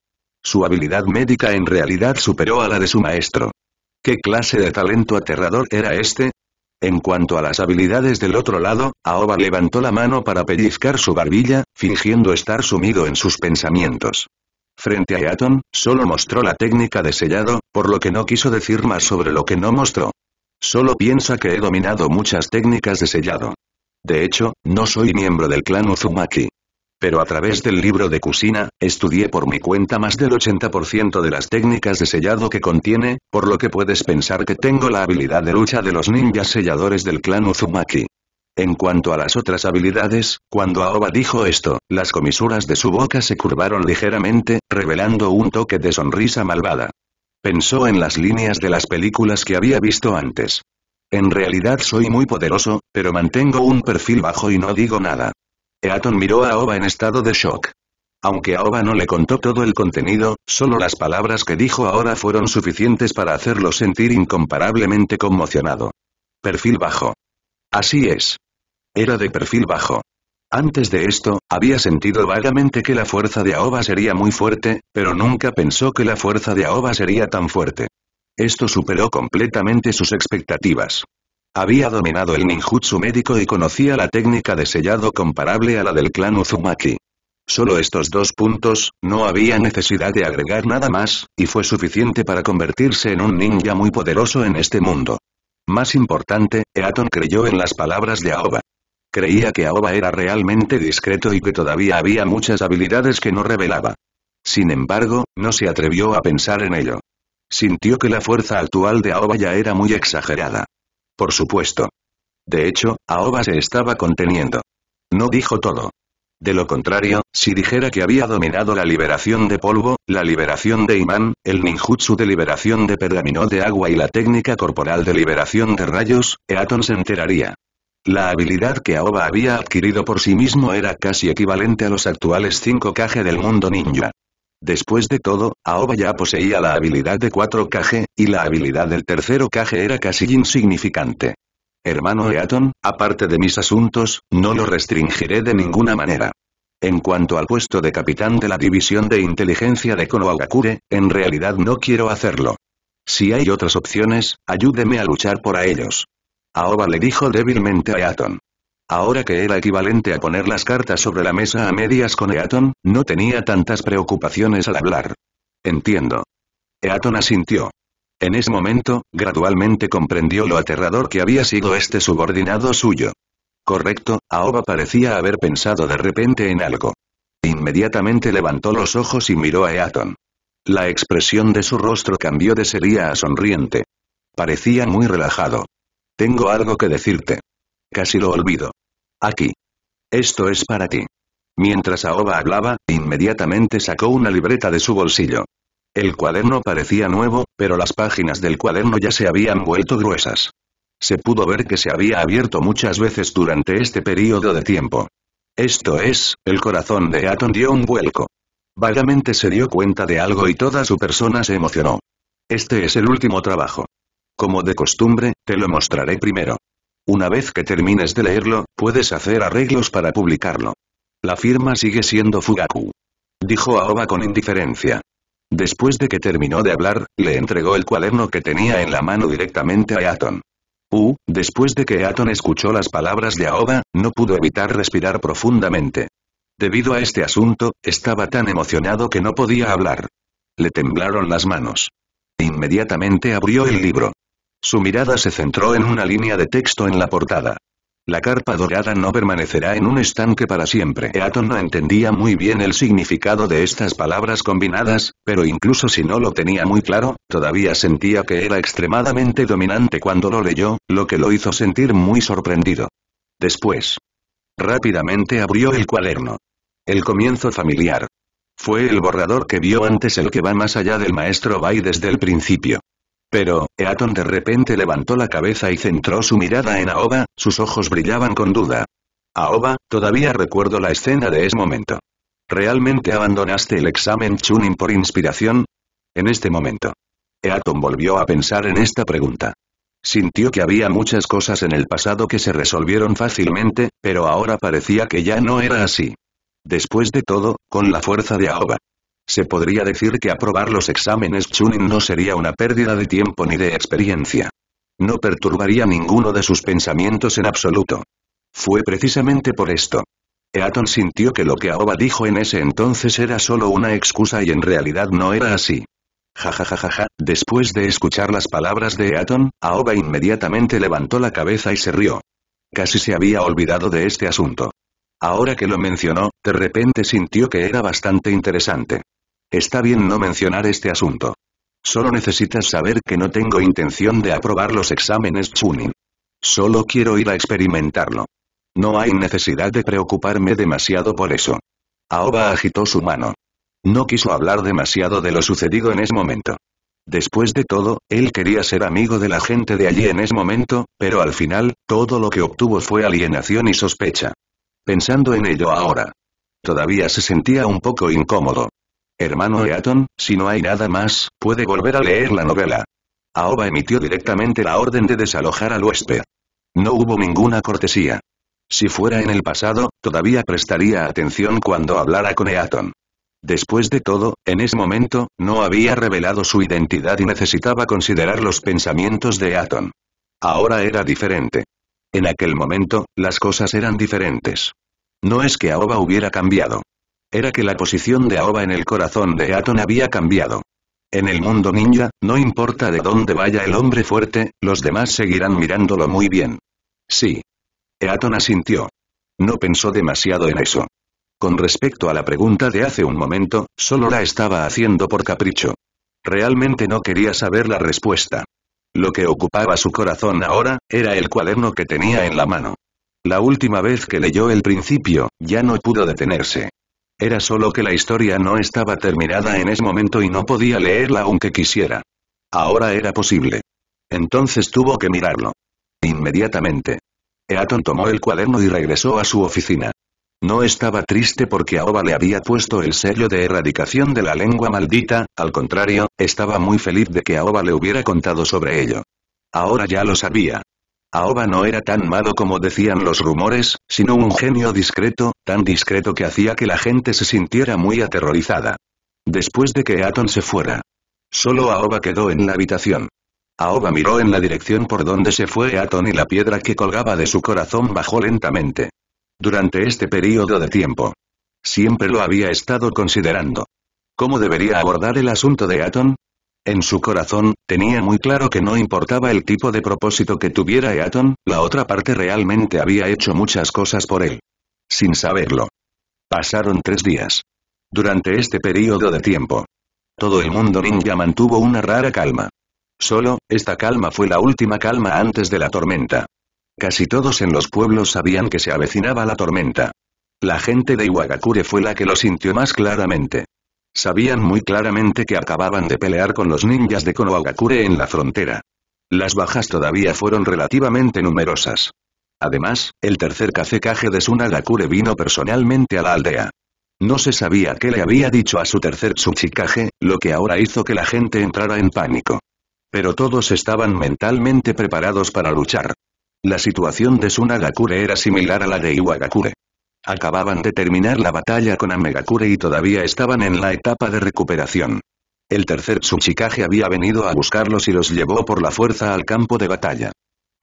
Su habilidad médica en realidad superó a la de su maestro. ¿Qué clase de talento aterrador era este? En cuanto a las habilidades del otro lado, Aoba levantó la mano para pellizcar su barbilla, fingiendo estar sumido en sus pensamientos. Frente a Eaton, solo mostró la técnica de sellado, por lo que no quiso decir más sobre lo que no mostró. Solo piensa que he dominado muchas técnicas de sellado. De hecho, no soy miembro del clan Uzumaki. Pero a través del libro de cocina estudié por mi cuenta más del 80% de las técnicas de sellado que contiene, por lo que puedes pensar que tengo la habilidad de lucha de los ninjas selladores del clan Uzumaki. En cuanto a las otras habilidades, cuando Aoba dijo esto, las comisuras de su boca se curvaron ligeramente, revelando un toque de sonrisa malvada. Pensó en las líneas de las películas que había visto antes. En realidad soy muy poderoso, pero mantengo un perfil bajo y no digo nada. Eaton miró a Aoba en estado de shock. Aunque Aoba no le contó todo el contenido, solo las palabras que dijo ahora fueron suficientes para hacerlo sentir incomparablemente conmocionado. Perfil bajo. Así es. Era de perfil bajo. Antes de esto, había sentido vagamente que la fuerza de Aoba sería muy fuerte, pero nunca pensó que la fuerza de Aoba sería tan fuerte. Esto superó completamente sus expectativas. Había dominado el ninjutsu médico y conocía la técnica de sellado comparable a la del clan Uzumaki. Solo estos dos puntos, no había necesidad de agregar nada más, y fue suficiente para convertirse en un ninja muy poderoso en este mundo. Más importante, Eaton creyó en las palabras de Aoba. Creía que Aoba era realmente discreto y que todavía había muchas habilidades que no revelaba. Sin embargo, no se atrevió a pensar en ello. Sintió que la fuerza actual de Aoba ya era muy exagerada. Por supuesto. De hecho, Aoba se estaba conteniendo. No dijo todo. De lo contrario, si dijera que había dominado la liberación de polvo, la liberación de imán, el ninjutsu de liberación de pergamino de agua y la técnica corporal de liberación de rayos, Eaton se enteraría. La habilidad que Aoba había adquirido por sí mismo era casi equivalente a los actuales 5 kage del mundo ninja. Después de todo, Aoba ya poseía la habilidad de 4 kage y la habilidad del tercero kage era casi insignificante. Hermano Eaton, aparte de mis asuntos, no lo restringiré de ninguna manera. En cuanto al puesto de capitán de la división de inteligencia de Konohagakure, en realidad no quiero hacerlo. Si hay otras opciones, ayúdeme a luchar por ellos. Aoba le dijo débilmente a Eaton. Ahora que era equivalente a poner las cartas sobre la mesa a medias con Eaton, no tenía tantas preocupaciones al hablar. Entiendo. Eaton asintió. En ese momento, gradualmente comprendió lo aterrador que había sido este subordinado suyo. Correcto, Aoba parecía haber pensado de repente en algo. Inmediatamente levantó los ojos y miró a Eaton. La expresión de su rostro cambió de seria a sonriente. Parecía muy relajado. Tengo algo que decirte. Casi lo olvido. Aquí. Esto es para ti. Mientras Aoba hablaba, inmediatamente sacó una libreta de su bolsillo. El cuaderno parecía nuevo, pero las páginas del cuaderno ya se habían vuelto gruesas. Se pudo ver que se había abierto muchas veces durante este período de tiempo. Esto es, el corazón de Aton dio un vuelco. Vagamente se dio cuenta de algo y toda su persona se emocionó. Este es el último trabajo. Como de costumbre, te lo mostraré primero. Una vez que termines de leerlo, puedes hacer arreglos para publicarlo. La firma sigue siendo Fugaku. Dijo Aoba con indiferencia. Después de que terminó de hablar, le entregó el cuaderno que tenía en la mano directamente a Aton. Uh, después de que Eaton escuchó las palabras de Aoba, no pudo evitar respirar profundamente. Debido a este asunto, estaba tan emocionado que no podía hablar. Le temblaron las manos. Inmediatamente abrió el libro. Su mirada se centró en una línea de texto en la portada. La carpa dorada no permanecerá en un estanque para siempre. Eaton no entendía muy bien el significado de estas palabras combinadas, pero incluso si no lo tenía muy claro, todavía sentía que era extremadamente dominante cuando lo leyó, lo que lo hizo sentir muy sorprendido. Después. Rápidamente abrió el cuaderno. El comienzo familiar. Fue el borrador que vio antes el que va más allá del maestro Bay desde el principio. Pero, Eaton de repente levantó la cabeza y centró su mirada en Aoba, sus ojos brillaban con duda. Aoba, todavía recuerdo la escena de ese momento. ¿Realmente abandonaste el examen Chunin por inspiración? En este momento. Eaton volvió a pensar en esta pregunta. Sintió que había muchas cosas en el pasado que se resolvieron fácilmente, pero ahora parecía que ya no era así. Después de todo, con la fuerza de Aoba, se podría decir que aprobar los exámenes Chunin no sería una pérdida de tiempo ni de experiencia. No perturbaría ninguno de sus pensamientos en absoluto. Fue precisamente por esto. Eaton sintió que lo que Aoba dijo en ese entonces era solo una excusa y en realidad no era así. Ja después de escuchar las palabras de Eaton, Aoba inmediatamente levantó la cabeza y se rió. Casi se había olvidado de este asunto. Ahora que lo mencionó, de repente sintió que era bastante interesante. Está bien no mencionar este asunto. Solo necesitas saber que no tengo intención de aprobar los exámenes Chunin. Solo quiero ir a experimentarlo. No hay necesidad de preocuparme demasiado por eso. Aoba agitó su mano. No quiso hablar demasiado de lo sucedido en ese momento. Después de todo, él quería ser amigo de la gente de allí en ese momento, pero al final, todo lo que obtuvo fue alienación y sospecha. Pensando en ello ahora. Todavía se sentía un poco incómodo. Hermano Eaton, si no hay nada más, puede volver a leer la novela. Aoba emitió directamente la orden de desalojar al huésped. No hubo ninguna cortesía. Si fuera en el pasado, todavía prestaría atención cuando hablara con Eaton. Después de todo, en ese momento, no había revelado su identidad y necesitaba considerar los pensamientos de Eaton. Ahora era diferente. En aquel momento, las cosas eran diferentes. No es que Aoba hubiera cambiado era que la posición de Aoba en el corazón de Aton había cambiado. En el mundo ninja, no importa de dónde vaya el hombre fuerte, los demás seguirán mirándolo muy bien. Sí. Eaton asintió. No pensó demasiado en eso. Con respecto a la pregunta de hace un momento, solo la estaba haciendo por capricho. Realmente no quería saber la respuesta. Lo que ocupaba su corazón ahora, era el cuaderno que tenía en la mano. La última vez que leyó el principio, ya no pudo detenerse. Era solo que la historia no estaba terminada en ese momento y no podía leerla aunque quisiera. Ahora era posible. Entonces tuvo que mirarlo. Inmediatamente. Eaton tomó el cuaderno y regresó a su oficina. No estaba triste porque Aoba le había puesto el sello de erradicación de la lengua maldita, al contrario, estaba muy feliz de que Aoba le hubiera contado sobre ello. Ahora ya lo sabía. Aoba no era tan malo como decían los rumores, sino un genio discreto, tan discreto que hacía que la gente se sintiera muy aterrorizada. Después de que Aton se fuera. Solo Aoba quedó en la habitación. Aoba miró en la dirección por donde se fue Aton y la piedra que colgaba de su corazón bajó lentamente. Durante este periodo de tiempo. Siempre lo había estado considerando. ¿Cómo debería abordar el asunto de Aton? En su corazón, tenía muy claro que no importaba el tipo de propósito que tuviera Eaton, la otra parte realmente había hecho muchas cosas por él. Sin saberlo. Pasaron tres días. Durante este periodo de tiempo. Todo el mundo ninja mantuvo una rara calma. Solo, esta calma fue la última calma antes de la tormenta. Casi todos en los pueblos sabían que se avecinaba la tormenta. La gente de Iwagakure fue la que lo sintió más claramente. Sabían muy claramente que acababan de pelear con los ninjas de Konohagakure en la frontera. Las bajas todavía fueron relativamente numerosas. Además, el tercer Kazekage de Sunagakure vino personalmente a la aldea. No se sabía qué le había dicho a su tercer Tsuchikage, lo que ahora hizo que la gente entrara en pánico. Pero todos estaban mentalmente preparados para luchar. La situación de Sunagakure era similar a la de Iwagakure. Acababan de terminar la batalla con Amegakure y todavía estaban en la etapa de recuperación. El tercer Tsuchikage había venido a buscarlos y los llevó por la fuerza al campo de batalla.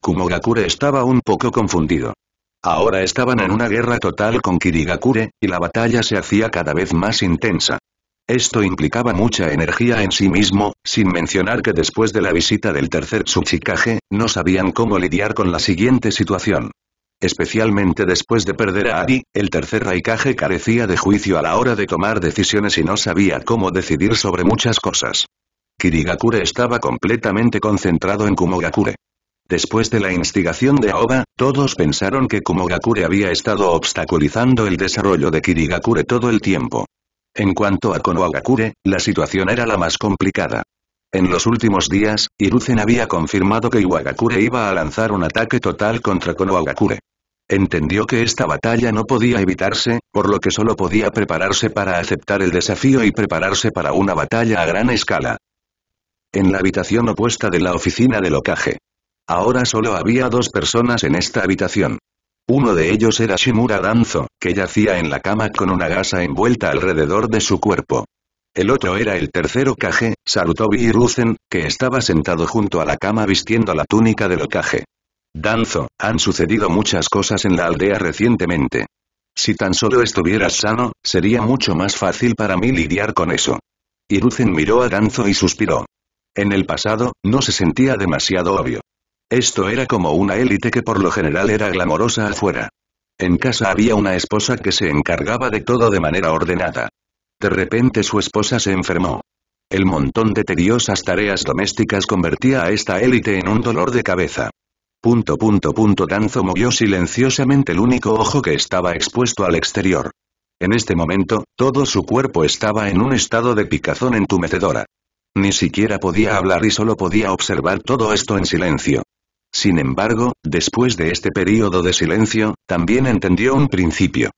Kumogakure estaba un poco confundido. Ahora estaban en una guerra total con Kirigakure, y la batalla se hacía cada vez más intensa. Esto implicaba mucha energía en sí mismo, sin mencionar que después de la visita del tercer Tsuchikage, no sabían cómo lidiar con la siguiente situación. Especialmente después de perder a Ari, el tercer Raikage carecía de juicio a la hora de tomar decisiones y no sabía cómo decidir sobre muchas cosas. Kirigakure estaba completamente concentrado en Kumogakure. Después de la instigación de Aoba, todos pensaron que Kumogakure había estado obstaculizando el desarrollo de Kirigakure todo el tiempo. En cuanto a Konohagakure, la situación era la más complicada. En los últimos días, Hiruzen había confirmado que Iwagakure iba a lanzar un ataque total contra Konohagakure. Entendió que esta batalla no podía evitarse, por lo que solo podía prepararse para aceptar el desafío y prepararse para una batalla a gran escala. En la habitación opuesta de la oficina de Okage. Ahora solo había dos personas en esta habitación. Uno de ellos era Shimura Danzo, que yacía en la cama con una gasa envuelta alrededor de su cuerpo. El otro era el tercer Kage, Sarutobi Hiruzen, que estaba sentado junto a la cama vistiendo la túnica del ocaje. Danzo, han sucedido muchas cosas en la aldea recientemente. Si tan solo estuvieras sano, sería mucho más fácil para mí lidiar con eso. Hiruzen miró a Danzo y suspiró. En el pasado, no se sentía demasiado obvio. Esto era como una élite que por lo general era glamorosa afuera. En casa había una esposa que se encargaba de todo de manera ordenada. De repente su esposa se enfermó. El montón de tediosas tareas domésticas convertía a esta élite en un dolor de cabeza. Punto punto punto Danzo movió silenciosamente el único ojo que estaba expuesto al exterior. En este momento, todo su cuerpo estaba en un estado de picazón entumecedora. Ni siquiera podía hablar y solo podía observar todo esto en silencio. Sin embargo, después de este período de silencio, también entendió un principio.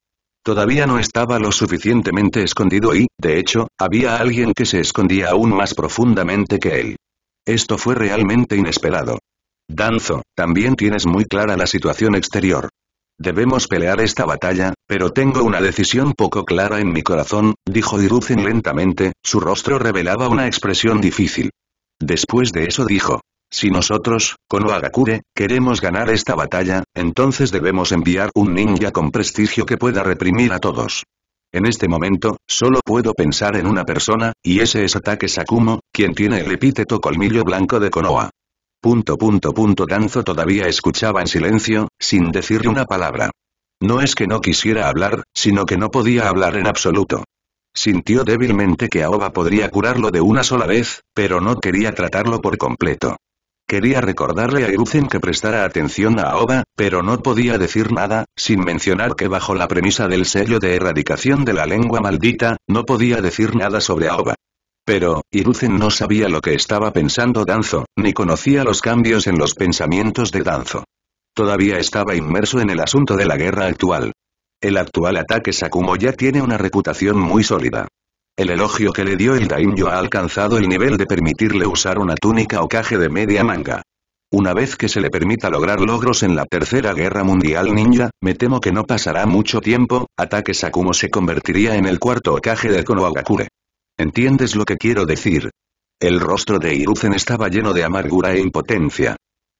Todavía no estaba lo suficientemente escondido y, de hecho, había alguien que se escondía aún más profundamente que él. Esto fue realmente inesperado. Danzo, también tienes muy clara la situación exterior. Debemos pelear esta batalla, pero tengo una decisión poco clara en mi corazón, dijo Hiruzen lentamente, su rostro revelaba una expresión difícil. Después de eso dijo, si nosotros, con queremos ganar esta batalla, entonces debemos enviar un ninja con prestigio que pueda reprimir a todos. En este momento, solo puedo pensar en una persona, y ese es Ataque Sakumo, quien tiene el epíteto colmillo blanco de Konoha. Punto punto punto Danzo todavía escuchaba en silencio, sin decirle una palabra. No es que no quisiera hablar, sino que no podía hablar en absoluto. Sintió débilmente que Aoba podría curarlo de una sola vez, pero no quería tratarlo por completo. Quería recordarle a Irucen que prestara atención a Aoba, pero no podía decir nada, sin mencionar que bajo la premisa del sello de erradicación de la lengua maldita, no podía decir nada sobre Aoba. Pero, Irucen no sabía lo que estaba pensando Danzo, ni conocía los cambios en los pensamientos de Danzo. Todavía estaba inmerso en el asunto de la guerra actual. El actual ataque Sakumo ya tiene una reputación muy sólida. El elogio que le dio el daimyo ha alcanzado el nivel de permitirle usar una túnica o caje de media manga. Una vez que se le permita lograr logros en la Tercera Guerra Mundial Ninja, me temo que no pasará mucho tiempo, ataque Sakumo se convertiría en el cuarto ocaje de Konohagakure. ¿Entiendes lo que quiero decir? El rostro de Iruzen estaba lleno de amargura e impotencia.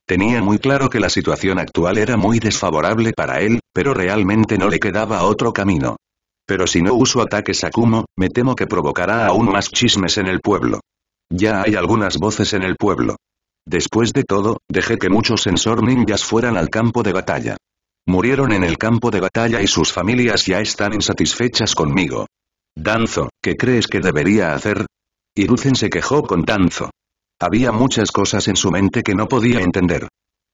Tenía muy claro que la situación actual era muy desfavorable para él, pero realmente no le quedaba otro camino. Pero si no uso ataques a Kumo, me temo que provocará aún más chismes en el pueblo. Ya hay algunas voces en el pueblo. Después de todo, dejé que muchos sensor ninjas fueran al campo de batalla. Murieron en el campo de batalla y sus familias ya están insatisfechas conmigo. Danzo, ¿qué crees que debería hacer? Iruzen se quejó con Danzo. Había muchas cosas en su mente que no podía entender.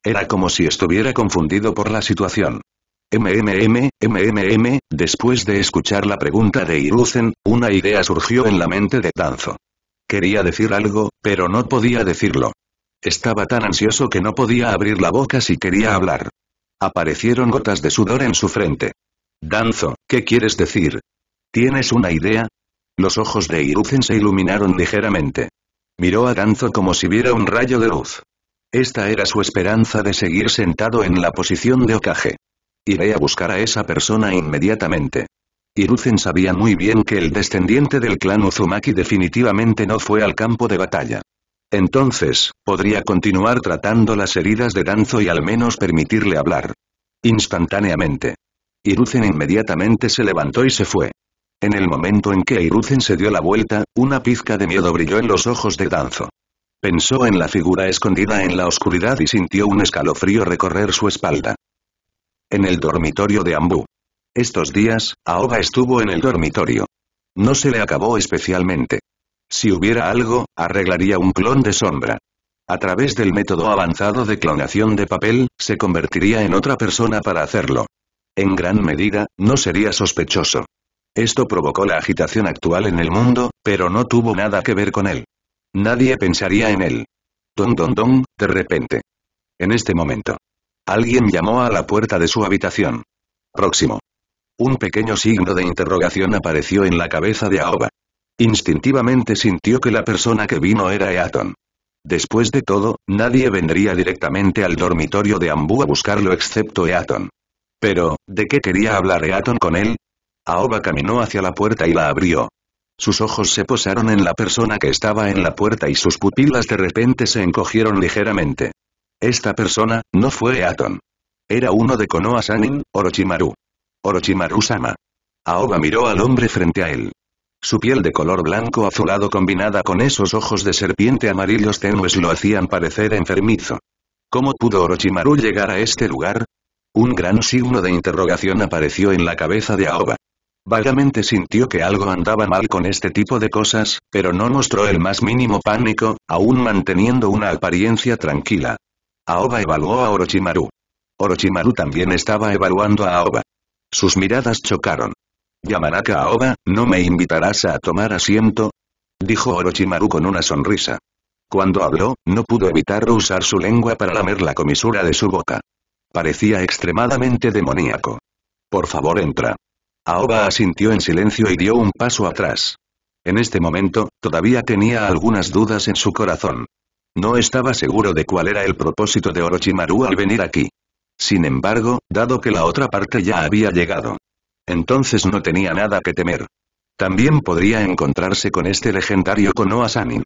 Era como si estuviera confundido por la situación. MMM, MMM, después de escuchar la pregunta de Iruzen, una idea surgió en la mente de Danzo. Quería decir algo, pero no podía decirlo. Estaba tan ansioso que no podía abrir la boca si quería hablar. Aparecieron gotas de sudor en su frente. Danzo, ¿qué quieres decir? ¿Tienes una idea? Los ojos de Iruzen se iluminaron ligeramente. Miró a Danzo como si viera un rayo de luz. Esta era su esperanza de seguir sentado en la posición de Okage. Iré a buscar a esa persona inmediatamente. Irucen sabía muy bien que el descendiente del clan Uzumaki definitivamente no fue al campo de batalla. Entonces, podría continuar tratando las heridas de Danzo y al menos permitirle hablar. Instantáneamente. Irucen inmediatamente se levantó y se fue. En el momento en que Irucen se dio la vuelta, una pizca de miedo brilló en los ojos de Danzo. Pensó en la figura escondida en la oscuridad y sintió un escalofrío recorrer su espalda. En el dormitorio de ambu Estos días, Aoba estuvo en el dormitorio. No se le acabó especialmente. Si hubiera algo, arreglaría un clon de sombra. A través del método avanzado de clonación de papel, se convertiría en otra persona para hacerlo. En gran medida, no sería sospechoso. Esto provocó la agitación actual en el mundo, pero no tuvo nada que ver con él. Nadie pensaría en él. Don don don, de repente. En este momento. Alguien llamó a la puerta de su habitación. Próximo. Un pequeño signo de interrogación apareció en la cabeza de Aoba. Instintivamente sintió que la persona que vino era Eaton. Después de todo, nadie vendría directamente al dormitorio de Ambu a buscarlo excepto Eaton. Pero, ¿de qué quería hablar Eaton con él? Aoba caminó hacia la puerta y la abrió. Sus ojos se posaron en la persona que estaba en la puerta y sus pupilas de repente se encogieron ligeramente. Esta persona, no fue Aton. Era uno de Konoha Sanin, Orochimaru. Orochimaru-sama. Aoba miró al hombre frente a él. Su piel de color blanco azulado combinada con esos ojos de serpiente amarillos tenues lo hacían parecer enfermizo. ¿Cómo pudo Orochimaru llegar a este lugar? Un gran signo de interrogación apareció en la cabeza de Aoba. Vagamente sintió que algo andaba mal con este tipo de cosas, pero no mostró el más mínimo pánico, aún manteniendo una apariencia tranquila. Aoba evaluó a Orochimaru. Orochimaru también estaba evaluando a Aoba. Sus miradas chocaron. Yamanaka Aoba, ¿no me invitarás a tomar asiento? Dijo Orochimaru con una sonrisa. Cuando habló, no pudo evitar usar su lengua para lamer la comisura de su boca. Parecía extremadamente demoníaco. Por favor entra. Aoba asintió en silencio y dio un paso atrás. En este momento, todavía tenía algunas dudas en su corazón. No estaba seguro de cuál era el propósito de Orochimaru al venir aquí. Sin embargo, dado que la otra parte ya había llegado. Entonces no tenía nada que temer. También podría encontrarse con este legendario Konoha Sanin.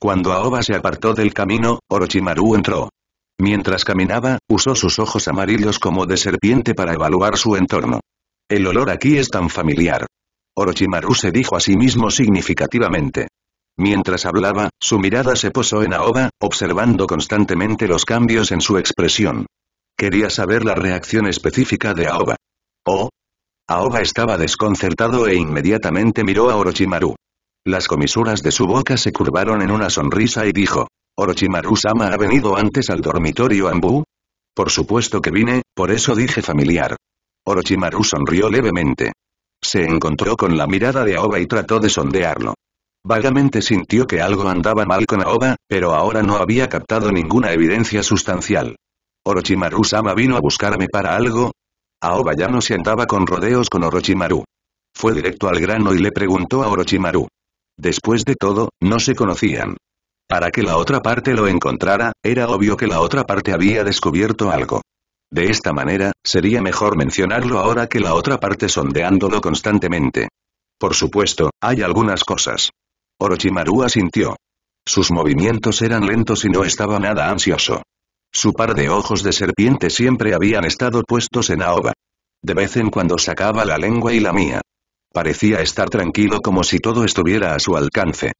Cuando Aoba se apartó del camino, Orochimaru entró. Mientras caminaba, usó sus ojos amarillos como de serpiente para evaluar su entorno. El olor aquí es tan familiar. Orochimaru se dijo a sí mismo significativamente. Mientras hablaba, su mirada se posó en Aoba, observando constantemente los cambios en su expresión. Quería saber la reacción específica de Aoba. ¿Oh? Aoba estaba desconcertado e inmediatamente miró a Orochimaru. Las comisuras de su boca se curvaron en una sonrisa y dijo, ¿Orochimaru-sama ha venido antes al dormitorio Ambu? Por supuesto que vine, por eso dije familiar. Orochimaru sonrió levemente. Se encontró con la mirada de Aoba y trató de sondearlo. Vagamente sintió que algo andaba mal con Aoba, pero ahora no había captado ninguna evidencia sustancial. Orochimaru-sama vino a buscarme para algo. Aoba ya no se andaba con rodeos con Orochimaru. Fue directo al grano y le preguntó a Orochimaru. Después de todo, no se conocían. Para que la otra parte lo encontrara, era obvio que la otra parte había descubierto algo. De esta manera, sería mejor mencionarlo ahora que la otra parte sondeándolo constantemente. Por supuesto, hay algunas cosas Orochimaru asintió. Sus movimientos eran lentos y no estaba nada ansioso. Su par de ojos de serpiente siempre habían estado puestos en Aoba. De vez en cuando sacaba la lengua y la mía. Parecía estar tranquilo como si todo estuviera a su alcance.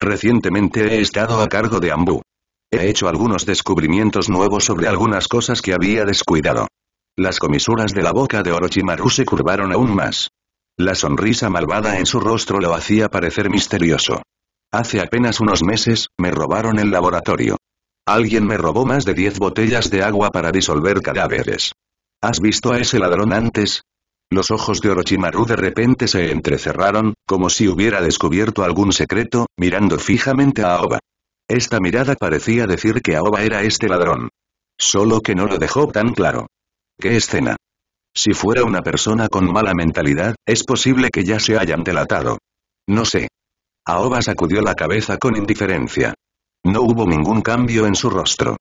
Recientemente he estado a cargo de Ambu. He hecho algunos descubrimientos nuevos sobre algunas cosas que había descuidado. Las comisuras de la boca de Orochimaru se curvaron aún más. La sonrisa malvada en su rostro lo hacía parecer misterioso. Hace apenas unos meses, me robaron el laboratorio. Alguien me robó más de 10 botellas de agua para disolver cadáveres. ¿Has visto a ese ladrón antes? Los ojos de Orochimaru de repente se entrecerraron, como si hubiera descubierto algún secreto, mirando fijamente a Aoba. Esta mirada parecía decir que Aoba era este ladrón. Solo que no lo dejó tan claro. ¿Qué escena? Si fuera una persona con mala mentalidad, es posible que ya se hayan delatado. No sé. Aoba sacudió la cabeza con indiferencia. No hubo ningún cambio en su rostro.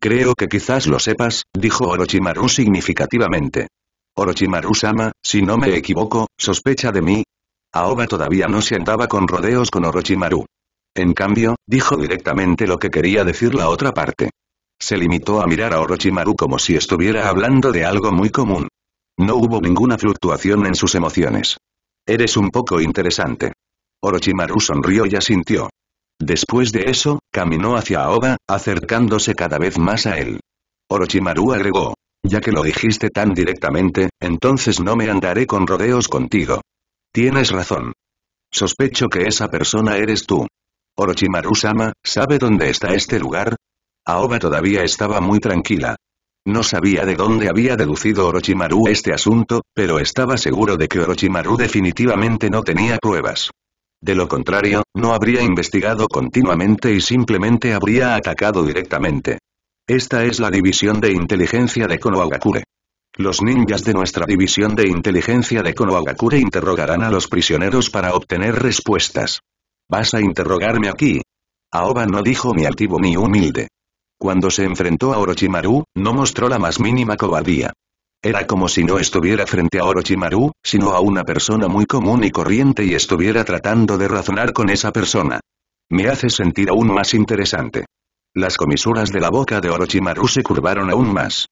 Creo que quizás lo sepas, dijo Orochimaru significativamente. Orochimaru-sama, si no me equivoco, sospecha de mí. Aoba todavía no se andaba con rodeos con Orochimaru. En cambio, dijo directamente lo que quería decir la otra parte. Se limitó a mirar a Orochimaru como si estuviera hablando de algo muy común. No hubo ninguna fluctuación en sus emociones. Eres un poco interesante. Orochimaru sonrió y asintió. Después de eso, caminó hacia Aoba, acercándose cada vez más a él. Orochimaru agregó. Ya que lo dijiste tan directamente, entonces no me andaré con rodeos contigo. Tienes razón. Sospecho que esa persona eres tú. Orochimaru-sama, ¿sabe dónde está este lugar? Aoba todavía estaba muy tranquila. No sabía de dónde había deducido Orochimaru este asunto, pero estaba seguro de que Orochimaru definitivamente no tenía pruebas. De lo contrario, no habría investigado continuamente y simplemente habría atacado directamente. Esta es la división de inteligencia de Konohagakure. Los ninjas de nuestra división de inteligencia de Konohagakure interrogarán a los prisioneros para obtener respuestas. ¿Vas a interrogarme aquí? Aoba no dijo ni altivo ni humilde. Cuando se enfrentó a Orochimaru, no mostró la más mínima cobardía. Era como si no estuviera frente a Orochimaru, sino a una persona muy común y corriente y estuviera tratando de razonar con esa persona. Me hace sentir aún más interesante. Las comisuras de la boca de Orochimaru se curvaron aún más.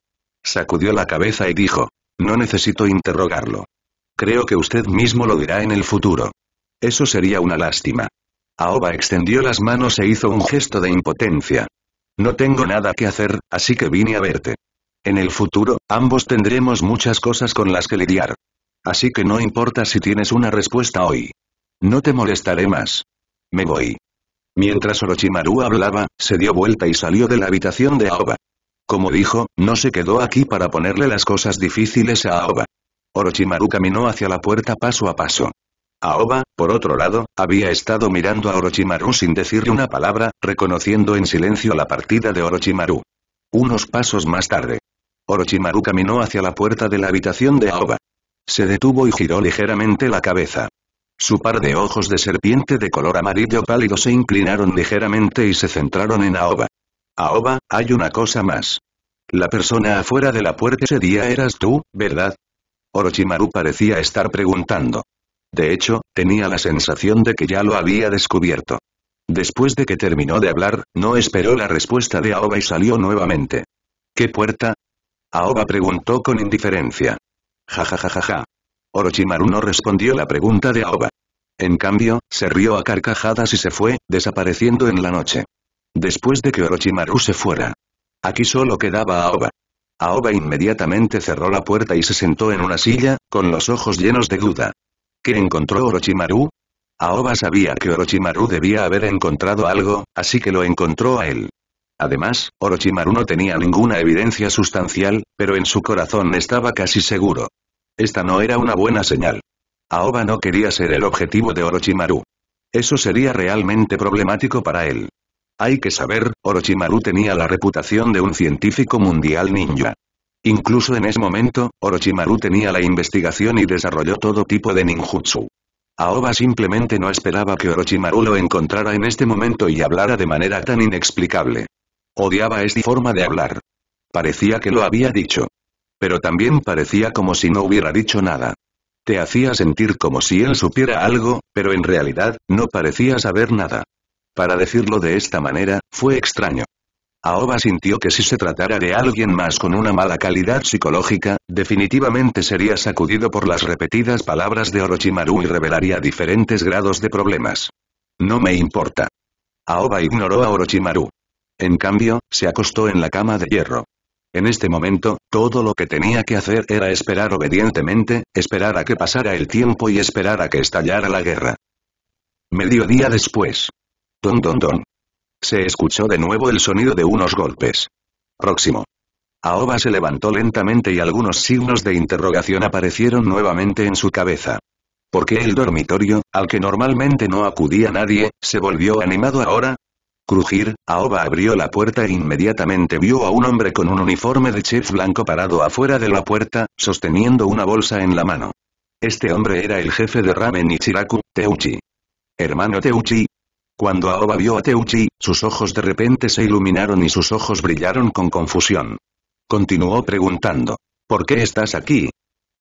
Sacudió la cabeza y dijo, no necesito interrogarlo. Creo que usted mismo lo dirá en el futuro. Eso sería una lástima. Aoba extendió las manos e hizo un gesto de impotencia. No tengo nada que hacer, así que vine a verte. En el futuro, ambos tendremos muchas cosas con las que lidiar. Así que no importa si tienes una respuesta hoy. No te molestaré más. Me voy. Mientras Orochimaru hablaba, se dio vuelta y salió de la habitación de Aoba. Como dijo, no se quedó aquí para ponerle las cosas difíciles a Aoba. Orochimaru caminó hacia la puerta paso a paso. Aoba, por otro lado, había estado mirando a Orochimaru sin decirle una palabra, reconociendo en silencio la partida de Orochimaru. Unos pasos más tarde. Orochimaru caminó hacia la puerta de la habitación de Aoba. Se detuvo y giró ligeramente la cabeza. Su par de ojos de serpiente de color amarillo pálido se inclinaron ligeramente y se centraron en Aoba. Aoba, hay una cosa más. La persona afuera de la puerta ese día eras tú, ¿verdad? Orochimaru parecía estar preguntando. De hecho, tenía la sensación de que ya lo había descubierto. Después de que terminó de hablar, no esperó la respuesta de Aoba y salió nuevamente. ¿Qué puerta? Aoba preguntó con indiferencia. Ja Orochimaru no respondió la pregunta de Aoba. En cambio, se rió a carcajadas y se fue, desapareciendo en la noche. Después de que Orochimaru se fuera. Aquí solo quedaba Aoba. Aoba inmediatamente cerró la puerta y se sentó en una silla, con los ojos llenos de duda. ¿Qué encontró Orochimaru? Aoba sabía que Orochimaru debía haber encontrado algo, así que lo encontró a él. Además, Orochimaru no tenía ninguna evidencia sustancial, pero en su corazón estaba casi seguro. Esta no era una buena señal. Aoba no quería ser el objetivo de Orochimaru. Eso sería realmente problemático para él. Hay que saber, Orochimaru tenía la reputación de un científico mundial ninja. Incluso en ese momento, Orochimaru tenía la investigación y desarrolló todo tipo de ninjutsu. Aoba simplemente no esperaba que Orochimaru lo encontrara en este momento y hablara de manera tan inexplicable. Odiaba esta forma de hablar. Parecía que lo había dicho. Pero también parecía como si no hubiera dicho nada. Te hacía sentir como si él supiera algo, pero en realidad, no parecía saber nada. Para decirlo de esta manera, fue extraño. Aoba sintió que si se tratara de alguien más con una mala calidad psicológica, definitivamente sería sacudido por las repetidas palabras de Orochimaru y revelaría diferentes grados de problemas. No me importa. Aoba ignoró a Orochimaru. En cambio, se acostó en la cama de hierro. En este momento, todo lo que tenía que hacer era esperar obedientemente, esperar a que pasara el tiempo y esperar a que estallara la guerra. Mediodía después. Don don don. Se escuchó de nuevo el sonido de unos golpes. Próximo. Aoba se levantó lentamente y algunos signos de interrogación aparecieron nuevamente en su cabeza. ¿Por qué el dormitorio, al que normalmente no acudía nadie, se volvió animado ahora? Crujir, Aoba abrió la puerta e inmediatamente vio a un hombre con un uniforme de chef blanco parado afuera de la puerta, sosteniendo una bolsa en la mano. Este hombre era el jefe de Ramen Ichiraku, Teuchi. Hermano Teuchi. Cuando Aoba vio a Teuchi, sus ojos de repente se iluminaron y sus ojos brillaron con confusión. Continuó preguntando. ¿Por qué estás aquí?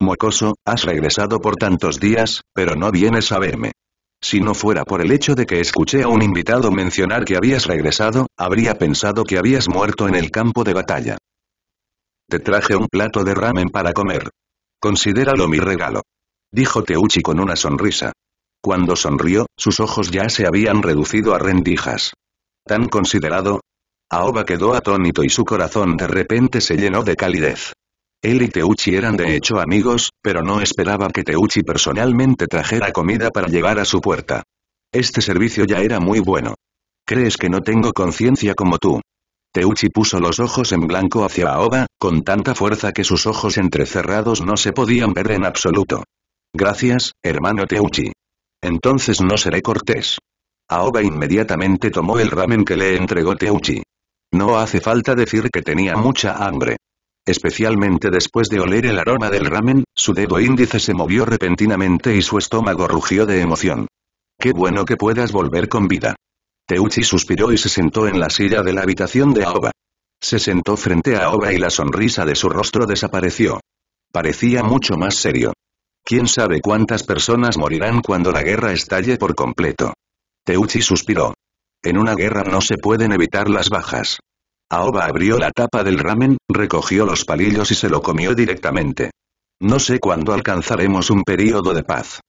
Mocoso, has regresado por tantos días, pero no vienes a verme. Si no fuera por el hecho de que escuché a un invitado mencionar que habías regresado, habría pensado que habías muerto en el campo de batalla. Te traje un plato de ramen para comer. Considéralo mi regalo. Dijo Teuchi con una sonrisa. Cuando sonrió, sus ojos ya se habían reducido a rendijas. ¿Tan considerado? Aoba quedó atónito y su corazón de repente se llenó de calidez. Él y Teuchi eran de hecho amigos, pero no esperaba que Teuchi personalmente trajera comida para llegar a su puerta. Este servicio ya era muy bueno. ¿Crees que no tengo conciencia como tú? Teuchi puso los ojos en blanco hacia Aoba, con tanta fuerza que sus ojos entrecerrados no se podían ver en absoluto. Gracias, hermano Teuchi. Entonces no seré cortés. Aoba inmediatamente tomó el ramen que le entregó Teuchi. No hace falta decir que tenía mucha hambre. Especialmente después de oler el aroma del ramen, su dedo índice se movió repentinamente y su estómago rugió de emoción. Qué bueno que puedas volver con vida. Teuchi suspiró y se sentó en la silla de la habitación de Aoba. Se sentó frente a Aoba y la sonrisa de su rostro desapareció. Parecía mucho más serio. ¿Quién sabe cuántas personas morirán cuando la guerra estalle por completo? Teuchi suspiró. En una guerra no se pueden evitar las bajas. Aoba abrió la tapa del ramen, recogió los palillos y se lo comió directamente. No sé cuándo alcanzaremos un período de paz.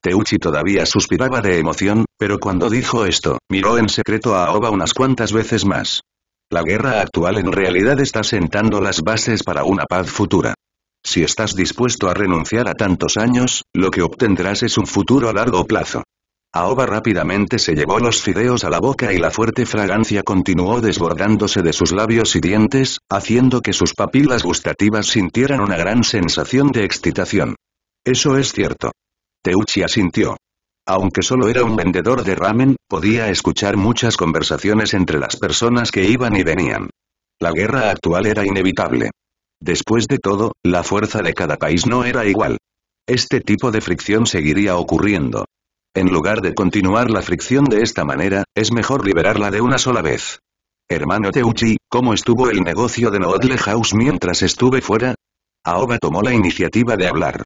Teuchi todavía suspiraba de emoción, pero cuando dijo esto, miró en secreto a Aoba unas cuantas veces más. La guerra actual en realidad está sentando las bases para una paz futura. Si estás dispuesto a renunciar a tantos años, lo que obtendrás es un futuro a largo plazo. Aoba rápidamente se llevó los fideos a la boca y la fuerte fragancia continuó desbordándose de sus labios y dientes, haciendo que sus papilas gustativas sintieran una gran sensación de excitación. Eso es cierto. Teuchi asintió. Aunque solo era un vendedor de ramen, podía escuchar muchas conversaciones entre las personas que iban y venían. La guerra actual era inevitable. Después de todo, la fuerza de cada país no era igual. Este tipo de fricción seguiría ocurriendo. En lugar de continuar la fricción de esta manera, es mejor liberarla de una sola vez. Hermano Teuchi, ¿cómo estuvo el negocio de Noodle House mientras estuve fuera? Aoba tomó la iniciativa de hablar.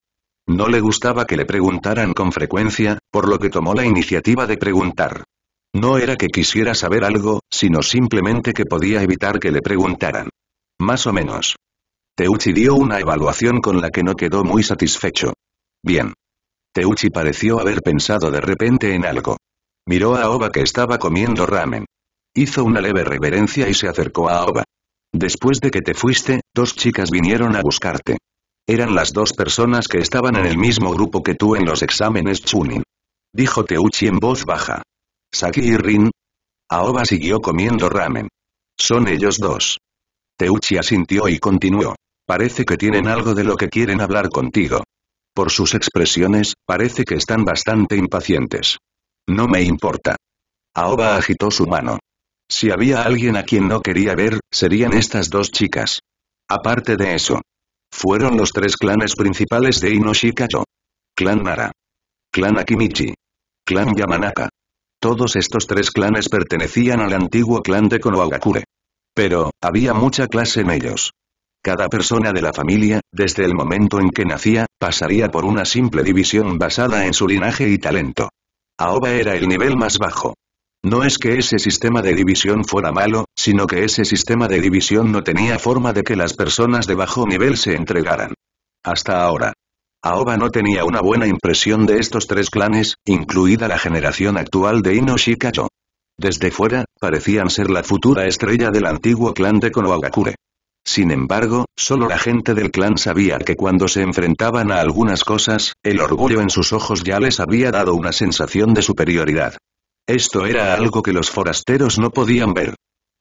No le gustaba que le preguntaran con frecuencia, por lo que tomó la iniciativa de preguntar. No era que quisiera saber algo, sino simplemente que podía evitar que le preguntaran. Más o menos. Teuchi dio una evaluación con la que no quedó muy satisfecho. Bien. Teuchi pareció haber pensado de repente en algo. Miró a Oba que estaba comiendo ramen. Hizo una leve reverencia y se acercó a Oba. Después de que te fuiste, dos chicas vinieron a buscarte. Eran las dos personas que estaban en el mismo grupo que tú en los exámenes Chunin. Dijo Teuchi en voz baja. Saki y Rin. Aoba siguió comiendo ramen. Son ellos dos. Teuchi asintió y continuó. Parece que tienen algo de lo que quieren hablar contigo. Por sus expresiones, parece que están bastante impacientes. No me importa. Aoba agitó su mano. Si había alguien a quien no quería ver, serían estas dos chicas. Aparte de eso, fueron los tres clanes principales de Inoshikajo. Clan Nara. Clan Akimichi. Clan Yamanaka. Todos estos tres clanes pertenecían al antiguo clan de Konohagakure. Pero, había mucha clase en ellos. Cada persona de la familia, desde el momento en que nacía, pasaría por una simple división basada en su linaje y talento. Aoba era el nivel más bajo. No es que ese sistema de división fuera malo, sino que ese sistema de división no tenía forma de que las personas de bajo nivel se entregaran. Hasta ahora. Aoba no tenía una buena impresión de estos tres clanes, incluida la generación actual de Inoshikayo. Desde fuera, parecían ser la futura estrella del antiguo clan de Konohagakure. Sin embargo, solo la gente del clan sabía que cuando se enfrentaban a algunas cosas, el orgullo en sus ojos ya les había dado una sensación de superioridad. Esto era algo que los forasteros no podían ver.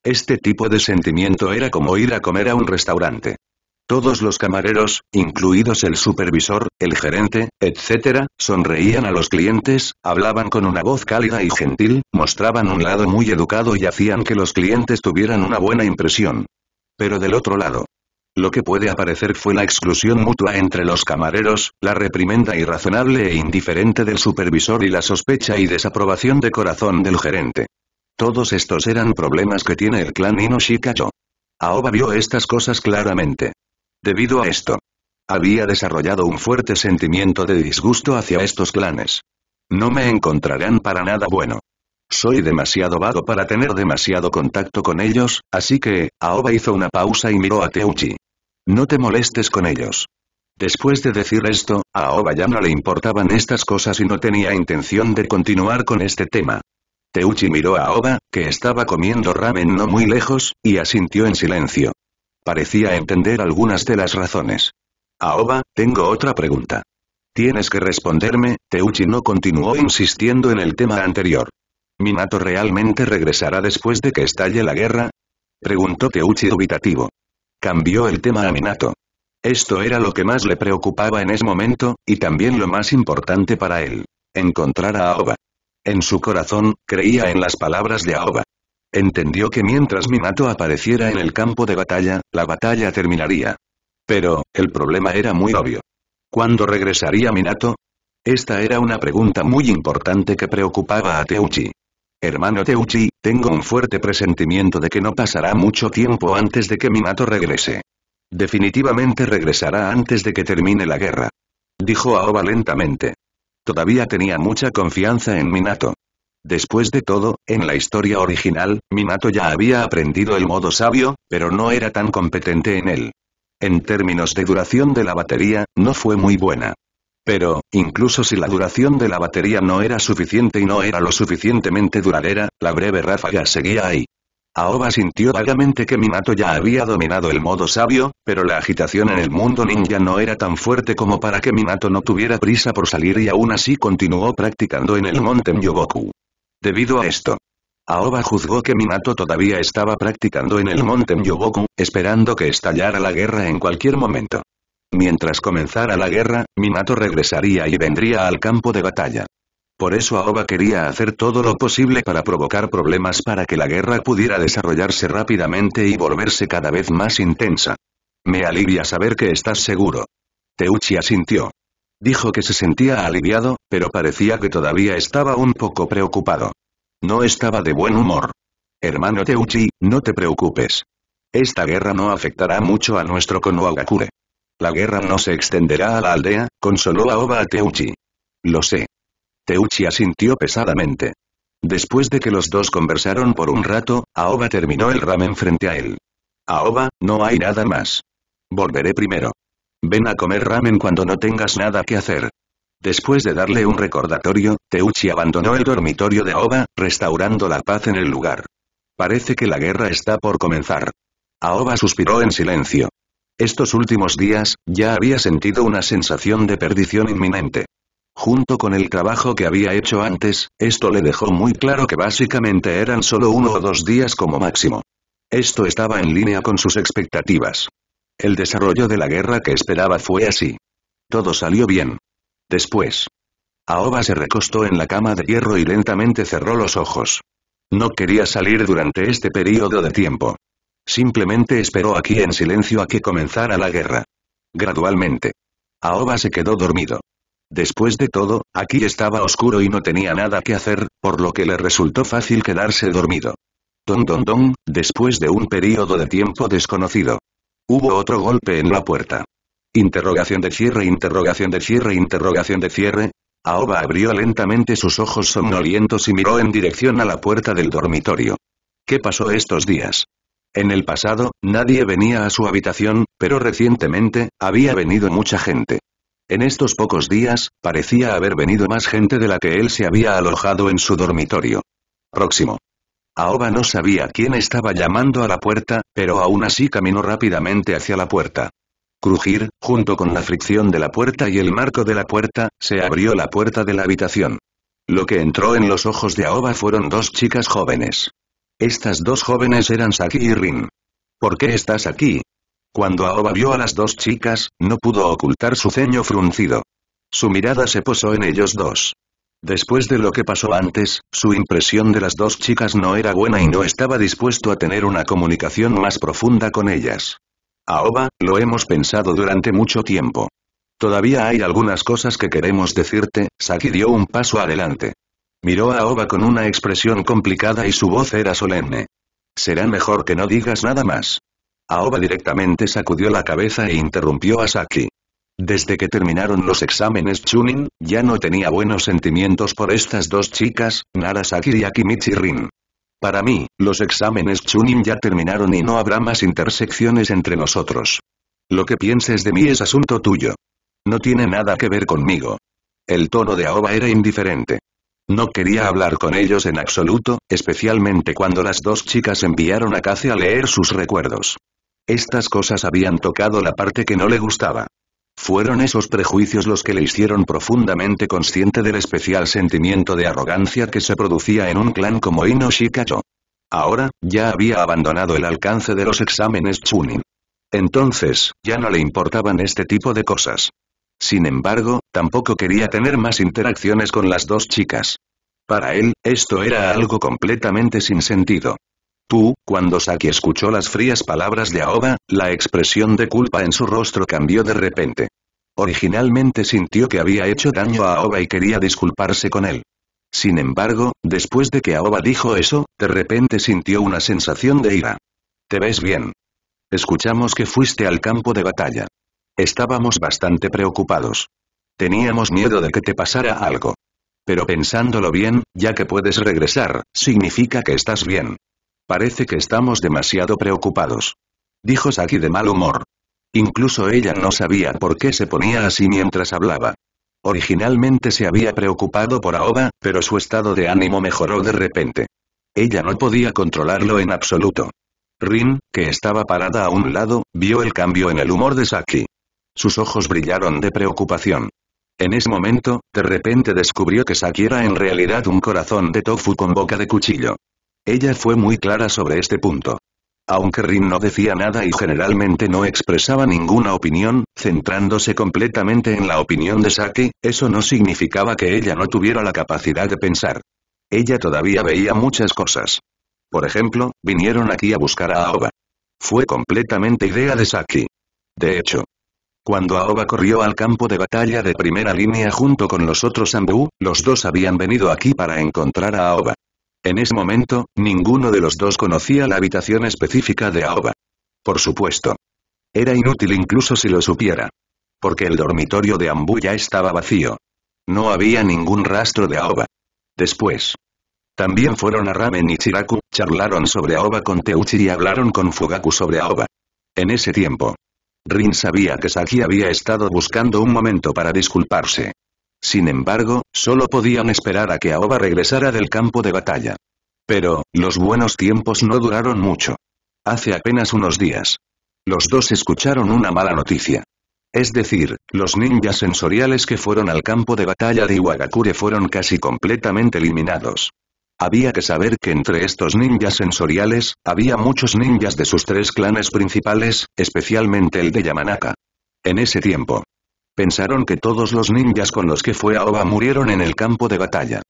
Este tipo de sentimiento era como ir a comer a un restaurante. Todos los camareros, incluidos el supervisor, el gerente, etc., sonreían a los clientes, hablaban con una voz cálida y gentil, mostraban un lado muy educado y hacían que los clientes tuvieran una buena impresión pero del otro lado. Lo que puede aparecer fue la exclusión mutua entre los camareros, la reprimenda irrazonable e indiferente del supervisor y la sospecha y desaprobación de corazón del gerente. Todos estos eran problemas que tiene el clan Inoshikacho. Aoba vio estas cosas claramente. Debido a esto, había desarrollado un fuerte sentimiento de disgusto hacia estos clanes. No me encontrarán para nada bueno. Soy demasiado vago para tener demasiado contacto con ellos, así que, Aoba hizo una pausa y miró a Teuchi. No te molestes con ellos. Después de decir esto, a Aoba ya no le importaban estas cosas y no tenía intención de continuar con este tema. Teuchi miró a Aoba, que estaba comiendo ramen no muy lejos, y asintió en silencio. Parecía entender algunas de las razones. Aoba, tengo otra pregunta. Tienes que responderme, Teuchi no continuó insistiendo en el tema anterior. ¿Minato realmente regresará después de que estalle la guerra? Preguntó teuchi dubitativo. Cambió el tema a Minato. Esto era lo que más le preocupaba en ese momento, y también lo más importante para él. Encontrar a Aoba. En su corazón, creía en las palabras de Aoba. Entendió que mientras Minato apareciera en el campo de batalla, la batalla terminaría. Pero, el problema era muy obvio. ¿Cuándo regresaría Minato? Esta era una pregunta muy importante que preocupaba a Teuchi. Hermano Teuchi, tengo un fuerte presentimiento de que no pasará mucho tiempo antes de que Minato regrese. Definitivamente regresará antes de que termine la guerra. Dijo Aoba lentamente. Todavía tenía mucha confianza en Minato. Después de todo, en la historia original, Minato ya había aprendido el modo sabio, pero no era tan competente en él. En términos de duración de la batería, no fue muy buena. Pero, incluso si la duración de la batería no era suficiente y no era lo suficientemente duradera, la breve ráfaga seguía ahí. Aoba sintió vagamente que Minato ya había dominado el modo sabio, pero la agitación en el mundo ninja no era tan fuerte como para que Minato no tuviera prisa por salir y aún así continuó practicando en el monte Myoboku. Debido a esto, Aoba juzgó que Minato todavía estaba practicando en el monte Myoboku, esperando que estallara la guerra en cualquier momento. Mientras comenzara la guerra, Minato regresaría y vendría al campo de batalla. Por eso Aoba quería hacer todo lo posible para provocar problemas para que la guerra pudiera desarrollarse rápidamente y volverse cada vez más intensa. Me alivia saber que estás seguro. Teuchi asintió. Dijo que se sentía aliviado, pero parecía que todavía estaba un poco preocupado. No estaba de buen humor. Hermano Teuchi, no te preocupes. Esta guerra no afectará mucho a nuestro Konohagakure. La guerra no se extenderá a la aldea, consoló Aoba a Teuchi. Lo sé. Teuchi asintió pesadamente. Después de que los dos conversaron por un rato, Aoba terminó el ramen frente a él. Aoba, no hay nada más. Volveré primero. Ven a comer ramen cuando no tengas nada que hacer. Después de darle un recordatorio, Teuchi abandonó el dormitorio de Aoba, restaurando la paz en el lugar. Parece que la guerra está por comenzar. Aoba suspiró en silencio. Estos últimos días, ya había sentido una sensación de perdición inminente. Junto con el trabajo que había hecho antes, esto le dejó muy claro que básicamente eran solo uno o dos días como máximo. Esto estaba en línea con sus expectativas. El desarrollo de la guerra que esperaba fue así. Todo salió bien. Después. Aoba se recostó en la cama de hierro y lentamente cerró los ojos. No quería salir durante este período de tiempo. Simplemente esperó aquí en silencio a que comenzara la guerra. Gradualmente. Aoba se quedó dormido. Después de todo, aquí estaba oscuro y no tenía nada que hacer, por lo que le resultó fácil quedarse dormido. Don don don, después de un periodo de tiempo desconocido. Hubo otro golpe en la puerta. Interrogación de cierre, interrogación de cierre, interrogación de cierre. Aoba abrió lentamente sus ojos somnolientos y miró en dirección a la puerta del dormitorio. ¿Qué pasó estos días? En el pasado, nadie venía a su habitación, pero recientemente, había venido mucha gente. En estos pocos días, parecía haber venido más gente de la que él se había alojado en su dormitorio. Próximo. Aoba no sabía quién estaba llamando a la puerta, pero aún así caminó rápidamente hacia la puerta. Crujir, junto con la fricción de la puerta y el marco de la puerta, se abrió la puerta de la habitación. Lo que entró en los ojos de Aoba fueron dos chicas jóvenes. Estas dos jóvenes eran Saki y Rin. ¿Por qué estás aquí? Cuando Aoba vio a las dos chicas, no pudo ocultar su ceño fruncido. Su mirada se posó en ellos dos. Después de lo que pasó antes, su impresión de las dos chicas no era buena y no estaba dispuesto a tener una comunicación más profunda con ellas. Aoba, lo hemos pensado durante mucho tiempo. Todavía hay algunas cosas que queremos decirte, Saki dio un paso adelante. Miró a Oba con una expresión complicada y su voz era solemne. Será mejor que no digas nada más. Aoba directamente sacudió la cabeza e interrumpió a Saki. Desde que terminaron los exámenes Chunin, ya no tenía buenos sentimientos por estas dos chicas, Nara Saki y Akimichi Rin. Para mí, los exámenes Chunin ya terminaron y no habrá más intersecciones entre nosotros. Lo que pienses de mí es asunto tuyo. No tiene nada que ver conmigo. El tono de Aoba era indiferente. No quería hablar con ellos en absoluto, especialmente cuando las dos chicas enviaron a Kaze a leer sus recuerdos. Estas cosas habían tocado la parte que no le gustaba. Fueron esos prejuicios los que le hicieron profundamente consciente del especial sentimiento de arrogancia que se producía en un clan como Inoshikacho. Ahora, ya había abandonado el alcance de los exámenes Chunin. Entonces, ya no le importaban este tipo de cosas. Sin embargo, tampoco quería tener más interacciones con las dos chicas. Para él, esto era algo completamente sin sentido. Tú, cuando Saki escuchó las frías palabras de Aoba, la expresión de culpa en su rostro cambió de repente. Originalmente sintió que había hecho daño a Aoba y quería disculparse con él. Sin embargo, después de que Aoba dijo eso, de repente sintió una sensación de ira. Te ves bien. Escuchamos que fuiste al campo de batalla. Estábamos bastante preocupados. Teníamos miedo de que te pasara algo. Pero pensándolo bien, ya que puedes regresar, significa que estás bien. Parece que estamos demasiado preocupados. Dijo Saki de mal humor. Incluso ella no sabía por qué se ponía así mientras hablaba. Originalmente se había preocupado por Aoba, pero su estado de ánimo mejoró de repente. Ella no podía controlarlo en absoluto. Rin, que estaba parada a un lado, vio el cambio en el humor de Saki. Sus ojos brillaron de preocupación. En ese momento, de repente descubrió que Saki era en realidad un corazón de tofu con boca de cuchillo. Ella fue muy clara sobre este punto. Aunque Rin no decía nada y generalmente no expresaba ninguna opinión, centrándose completamente en la opinión de Saki, eso no significaba que ella no tuviera la capacidad de pensar. Ella todavía veía muchas cosas. Por ejemplo, vinieron aquí a buscar a Aoba. Fue completamente idea de Saki. De hecho, cuando Aoba corrió al campo de batalla de primera línea junto con los otros Ambu, los dos habían venido aquí para encontrar a Aoba. En ese momento, ninguno de los dos conocía la habitación específica de Aoba. Por supuesto. Era inútil incluso si lo supiera. Porque el dormitorio de Ambu ya estaba vacío. No había ningún rastro de Aoba. Después. También fueron a Ramen y Chiraku, charlaron sobre Aoba con Teuchi y hablaron con Fugaku sobre Aoba. En ese tiempo. Rin sabía que Saki había estado buscando un momento para disculparse. Sin embargo, solo podían esperar a que Aoba regresara del campo de batalla. Pero, los buenos tiempos no duraron mucho. Hace apenas unos días. Los dos escucharon una mala noticia. Es decir, los ninjas sensoriales que fueron al campo de batalla de Iwagakure fueron casi completamente eliminados. Había que saber que entre estos ninjas sensoriales, había muchos ninjas de sus tres clanes principales, especialmente el de Yamanaka. En ese tiempo. Pensaron que todos los ninjas con los que fue Aoba murieron en el campo de batalla.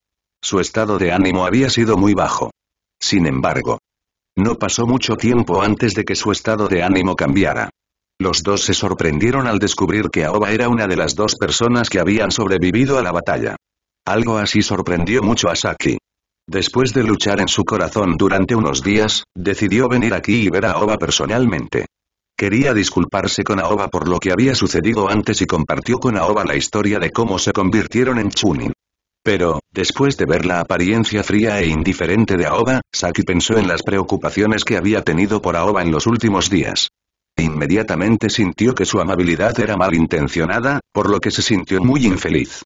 Su estado de ánimo había sido muy bajo. Sin embargo. No pasó mucho tiempo antes de que su estado de ánimo cambiara. Los dos se sorprendieron al descubrir que Aoba era una de las dos personas que habían sobrevivido a la batalla. Algo así sorprendió mucho a Saki. Después de luchar en su corazón durante unos días, decidió venir aquí y ver a Aoba personalmente. Quería disculparse con Aoba por lo que había sucedido antes y compartió con Aoba la historia de cómo se convirtieron en Chunin. Pero, después de ver la apariencia fría e indiferente de Aoba, Saki pensó en las preocupaciones que había tenido por Aoba en los últimos días. Inmediatamente sintió que su amabilidad era malintencionada, por lo que se sintió muy infeliz.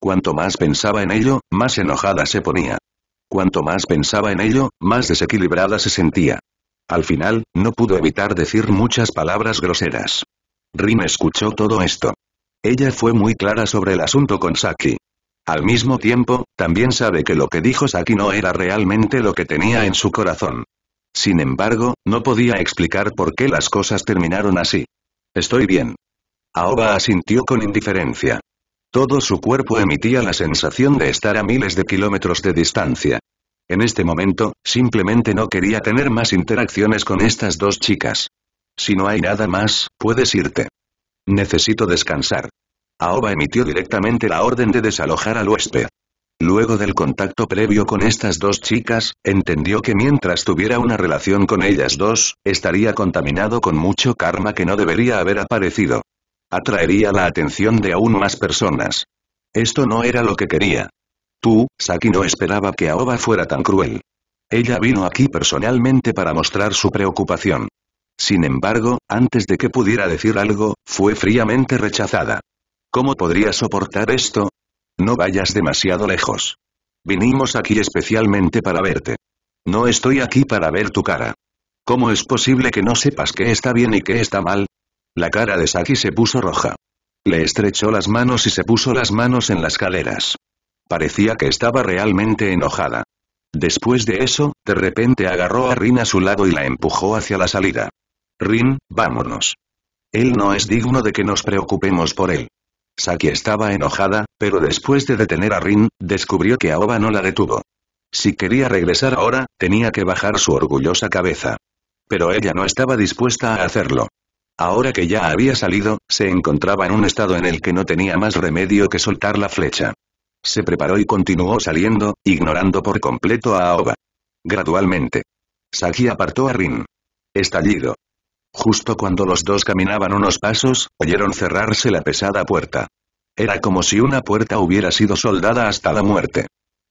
Cuanto más pensaba en ello, más enojada se ponía. Cuanto más pensaba en ello, más desequilibrada se sentía. Al final, no pudo evitar decir muchas palabras groseras. Rin escuchó todo esto. Ella fue muy clara sobre el asunto con Saki. Al mismo tiempo, también sabe que lo que dijo Saki no era realmente lo que tenía en su corazón. Sin embargo, no podía explicar por qué las cosas terminaron así. Estoy bien. Aoba asintió con indiferencia. Todo su cuerpo emitía la sensación de estar a miles de kilómetros de distancia. En este momento, simplemente no quería tener más interacciones con estas dos chicas. Si no hay nada más, puedes irte. Necesito descansar. Aoba emitió directamente la orden de desalojar al huésped. Luego del contacto previo con estas dos chicas, entendió que mientras tuviera una relación con ellas dos, estaría contaminado con mucho karma que no debería haber aparecido. Atraería la atención de aún más personas. Esto no era lo que quería. Tú, Saki no esperaba que Aoba fuera tan cruel. Ella vino aquí personalmente para mostrar su preocupación. Sin embargo, antes de que pudiera decir algo, fue fríamente rechazada. ¿Cómo podría soportar esto? No vayas demasiado lejos. Vinimos aquí especialmente para verte. No estoy aquí para ver tu cara. ¿Cómo es posible que no sepas qué está bien y qué está mal? La cara de Saki se puso roja. Le estrechó las manos y se puso las manos en las caderas. Parecía que estaba realmente enojada. Después de eso, de repente agarró a Rin a su lado y la empujó hacia la salida. Rin, vámonos. Él no es digno de que nos preocupemos por él. Saki estaba enojada, pero después de detener a Rin, descubrió que Aoba no la detuvo. Si quería regresar ahora, tenía que bajar su orgullosa cabeza. Pero ella no estaba dispuesta a hacerlo. Ahora que ya había salido, se encontraba en un estado en el que no tenía más remedio que soltar la flecha. Se preparó y continuó saliendo, ignorando por completo a Aoba. Gradualmente. Saki apartó a Rin. Estallido. Justo cuando los dos caminaban unos pasos, oyeron cerrarse la pesada puerta. Era como si una puerta hubiera sido soldada hasta la muerte.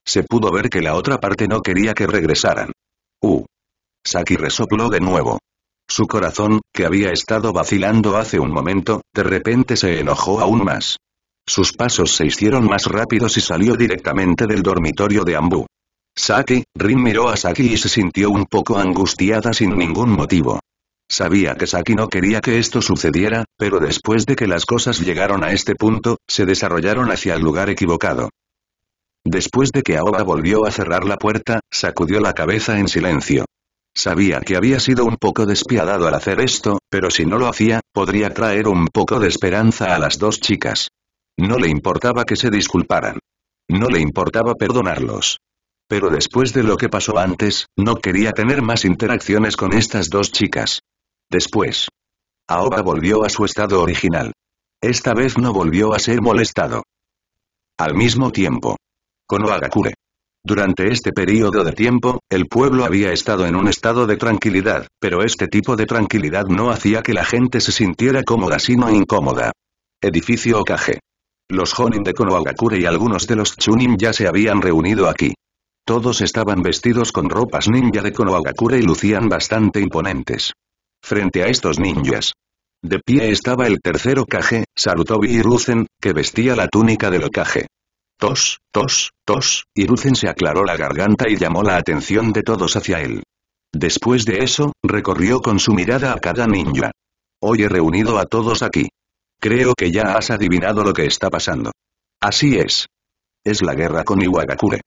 Se pudo ver que la otra parte no quería que regresaran. Uh. Saki resopló de nuevo. Su corazón, que había estado vacilando hace un momento, de repente se enojó aún más. Sus pasos se hicieron más rápidos y salió directamente del dormitorio de Ambu. Saki, Rin miró a Saki y se sintió un poco angustiada sin ningún motivo. Sabía que Saki no quería que esto sucediera, pero después de que las cosas llegaron a este punto, se desarrollaron hacia el lugar equivocado. Después de que Aoba volvió a cerrar la puerta, sacudió la cabeza en silencio. Sabía que había sido un poco despiadado al hacer esto, pero si no lo hacía, podría traer un poco de esperanza a las dos chicas. No le importaba que se disculparan. No le importaba perdonarlos. Pero después de lo que pasó antes, no quería tener más interacciones con estas dos chicas. Después. Aoba volvió a su estado original. Esta vez no volvió a ser molestado. Al mismo tiempo. Konohagakure. Durante este periodo de tiempo, el pueblo había estado en un estado de tranquilidad, pero este tipo de tranquilidad no hacía que la gente se sintiera cómoda sino incómoda. Edificio Okage. Los Honin de Konohagakure y algunos de los Chunin ya se habían reunido aquí. Todos estaban vestidos con ropas ninja de Konohagakure y lucían bastante imponentes. Frente a estos ninjas, de pie estaba el tercer Okage, Sarutobi Hiruzen, que vestía la túnica del Okage. Tos, tos, tos, y se aclaró la garganta y llamó la atención de todos hacia él. Después de eso, recorrió con su mirada a cada ninja. Hoy he reunido a todos aquí. Creo que ya has adivinado lo que está pasando. Así es. Es la guerra con Iwagakure.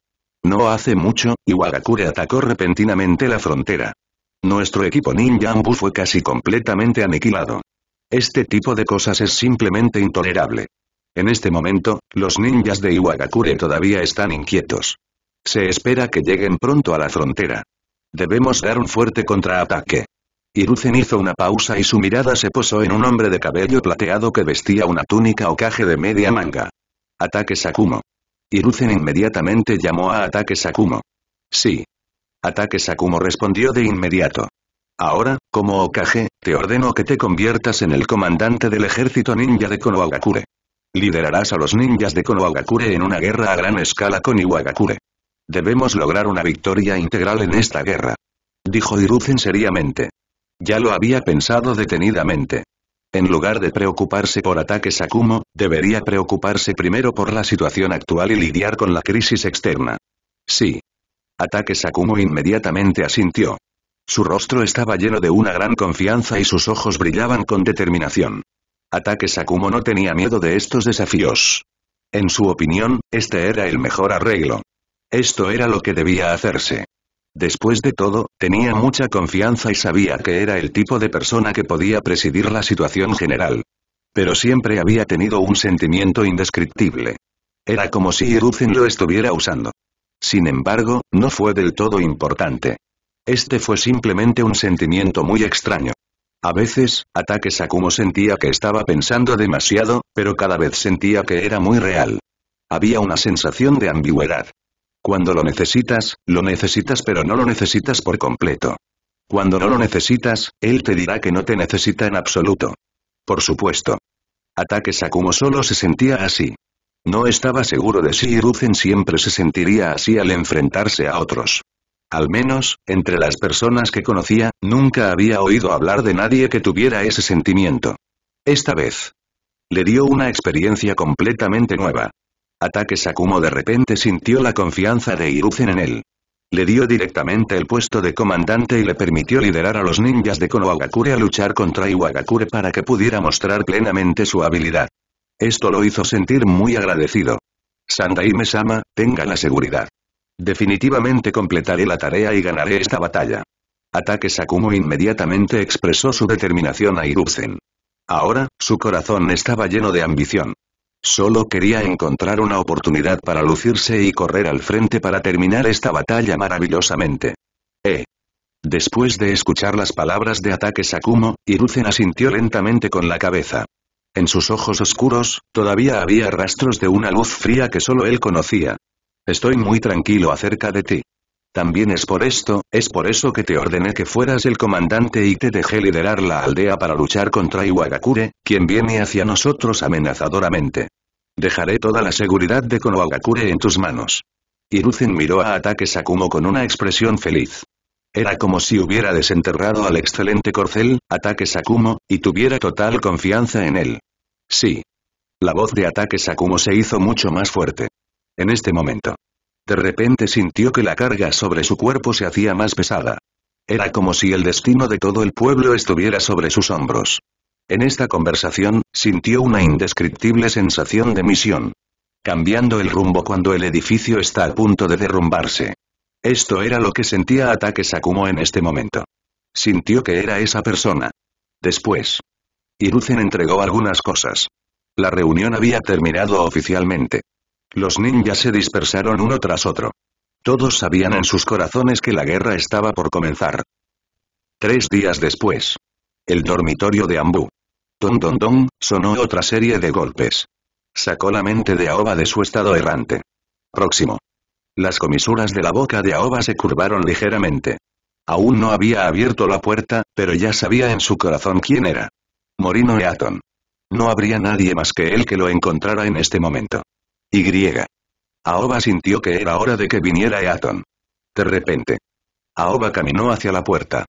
No hace mucho, Iwagakure atacó repentinamente la frontera. Nuestro equipo ninja fue casi completamente aniquilado. Este tipo de cosas es simplemente intolerable. En este momento, los ninjas de Iwagakure todavía están inquietos. Se espera que lleguen pronto a la frontera. Debemos dar un fuerte contraataque. Hiruzen hizo una pausa y su mirada se posó en un hombre de cabello plateado que vestía una túnica o de media manga. Ataque Sakumo. Hiruzen inmediatamente llamó a Ataque Sakumo. Sí. Ataque Sakumo respondió de inmediato. Ahora, como Okage, te ordeno que te conviertas en el comandante del ejército ninja de Konohagakure. Liderarás a los ninjas de Konohagakure en una guerra a gran escala con Iwagakure. Debemos lograr una victoria integral en esta guerra. Dijo Hiruzen seriamente. Ya lo había pensado detenidamente. En lugar de preocuparse por ataques a debería preocuparse primero por la situación actual y lidiar con la crisis externa. Sí. Ataques Sakumo inmediatamente asintió. Su rostro estaba lleno de una gran confianza y sus ojos brillaban con determinación. Ataque Sakumo no tenía miedo de estos desafíos. En su opinión, este era el mejor arreglo. Esto era lo que debía hacerse. Después de todo, tenía mucha confianza y sabía que era el tipo de persona que podía presidir la situación general. Pero siempre había tenido un sentimiento indescriptible. Era como si Hiruzen lo estuviera usando. Sin embargo, no fue del todo importante. Este fue simplemente un sentimiento muy extraño. A veces, Ataque Sakumo sentía que estaba pensando demasiado, pero cada vez sentía que era muy real. Había una sensación de ambigüedad. Cuando lo necesitas, lo necesitas pero no lo necesitas por completo. Cuando no lo necesitas, él te dirá que no te necesita en absoluto. Por supuesto. Ataque Sakumo solo se sentía así. No estaba seguro de si Hiruzen siempre se sentiría así al enfrentarse a otros. Al menos, entre las personas que conocía, nunca había oído hablar de nadie que tuviera ese sentimiento. Esta vez. Le dio una experiencia completamente nueva. Ataque Sakumo de repente sintió la confianza de Hiruzen en él. Le dio directamente el puesto de comandante y le permitió liderar a los ninjas de Konohagakure a luchar contra Iwagakure para que pudiera mostrar plenamente su habilidad. Esto lo hizo sentir muy agradecido. Sandaime-sama, tenga la seguridad. Definitivamente completaré la tarea y ganaré esta batalla. Ataque Sakumo inmediatamente expresó su determinación a Irucen. Ahora, su corazón estaba lleno de ambición. Solo quería encontrar una oportunidad para lucirse y correr al frente para terminar esta batalla maravillosamente. Eh. Después de escuchar las palabras de ataque Sakumo, Irucen asintió lentamente con la cabeza. En sus ojos oscuros, todavía había rastros de una luz fría que solo él conocía. Estoy muy tranquilo acerca de ti. También es por esto, es por eso que te ordené que fueras el comandante y te dejé liderar la aldea para luchar contra Iwagakure, quien viene hacia nosotros amenazadoramente. Dejaré toda la seguridad de Konohagakure en tus manos. Hiruzen miró a Ataque Sakumo con una expresión feliz. Era como si hubiera desenterrado al excelente corcel, Ataque Sakumo, y tuviera total confianza en él. Sí. La voz de Ataque Sakumo se hizo mucho más fuerte en este momento. De repente sintió que la carga sobre su cuerpo se hacía más pesada. Era como si el destino de todo el pueblo estuviera sobre sus hombros. En esta conversación, sintió una indescriptible sensación de misión. Cambiando el rumbo cuando el edificio está a punto de derrumbarse. Esto era lo que sentía Ataque Sakumo en este momento. Sintió que era esa persona. Después. lucen entregó algunas cosas. La reunión había terminado oficialmente. Los ninjas se dispersaron uno tras otro. Todos sabían en sus corazones que la guerra estaba por comenzar. Tres días después. El dormitorio de Ambú. Don don don, sonó otra serie de golpes. Sacó la mente de Aoba de su estado errante. Próximo. Las comisuras de la boca de Aoba se curvaron ligeramente. Aún no había abierto la puerta, pero ya sabía en su corazón quién era. Morino Eaton. No habría nadie más que él que lo encontrara en este momento. Y. Aoba sintió que era hora de que viniera Eaton. De repente. Aoba caminó hacia la puerta.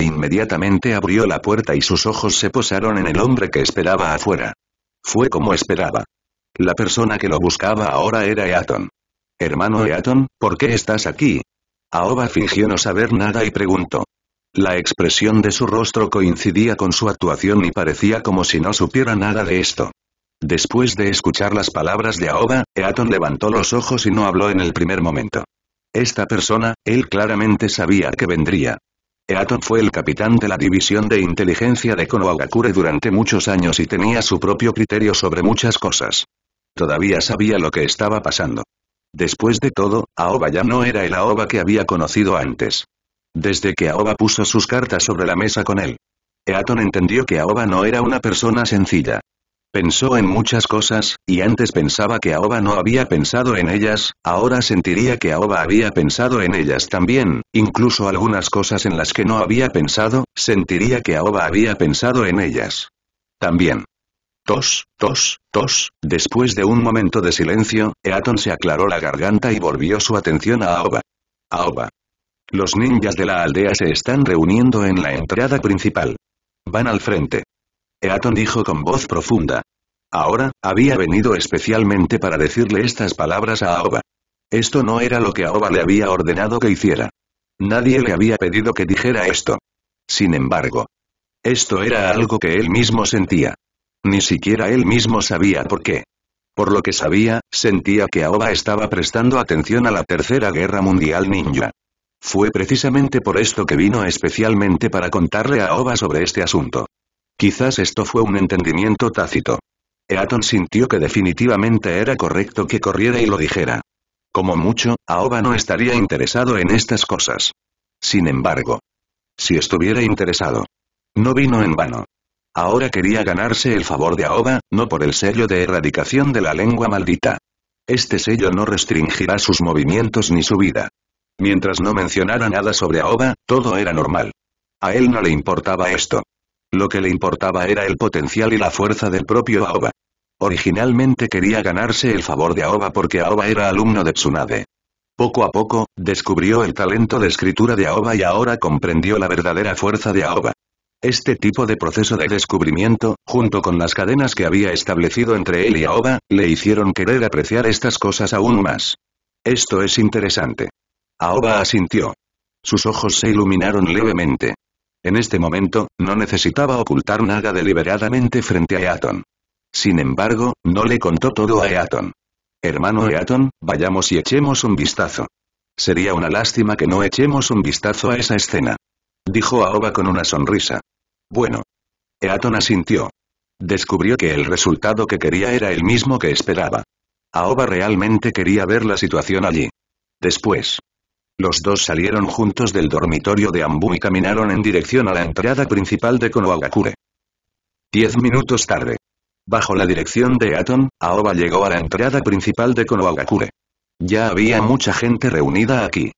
Inmediatamente abrió la puerta y sus ojos se posaron en el hombre que esperaba afuera. Fue como esperaba. La persona que lo buscaba ahora era Eaton. Hermano Eaton, ¿por qué estás aquí? Aoba fingió no saber nada y preguntó. La expresión de su rostro coincidía con su actuación y parecía como si no supiera nada de esto. Después de escuchar las palabras de Aoba, Eaton levantó los ojos y no habló en el primer momento. Esta persona, él claramente sabía que vendría. Eaton fue el capitán de la división de inteligencia de Konohagakure durante muchos años y tenía su propio criterio sobre muchas cosas. Todavía sabía lo que estaba pasando. Después de todo, Aoba ya no era el Aoba que había conocido antes. Desde que Aoba puso sus cartas sobre la mesa con él. Eaton entendió que Aoba no era una persona sencilla. Pensó en muchas cosas, y antes pensaba que Aoba no había pensado en ellas, ahora sentiría que Aoba había pensado en ellas también, incluso algunas cosas en las que no había pensado, sentiría que Aoba había pensado en ellas. También. Tos, tos, tos, después de un momento de silencio, Eaton se aclaró la garganta y volvió su atención a Aoba. Aoba. Los ninjas de la aldea se están reuniendo en la entrada principal. Van al frente. Eaton dijo con voz profunda. Ahora, había venido especialmente para decirle estas palabras a Aoba. Esto no era lo que Aoba le había ordenado que hiciera. Nadie le había pedido que dijera esto. Sin embargo, esto era algo que él mismo sentía. Ni siquiera él mismo sabía por qué. Por lo que sabía, sentía que Aoba estaba prestando atención a la Tercera Guerra Mundial Ninja. Fue precisamente por esto que vino especialmente para contarle a Aoba sobre este asunto. Quizás esto fue un entendimiento tácito. Eaton sintió que definitivamente era correcto que corriera y lo dijera. Como mucho, Aoba no estaría interesado en estas cosas. Sin embargo, si estuviera interesado, no vino en vano. Ahora quería ganarse el favor de Aoba, no por el sello de erradicación de la lengua maldita. Este sello no restringirá sus movimientos ni su vida. Mientras no mencionara nada sobre Aoba, todo era normal. A él no le importaba esto. Lo que le importaba era el potencial y la fuerza del propio Aoba. Originalmente quería ganarse el favor de Aoba porque Aoba era alumno de Tsunade. Poco a poco, descubrió el talento de escritura de Aoba y ahora comprendió la verdadera fuerza de Aoba. Este tipo de proceso de descubrimiento, junto con las cadenas que había establecido entre él y Aoba, le hicieron querer apreciar estas cosas aún más. Esto es interesante. Aoba asintió. Sus ojos se iluminaron levemente. En este momento, no necesitaba ocultar nada deliberadamente frente a Eaton. Sin embargo, no le contó todo a Eaton. Hermano Eaton, vayamos y echemos un vistazo. Sería una lástima que no echemos un vistazo a esa escena. Dijo Aoba con una sonrisa. Bueno. Eaton asintió. Descubrió que el resultado que quería era el mismo que esperaba. Aoba realmente quería ver la situación allí. Después, los dos salieron juntos del dormitorio de Ambu y caminaron en dirección a la entrada principal de Konohagakure. Diez minutos tarde. Bajo la dirección de Aton, Aoba llegó a la entrada principal de Konohagakure. Ya había mucha gente reunida aquí.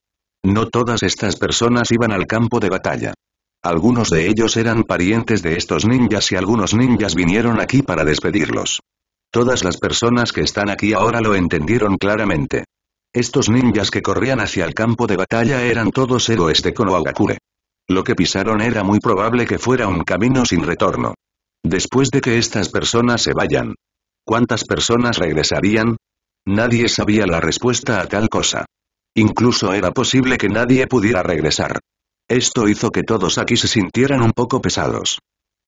No todas estas personas iban al campo de batalla. Algunos de ellos eran parientes de estos ninjas y algunos ninjas vinieron aquí para despedirlos. Todas las personas que están aquí ahora lo entendieron claramente. Estos ninjas que corrían hacia el campo de batalla eran todos héroes de Konohagakure. Lo que pisaron era muy probable que fuera un camino sin retorno. Después de que estas personas se vayan, ¿cuántas personas regresarían? Nadie sabía la respuesta a tal cosa. Incluso era posible que nadie pudiera regresar. Esto hizo que todos aquí se sintieran un poco pesados.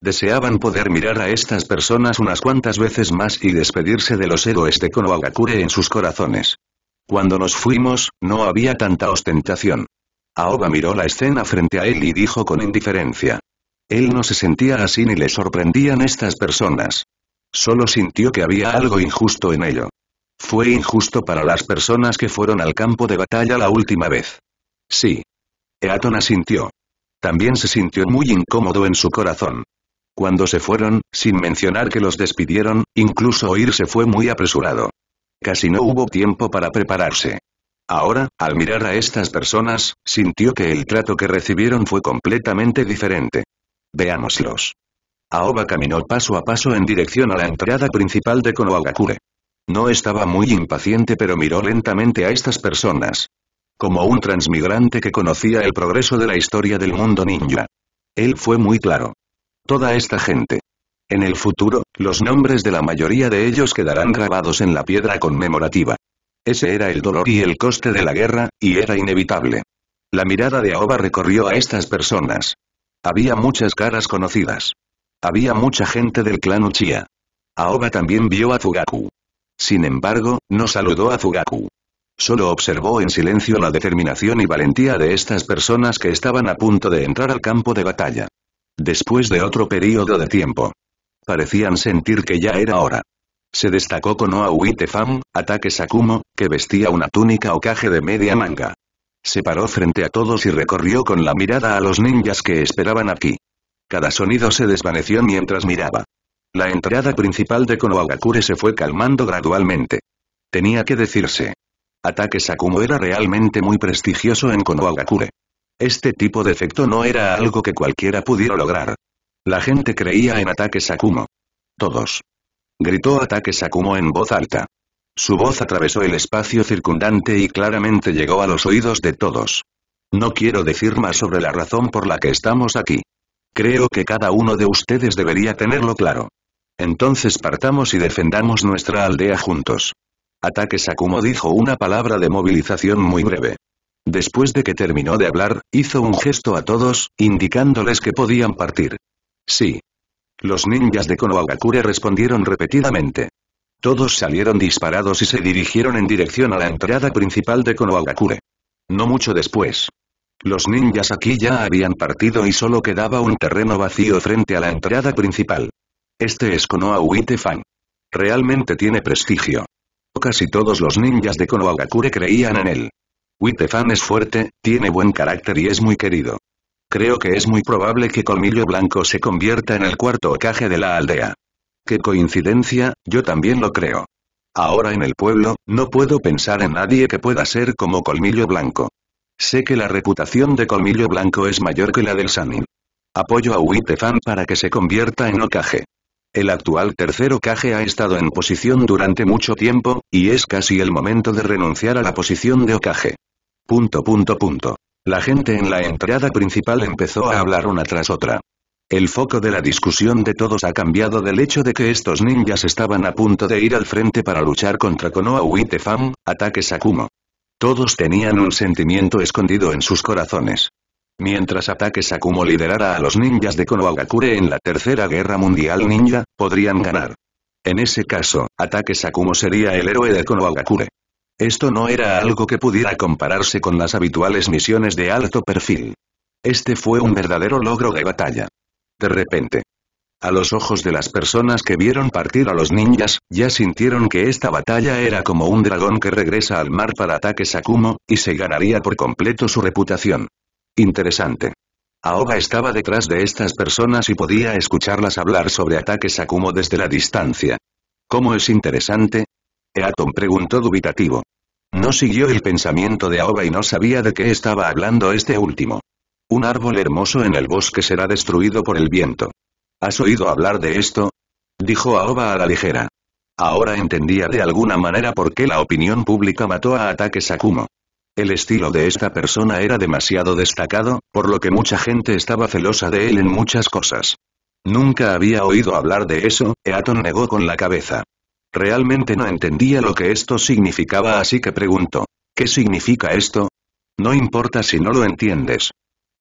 Deseaban poder mirar a estas personas unas cuantas veces más y despedirse de los héroes de Konohagakure en sus corazones. Cuando nos fuimos, no había tanta ostentación. Aoba miró la escena frente a él y dijo con indiferencia. Él no se sentía así ni le sorprendían estas personas. Solo sintió que había algo injusto en ello. Fue injusto para las personas que fueron al campo de batalla la última vez. Sí. Eaton asintió. También se sintió muy incómodo en su corazón. Cuando se fueron, sin mencionar que los despidieron, incluso oírse fue muy apresurado casi no hubo tiempo para prepararse. Ahora, al mirar a estas personas, sintió que el trato que recibieron fue completamente diferente. Veámoslos. Aoba caminó paso a paso en dirección a la entrada principal de Konohagakure. No estaba muy impaciente pero miró lentamente a estas personas. Como un transmigrante que conocía el progreso de la historia del mundo ninja. Él fue muy claro. Toda esta gente. En el futuro, los nombres de la mayoría de ellos quedarán grabados en la piedra conmemorativa. Ese era el dolor y el coste de la guerra, y era inevitable. La mirada de Aoba recorrió a estas personas. Había muchas caras conocidas. Había mucha gente del clan Uchiha. Aoba también vio a Fugaku. Sin embargo, no saludó a Fugaku. Solo observó en silencio la determinación y valentía de estas personas que estaban a punto de entrar al campo de batalla. Después de otro periodo de tiempo, parecían sentir que ya era hora. Se destacó con Atake Fam, Sakumo, que vestía una túnica o caje de media manga. Se paró frente a todos y recorrió con la mirada a los ninjas que esperaban aquí. Cada sonido se desvaneció mientras miraba. La entrada principal de Konohagakure se fue calmando gradualmente. Tenía que decirse. Ataque Sakumo era realmente muy prestigioso en Konohagakure. Este tipo de efecto no era algo que cualquiera pudiera lograr. La gente creía en Ataque Sakumo. Todos. Gritó Ataque Sakumo en voz alta. Su voz atravesó el espacio circundante y claramente llegó a los oídos de todos. No quiero decir más sobre la razón por la que estamos aquí. Creo que cada uno de ustedes debería tenerlo claro. Entonces partamos y defendamos nuestra aldea juntos. Ataque Sakumo dijo una palabra de movilización muy breve. Después de que terminó de hablar, hizo un gesto a todos, indicándoles que podían partir. Sí. Los ninjas de Konohagakure respondieron repetidamente. Todos salieron disparados y se dirigieron en dirección a la entrada principal de Konohagakure. No mucho después. Los ninjas aquí ya habían partido y solo quedaba un terreno vacío frente a la entrada principal. Este es Konoha Realmente tiene prestigio. Casi todos los ninjas de Konohagakure creían en él. Uitefan es fuerte, tiene buen carácter y es muy querido. Creo que es muy probable que Colmillo Blanco se convierta en el cuarto ocaje de la aldea. Qué coincidencia, yo también lo creo. Ahora en el pueblo, no puedo pensar en nadie que pueda ser como Colmillo Blanco. Sé que la reputación de Colmillo Blanco es mayor que la del Sanin. Apoyo a Huitefan para que se convierta en ocaje. El actual tercer ocaje ha estado en posición durante mucho tiempo, y es casi el momento de renunciar a la posición de Okage. Punto punto punto. La gente en la entrada principal empezó a hablar una tras otra. El foco de la discusión de todos ha cambiado del hecho de que estos ninjas estaban a punto de ir al frente para luchar contra Konoha Uitefam, ataque Sakumo. Todos tenían un sentimiento escondido en sus corazones. Mientras Ataque Sakumo liderara a los ninjas de Gakure en la Tercera Guerra Mundial Ninja, podrían ganar. En ese caso, Ataque Sakumo sería el héroe de Gakure. Esto no era algo que pudiera compararse con las habituales misiones de alto perfil. Este fue un verdadero logro de batalla. De repente. A los ojos de las personas que vieron partir a los ninjas, ya sintieron que esta batalla era como un dragón que regresa al mar para ataques a y se ganaría por completo su reputación. Interesante. Aoba estaba detrás de estas personas y podía escucharlas hablar sobre ataques a desde la distancia. Como es interesante? Eaton preguntó dubitativo. No siguió el pensamiento de Aoba y no sabía de qué estaba hablando este último. Un árbol hermoso en el bosque será destruido por el viento. ¿Has oído hablar de esto? Dijo Aoba a la ligera. Ahora entendía de alguna manera por qué la opinión pública mató a Ataque Sakumo. El estilo de esta persona era demasiado destacado, por lo que mucha gente estaba celosa de él en muchas cosas. Nunca había oído hablar de eso, Eaton negó con la cabeza. Realmente no entendía lo que esto significaba así que preguntó. ¿Qué significa esto? No importa si no lo entiendes.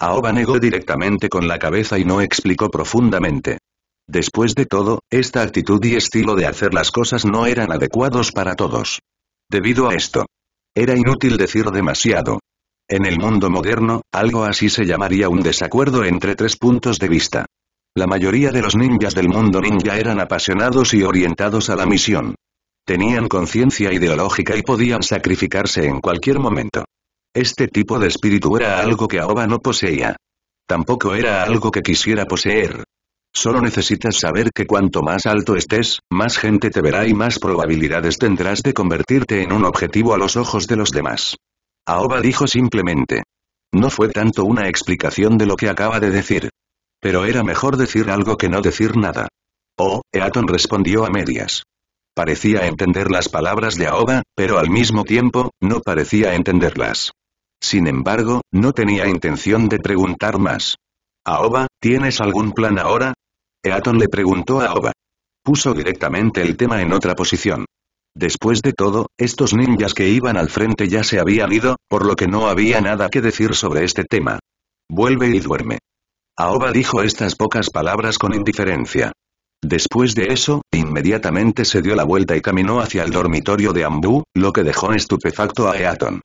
Aoba negó directamente con la cabeza y no explicó profundamente. Después de todo, esta actitud y estilo de hacer las cosas no eran adecuados para todos. Debido a esto, era inútil decir demasiado. En el mundo moderno, algo así se llamaría un desacuerdo entre tres puntos de vista. La mayoría de los ninjas del mundo ninja eran apasionados y orientados a la misión. Tenían conciencia ideológica y podían sacrificarse en cualquier momento. Este tipo de espíritu era algo que Aoba no poseía. Tampoco era algo que quisiera poseer. Solo necesitas saber que cuanto más alto estés, más gente te verá y más probabilidades tendrás de convertirte en un objetivo a los ojos de los demás. Aoba dijo simplemente. No fue tanto una explicación de lo que acaba de decir. Pero era mejor decir algo que no decir nada. Oh, Eaton respondió a medias. Parecía entender las palabras de Aoba, pero al mismo tiempo, no parecía entenderlas. Sin embargo, no tenía intención de preguntar más. Aoba, ¿tienes algún plan ahora? Eaton le preguntó a Aoba. Puso directamente el tema en otra posición. Después de todo, estos ninjas que iban al frente ya se habían ido, por lo que no había nada que decir sobre este tema. Vuelve y duerme. Aoba dijo estas pocas palabras con indiferencia. Después de eso, inmediatamente se dio la vuelta y caminó hacia el dormitorio de Ambu, lo que dejó estupefacto a Eaton.